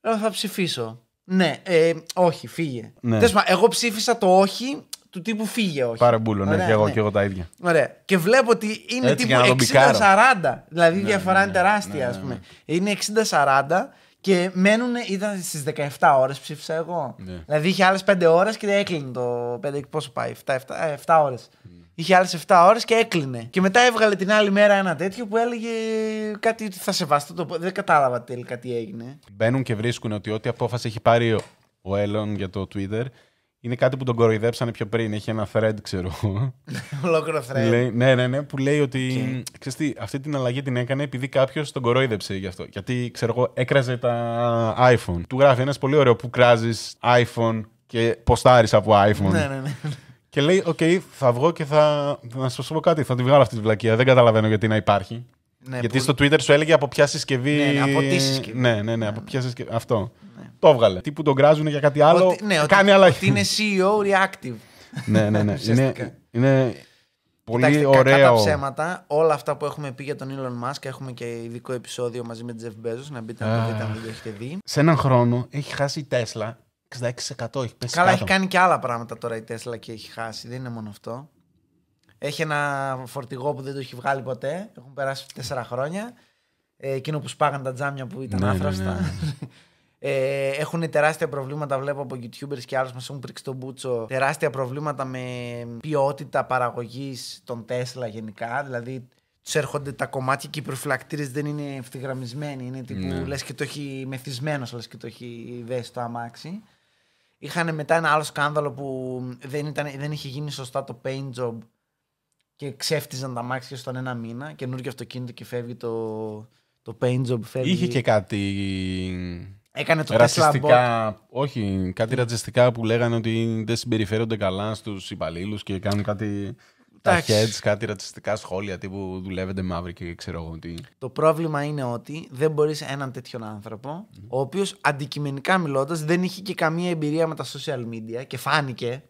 λέω θα ψηφίσω. Ναι, ε, όχι, φύγε. Ναι. εγώ ψήφισα το όχι του τύπου φύγε, όχι. Πάρε μπούλο, ναι, και, εγώ, ναι. και εγώ τα ίδια. Ωραία. Και βλέπω ότι είναι Έτσι, τύπου 60-40. Δηλαδή η ναι, διαφορά ναι, είναι ναι, τεράστια, ας ναι, πούμε. Είναι 60-40 και μένουν, ήταν στις 17 ώρες ψήφισα εγώ. Δηλαδή είχε άλλες 5 ώρες και έκλεινε το. 5, πόσο πάει, 7, 7, ώρε. Είχε άλλες 7 ώρες και έκλεινε. Και μετά έβγαλε την άλλη μέρα ένα τέτοιο που έλεγε κάτι ότι θα σεβαστώ. Το... Δεν κατάλαβα τελικά τι έγινε. Μπαίνουν και βρίσκουν ότι ό,τι απόφαση έχει πάρει ο Έλλον για το Twitter είναι κάτι που τον κοροϊδέψανε πιο πριν. Έχει ένα thread, ξέρω Ολόκληρο thread. ναι, ναι, ναι, που λέει ότι. Okay. τι, αυτή την αλλαγή την έκανε επειδή κάποιος τον κοροϊδέψε γι' αυτό. Γιατί, ξέρω εγώ, έκραζε τα iPhone. Του γράφει ένας πολύ ωραίο που κράζεις iPhone και ποστάρεις από iPhone. Ναι, ναι, ναι. Και λέει, οκ, okay, θα βγω και θα. Να σας πω κάτι, θα τη βγάλω αυτή τη βλακεία. Δεν καταλαβαίνω γιατί να υπάρχει. Ναι, Γιατί στο Twitter σου έλεγε από ποια συσκευή. Ναι, ναι από τις συσκευή. Ναι, ναι, ναι, από ποια συσκευή. Αυτό. Ναι. Το έβγαλε. Τι που τον κράζουν για κάτι άλλο. Ότι, ναι, είναι CEO reactive. ναι, ναι, ναι. είναι, είναι πολύ Κοιτάξτε, ωραίο. Κατά ψέματα, όλα αυτά που έχουμε πει για τον Elon Musk, έχουμε και ειδικό επεισόδιο μαζί με Τζεφ Jeff να μπείτε να δείτε αν δεν το έχετε δει. Σε έναν χρόνο έχει χάσει η Tesla 66% έχει πέσει Καλά, έχει κάνει και άλλα πράγματα τώρα η Tesla και έχει χάσει. Δεν είναι μόνο αυτό. Έχει ένα φορτηγό που δεν το έχει βγάλει ποτέ. Έχουν περάσει τέσσερα χρόνια. Ε, εκείνο που σπάγαν τα τζάμια που ήταν ναι, ναι άφραστα. Ναι. Ε, έχουν τεράστια προβλήματα, βλέπω από YouTubers και άλλους μας έχουν πρίξει τον Μπούτσο. Τεράστια προβλήματα με ποιότητα παραγωγής των Τέσλα γενικά. Δηλαδή, τους έρχονται τα κομμάτια και οι προφυλακτήρες δεν είναι ευθυγραμμισμένοι. Είναι τύπου ναι. λες και το έχει μεθυσμένος, λες και το έχει δέσει το αμάξι. Είχαν μετά ένα άλλο σκάνδαλο που δεν, ήταν, δεν είχε γίνει σωστά το paint job και ξέφτιζαν τα μάξια στον ένα μήνα, καινούργιο αυτοκίνητο και φεύγει το, το paint job. Φεύγει. Είχε και κάτι... Έκανε το ρατσιστικά, όχι, κάτι ρατσιστικά που λέγανε ότι δεν συμπεριφέρονται καλά στους υπαλλήλους και κάνουν κάτι... Τα heads, κάτι ρατσιστικά σχόλια που δουλεύετε μαύροι και ξέρω εγώ τι. Το πρόβλημα είναι ότι δεν μπορείς έναν τέτοιον άνθρωπο, ο οποίος αντικειμενικά μιλώντας δεν είχε και καμία εμπειρία με τα social media και φάνηκε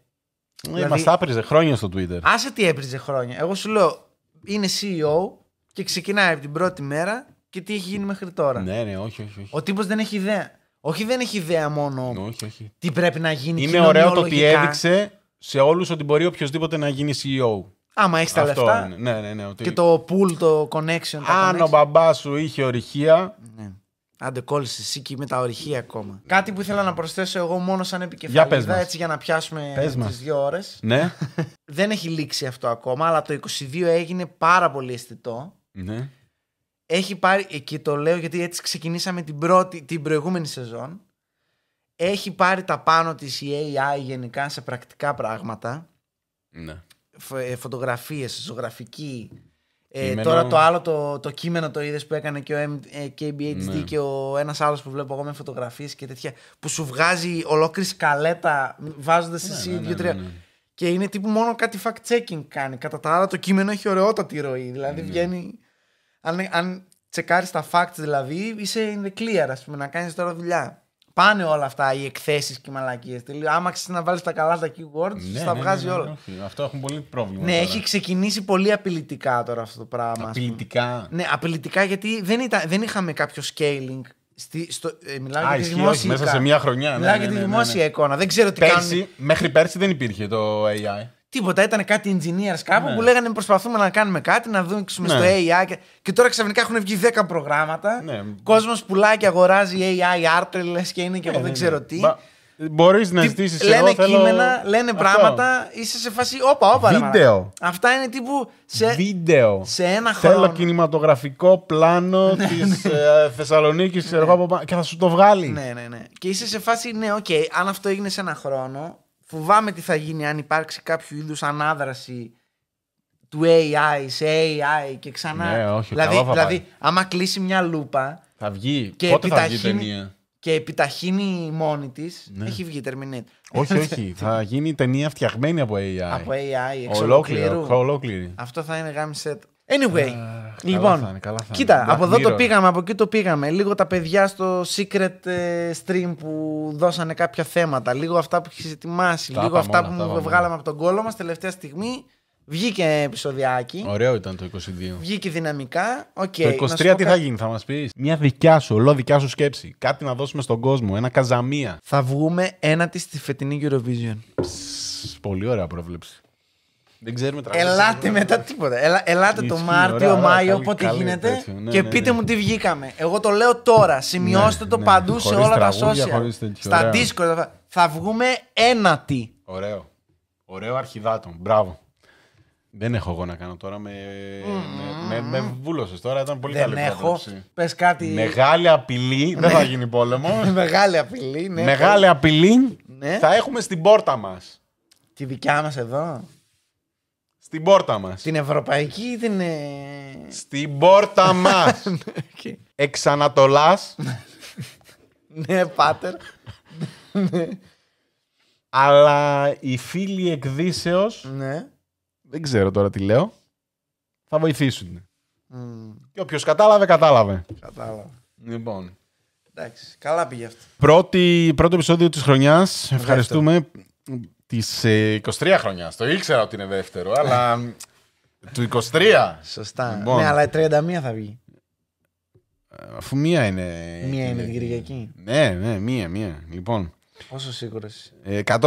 ε, δηλαδή, Μας άπριζε χρόνια στο Twitter. Άσε τι έπριζε χρόνια. Εγώ σου λέω, είναι CEO και ξεκινάει από την πρώτη μέρα και τι έχει γίνει μέχρι τώρα. Ναι, ναι, όχι, όχι. όχι. Ο τύπος δεν έχει ιδέα. Όχι, δεν έχει ιδέα μόνο ναι, όχι, όχι. τι πρέπει να γίνει. Είναι ωραίο το ότι έδειξε σε όλους ότι μπορεί οποιοδήποτε να γίνει CEO. Άμα έχεις τα λεφτά. Ναι, ναι, ναι, ότι... Και το pool, το connection. Αν ο μπαμπάς σου είχε ορυχία, ναι. Άντε κόλλησες εσύ και με τα ορυχεία ακόμα. Κάτι που ήθελα να προσθέσω εγώ μόνο σαν επικεφαλίδα, για έτσι για να πιάσουμε τι δύο ώρες. Ναι. Δεν έχει λήξει αυτό ακόμα, αλλά το 22 έγινε πάρα πολύ αισθητό. Ναι. Έχει πάρει, ε, και το λέω γιατί έτσι ξεκινήσαμε την, πρώτη, την προηγούμενη σεζόν, έχει πάρει τα πάνω της η AI γενικά σε πρακτικά πράγματα. Ναι. Ε, φωτογραφίες, ζωγραφική, ε, τώρα το άλλο, το, το κείμενο το είδες που έκανε και ο KBHD ε, ναι. και ο ένας άλλος που βλέπω εγώ με φωτογραφίες και τέτοια. Που σου βγάζει ολόκληρη σκαλέτα βάζοντας ναι, εσύ ναι, ναι, δύο-τρία. Και είναι τύπου μόνο κάτι fact-checking κάνει. Κατά τα άλλα, το κείμενο έχει ωραιότατη ροή. Δηλαδή βγαίνει. Αν, αν τσεκάρεις τα facts, δηλαδή είσαι in the clear, ας πούμε, να κάνεις τώρα δουλειά. Πάνε όλα αυτά οι εκθέσεις και οι μαλακίες. Άμα ξέρεις να βάλεις τα καλά ναι, τα keywords, θα ναι, βγάζει ναι, όλα. Ναι, αυτό έχουν πολύ πρόβλημα. Ναι, έχει ξεκινήσει πολύ απειλητικά τώρα αυτό το πράγμα. Απειλητικά. Ναι, απειλητικά γιατί δεν, ήταν, δεν είχαμε κάποιο scaling. Στη, στο, ε, μιλάω Α, για τη δημόσια Μέσα σε μια χρονιά. Μιλάω ναι, για τη δημόσια εικόνα. Δεν ξέρω τι πέρσι, κάνουν... Μέχρι πέρσι δεν υπήρχε το AI. Τίποτα. Ήταν κάτι engineers κάπου ναι. που λέγανε προσπαθούμε να κάνουμε κάτι, να δούμε ναι. στο AI. Και... και τώρα ξαφνικά έχουν βγει 10 προγράμματα. Ναι. Κόσμος πουλάει και αγοράζει AI art, και είναι και ναι, εγώ δεν ναι, ξέρω τι. Μπορείς να ζητήσεις Λένε θέλω... κείμενα, λένε πράγματα, είσαι σε φάση. Όπα, όπα. Βίντεο. Αυτά είναι τύπου. Σε... Βίντεο. Σε ένα χρόνο. Θέλω κινηματογραφικό πλάνο τη ε, Θεσσαλονίκης, ξέρω από Και θα σου το βγάλει. Ναι, ναι, ναι. Και είσαι σε φάση, ναι, οκ, okay, αν αυτό έγινε σε ένα χρόνο, φοβάμαι τι θα γίνει αν υπάρξει κάποιο είδους ανάδραση του AI σε AI και ξανά. Ναι, όχι, δηλαδή, καλά θα δηλαδή άμα κλείσει μια λούπα. Θα βγει. Και Πότε θα βγει η ταινία. Και επιταχύνει μόνη της. Ναι. Έχει βγει η Terminator. Όχι, όχι. θα γίνει ταινία φτιαγμένη από AI. Από AI, εξ ολόκληρη. Αυτό θα είναι γάμισέ Anyway. λοιπόν, καλά κοίτα, από εδώ το πήγαμε, από εκεί το πήγαμε. Λίγο τα παιδιά στο secret ε, stream που δώσανε κάποια θέματα. Λίγο αυτά που έχεις ετοιμάσει. λίγο αυτά που μου βγάλαμε από τον κόλλο μας τελευταία στιγμή. Βγήκε επεισοδιάκι. Ωραίο ήταν το 22. Βγήκε δυναμικά. Okay, το 23 τι θα γίνει, θα μας πεις. Μια δικιά σου, ολό δικιά σου σκέψη. Κάτι να δώσουμε στον κόσμο. Ένα καζαμία. Θα βγούμε ένα τη στη φετινή Eurovision. πολύ ωραία πρόβλεψη. Δεν ξέρουμε τραγούδια. Ελάτε μετά τίποτα. ελάτε το Μάρτιο, Μάιο, όποτε γίνεται ναι, και ναι, πείτε ναι. μου τι βγήκαμε. Εγώ το λέω τώρα. Σημειώστε το παντού σε όλα τα social. Στα Discord. Θα βγούμε τι. Ωραίο. Ωραίο αρχιδάτων. Μπράβο. Δεν έχω εγώ να κάνω τώρα. Με, mm. με, με, βούλωσες τώρα. Ήταν πολύ Δεν καλή έχω. Πες κάτι. Μεγάλη απειλή. δεν θα γίνει πόλεμο. Μεγάλη απειλή. Ναι. Μεγάλη απειλή θα έχουμε στην πόρτα μας. Τη δικιά μας εδώ. Στην πόρτα μας. Την ευρωπαϊκή ή την. Ε, Στην πόρτα μας. okay. Ναι, ναι, πάτερ. Ναι. Αλλά οι φίλοι εκδίσεως. Ναι. Δεν ξέρω τώρα τι λέω. Θα βοηθήσουν. Και όποιος κατάλαβε, κατάλαβε. Κατάλαβε. Λοιπόν. Εντάξει, καλά πήγε αυτό. Πρώτη, πρώτο επεισόδιο της χρονιάς. Ευχαριστούμε της 23 χρονιά. Το ήξερα ότι είναι δεύτερο, αλλά. του 23. Σωστά. Λοιπόν. Ναι, αλλά 31 θα βγει. Ε, αφού μία είναι. Μία είναι την Κυριακή. Ναι, ναι, μία, μία. Λοιπόν. Πόσο σίγουρος. 100%.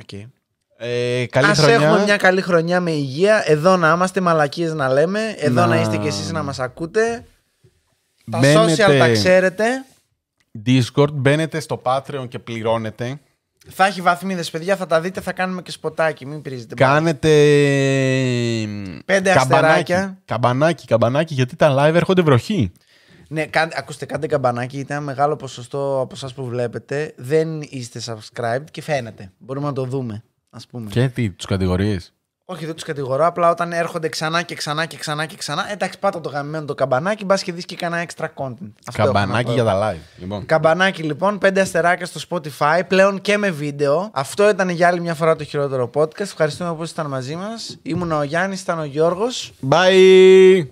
Okay. Ε, καλή Ας έχουμε μια καλή χρονιά με υγεία. Εδώ να είμαστε μαλακίες να λέμε. Εδώ να, να είστε κι εσείς να μας ακούτε. Τα social τα ξέρετε. Discord, μπαίνετε στο Patreon και πληρώνετε. Θα έχει βαθμίδες, παιδιά, θα τα δείτε, θα κάνουμε και σποτάκι. Μην πειρίζετε Κάνετε. Πέντε καμπανάκι, αστεράκια. Καμπανάκι, καμπανάκι, γιατί τα live έρχονται βροχή. Ναι, ακούστε, κάντε καμπανάκι. ήταν ένα μεγάλο ποσοστό από εσάς που βλέπετε. Δεν είστε subscribed και φαίνεται. Μπορούμε να το δούμε, ας πούμε. Και τι, του κατηγορίες. Όχι, δεν τους κατηγορώ. Απλά όταν έρχονται ξανά και ξανά και ξανά και ξανά. Ε, εντάξει, πάτα το γαμμένο το καμπανάκι, μπας και δεις και κανένα extra content. καμπανάκι για τα live. Λοιπόν. Καμπανάκι λοιπόν, πέντε αστεράκια στο Spotify, πλέον και με βίντεο. Αυτό ήταν για άλλη μια φορά το χειρότερο podcast. Ευχαριστούμε που ήσασταν μαζί μας. Ήμουν ο Γιάννης, ήταν ο Γιώργος. Bye!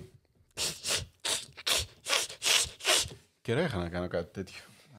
Καιρό είχα να κάνω κάτι τέτοιο.